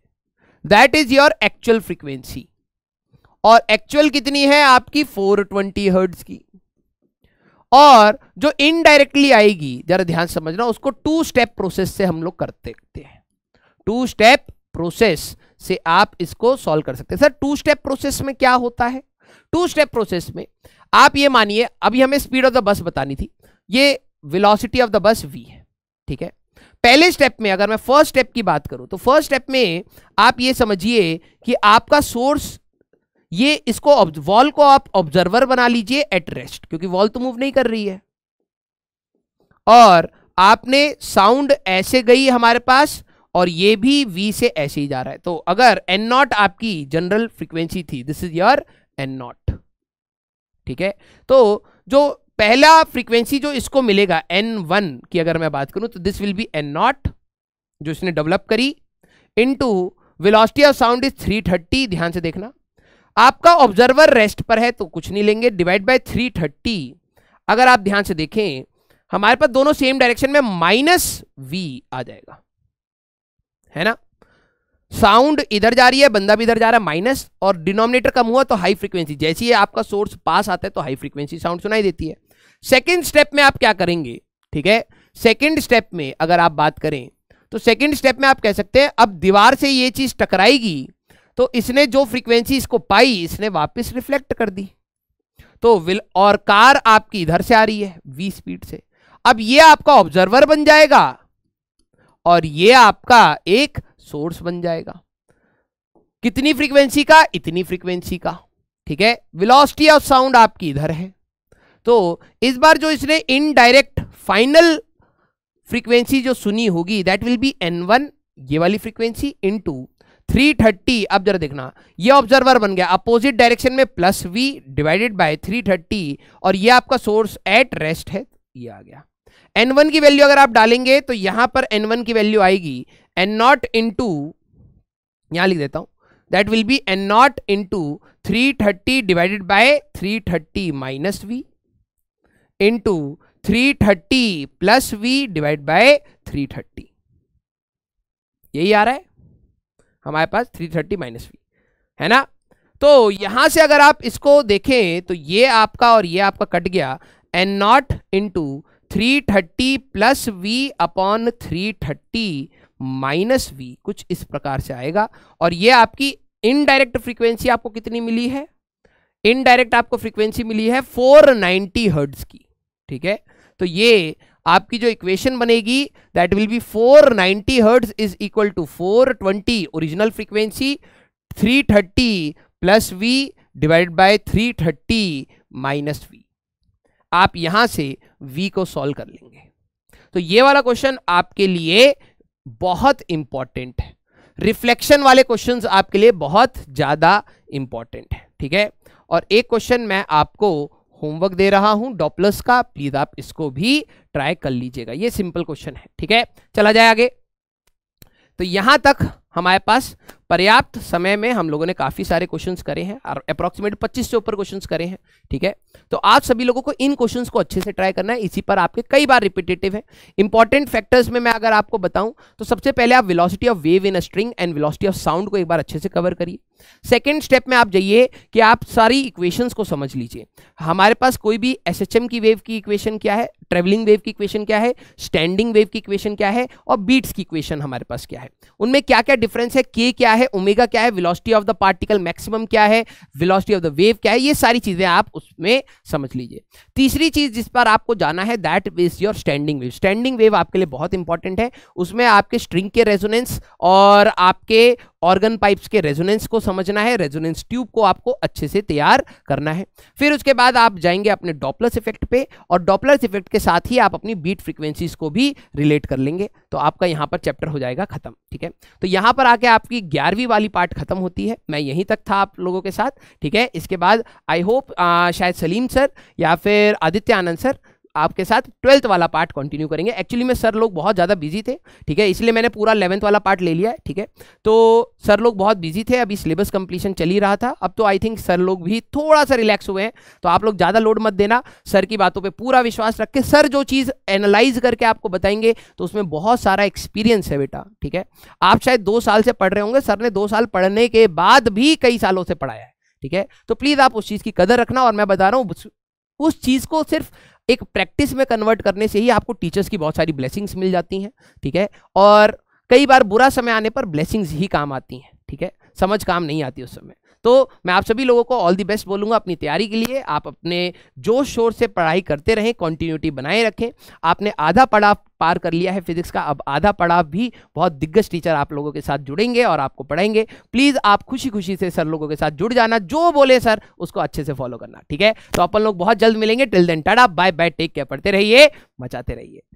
that is your actual frequency और एक्चुअल कितनी है आपकी 420 ट्वेंटी हर्ट्स की और जो इनडायरेक्टली आएगी जरा ध्यान समझना उसको टू स्टेप प्रोसेस से हम लोग करते हैं टू स्टेप प्रोसेस से आप इसको सॉल्व कर सकते हैं सर टू स्टेप प्रोसेस में क्या होता है टू स्टेप प्रोसेस में आप ये मानिए अभी हमें स्पीड ऑफ द बस बतानी थी ये velocity of the bus v है ठीक है पहले स्टेप में अगर मैं फर्स्ट स्टेप की बात करूं तो फर्स्ट स्टेप में आप ये समझिए कि आपका सोर्स ये इसको वॉल को आप ऑब्जर्वर बना लीजिए एट रेस्ट क्योंकि वॉल तो मूव नहीं कर रही है और आपने साउंड ऐसे गई हमारे पास और ये भी वी से ऐसे ही जा रहा है तो अगर एन नॉट आपकी जनरल फ्रीक्वेंसी थी this is your n naught ठीक है तो जो पहला फ्रीक्वेंसी जो इसको मिलेगा एन वन की अगर मैं बात करूं तो this will be n naught जो इसने डेवलप करी into velocity of sound is 330 ध्यान से देखना आपका ऑब्जर्वर रेस्ट पर है तो कुछ नहीं लेंगे डिवाइड बाय 330 अगर आप ध्यान से देखें हमारे पास दोनों सेम डायरेक्शन में माइनस वी आ जाएगा है ना साउंड इधर जा रही है बंदा भी इधर जा रहा है माइनस और डिनोमिनेटर कम हुआ तो हाई फ्रीक्वेंसी जैसी है आपका सोर्स पास आता है तो हाई फ्रीक्वेंसी साउंड सुनाई देती है सेकेंड स्टेप में आप क्या करेंगे ठीक है सेकेंड स्टेप में अगर आप बात करें तो सेकेंड स्टेप में आप कह सकते हैं अब दीवार से ये चीज टकराएगी तो इसने जो फ्रीक्वेंसी इसको पाई इसने वापस रिफ्लेक्ट कर दी तो विल और कार आपकी इधर से आ रही है वी स्पीड से अब ये आपका ऑब्जर्वर बन जाएगा और ये आपका एक सोर्स बन जाएगा कितनी फ्रीक्वेंसी का इतनी फ्रीक्वेंसी का ठीक है विलोसिटी ऑफ साउंड आपकी इधर है तो इस बार जो इसने इनडायरेक्ट फाइनल फ्रीक्वेंसी जो सुनी होगी that will be n one ये वाली frequency into three thirty अब जरा देखना ये ऑब्जर्वर बन गया अपोजिट डायरेक्शन में plus v divided by three thirty और ये आपका सोर्स एट रेस्ट है ये आ गया एन वन की वैल्यू अगर आप डालेंगे तो यहां पर एन वन की वैल्यू आएगी एन नॉट इन टू यहां लिख देता हूं that will be n naught into three thirty divided by three thirty minus v into three thirty plus v divide by three thirty यही आ रहा है हमारे पास थ्री थर्टी माइनस वी है ना तो यहां से अगर आप इसको देखें तो ये आपका और ये आपका कट गया n naught into three thirty plus v upon three thirty minus v कुछ इस प्रकार से आएगा और ये आपकी इनडायरेक्ट फ्रीक्वेंसी आपको कितनी मिली है इनडायरेक्ट आपको फ्रीक्वेंसी मिली है 490 हर्ट्ज की ठीक है तो ये आपकी जो इक्वेशन बनेगी that will be 490 ninety hertz is equal to 420 original frequency 330 plus v divide by 330 minus v आप यहां से वी को सॉल्व कर लेंगे तो ये वाला क्वेश्चन आपके लिए बहुत इंपॉर्टेंट है रिफ्लेक्शन वाले क्वेश्चंस आपके लिए बहुत ज़्यादा इंपॉर्टेंट है ठीक है और एक क्वेश्चन मैं आपको होमवर्क दे रहा हूं डॉपलस का प्लीज आप इसको भी ट्राई कर लीजिएगा ये सिंपल क्वेश्चन है ठीक है चला जाए आगे तो यहां तक हमारे पास पर्याप्त समय में हम लोगों ने काफ़ी सारे क्वेश्चंस करे हैं और अप्रॉक्सीमेट 25 से ऊपर क्वेश्चंस करे हैं ठीक है तो आप सभी लोगों को इन क्वेश्चंस को अच्छे से ट्राई करना है इसी पर आपके कई बार रिपीटेटिव है इंपॉर्टेंट फैक्टर्स में मैं अगर आपको बताऊं तो सबसे पहले आप velocity of wave in a string and velocity of sound को एक बार अच्छे से कवर करिए सेकेंड स्टेप में आप जाइए कि आप सारी इक्वेशंस को समझ लीजिए हमारे पास कोई भी एस की वेव की इक्वेशन क्या है ट्रेवलिंग वेव की इक्वेशन क्या है स्टैंडिंग वेव की इक्वेशन क्या है और बीट्स की इक्वेशन हमारे पास क्या है उनमें क्या क्या डिफरेंस है के क्या क्या है ओमेगा क्या है velocity of the particle maximum क्या है विलोसिटी ऑफ द वेव क्या है ये सारी चीजें आप उसमें समझ लीजिए तीसरी चीज जिस पर आपको जाना है that is your standing wave standing wave आपके लिए बहुत इंपॉर्टेंट है उसमें आपके स्ट्रिंग के रेजोनेंस और आपके ऑर्गन पाइप्स के रेजोनेंस को समझना है रेजोनेंस ट्यूब को आपको अच्छे से तैयार करना है फिर उसके बाद आप जाएंगे अपने डॉपलस इफेक्ट पे और डॉपलस इफेक्ट के साथ ही आप अपनी बीट फ्रिक्वेंसीज को भी रिलेट कर लेंगे तो आपका यहाँ पर चैप्टर हो जाएगा खत्म ठीक है तो यहाँ पर आके आपकी ग्यारहवीं वाली पार्ट खत्म होती है मैं यहीं तक था आप लोगों के साथ ठीक है इसके बाद आई होप शायद सलीम सर या फिर आदित्य आनंद सर आपके साथ ट्वेल्थ वाला पार्ट कंटिन्यू करेंगे एक्चुअली में सर लोग बहुत ज़्यादा बिजी थे ठीक है इसलिए मैंने पूरा इलेवंथ वाला पार्ट ले लिया है ठीक है तो सर लोग बहुत बिजी थे अभी सिलेबस कंप्लीशन चल ही रहा था अब तो आई थिंक सर लोग भी थोड़ा सा रिलैक्स हुए हैं तो आप लोग ज़्यादा लोड मत देना सर की बातों पर पूरा विश्वास रख के सर जो चीज़ एनालाइज करके आपको बताएंगे तो उसमें बहुत सारा एक्सपीरियंस है बेटा ठीक है आप शायद दो साल से पढ़ रहे होंगे सर ने दो साल पढ़ने के बाद भी कई सालों से पढ़ाया है ठीक है तो प्लीज़ आप उस चीज़ की कदर रखना और मैं बता रहा हूँ उस चीज़ को सिर्फ एक प्रैक्टिस में कन्वर्ट करने से ही आपको टीचर्स की बहुत सारी ब्लेसिंग्स मिल जाती हैं ठीक है और कई बार बुरा समय आने पर ब्लेसिंग्स ही काम आती हैं ठीक है समझ काम नहीं आती उस समय तो मैं आप सभी लोगों को ऑल दी बेस्ट बोलूँगा अपनी तैयारी के लिए आप अपने जोश शोर से पढ़ाई करते रहें कॉन्टीन्यूटी बनाए रखें आपने आधा पड़ाव पार कर लिया है फिजिक्स का अब आधा पड़ाव भी बहुत दिग्गज टीचर आप लोगों के साथ जुड़ेंगे और आपको पढ़ेंगे प्लीज़ आप खुशी खुशी से सर लोगों के साथ जुड़ जाना जो बोले सर उसको अच्छे से फॉलो करना ठीक है तो अपन लोग बहुत जल्द मिलेंगे till then tata bye bye take care पढ़ते रहिए मचाते रहिए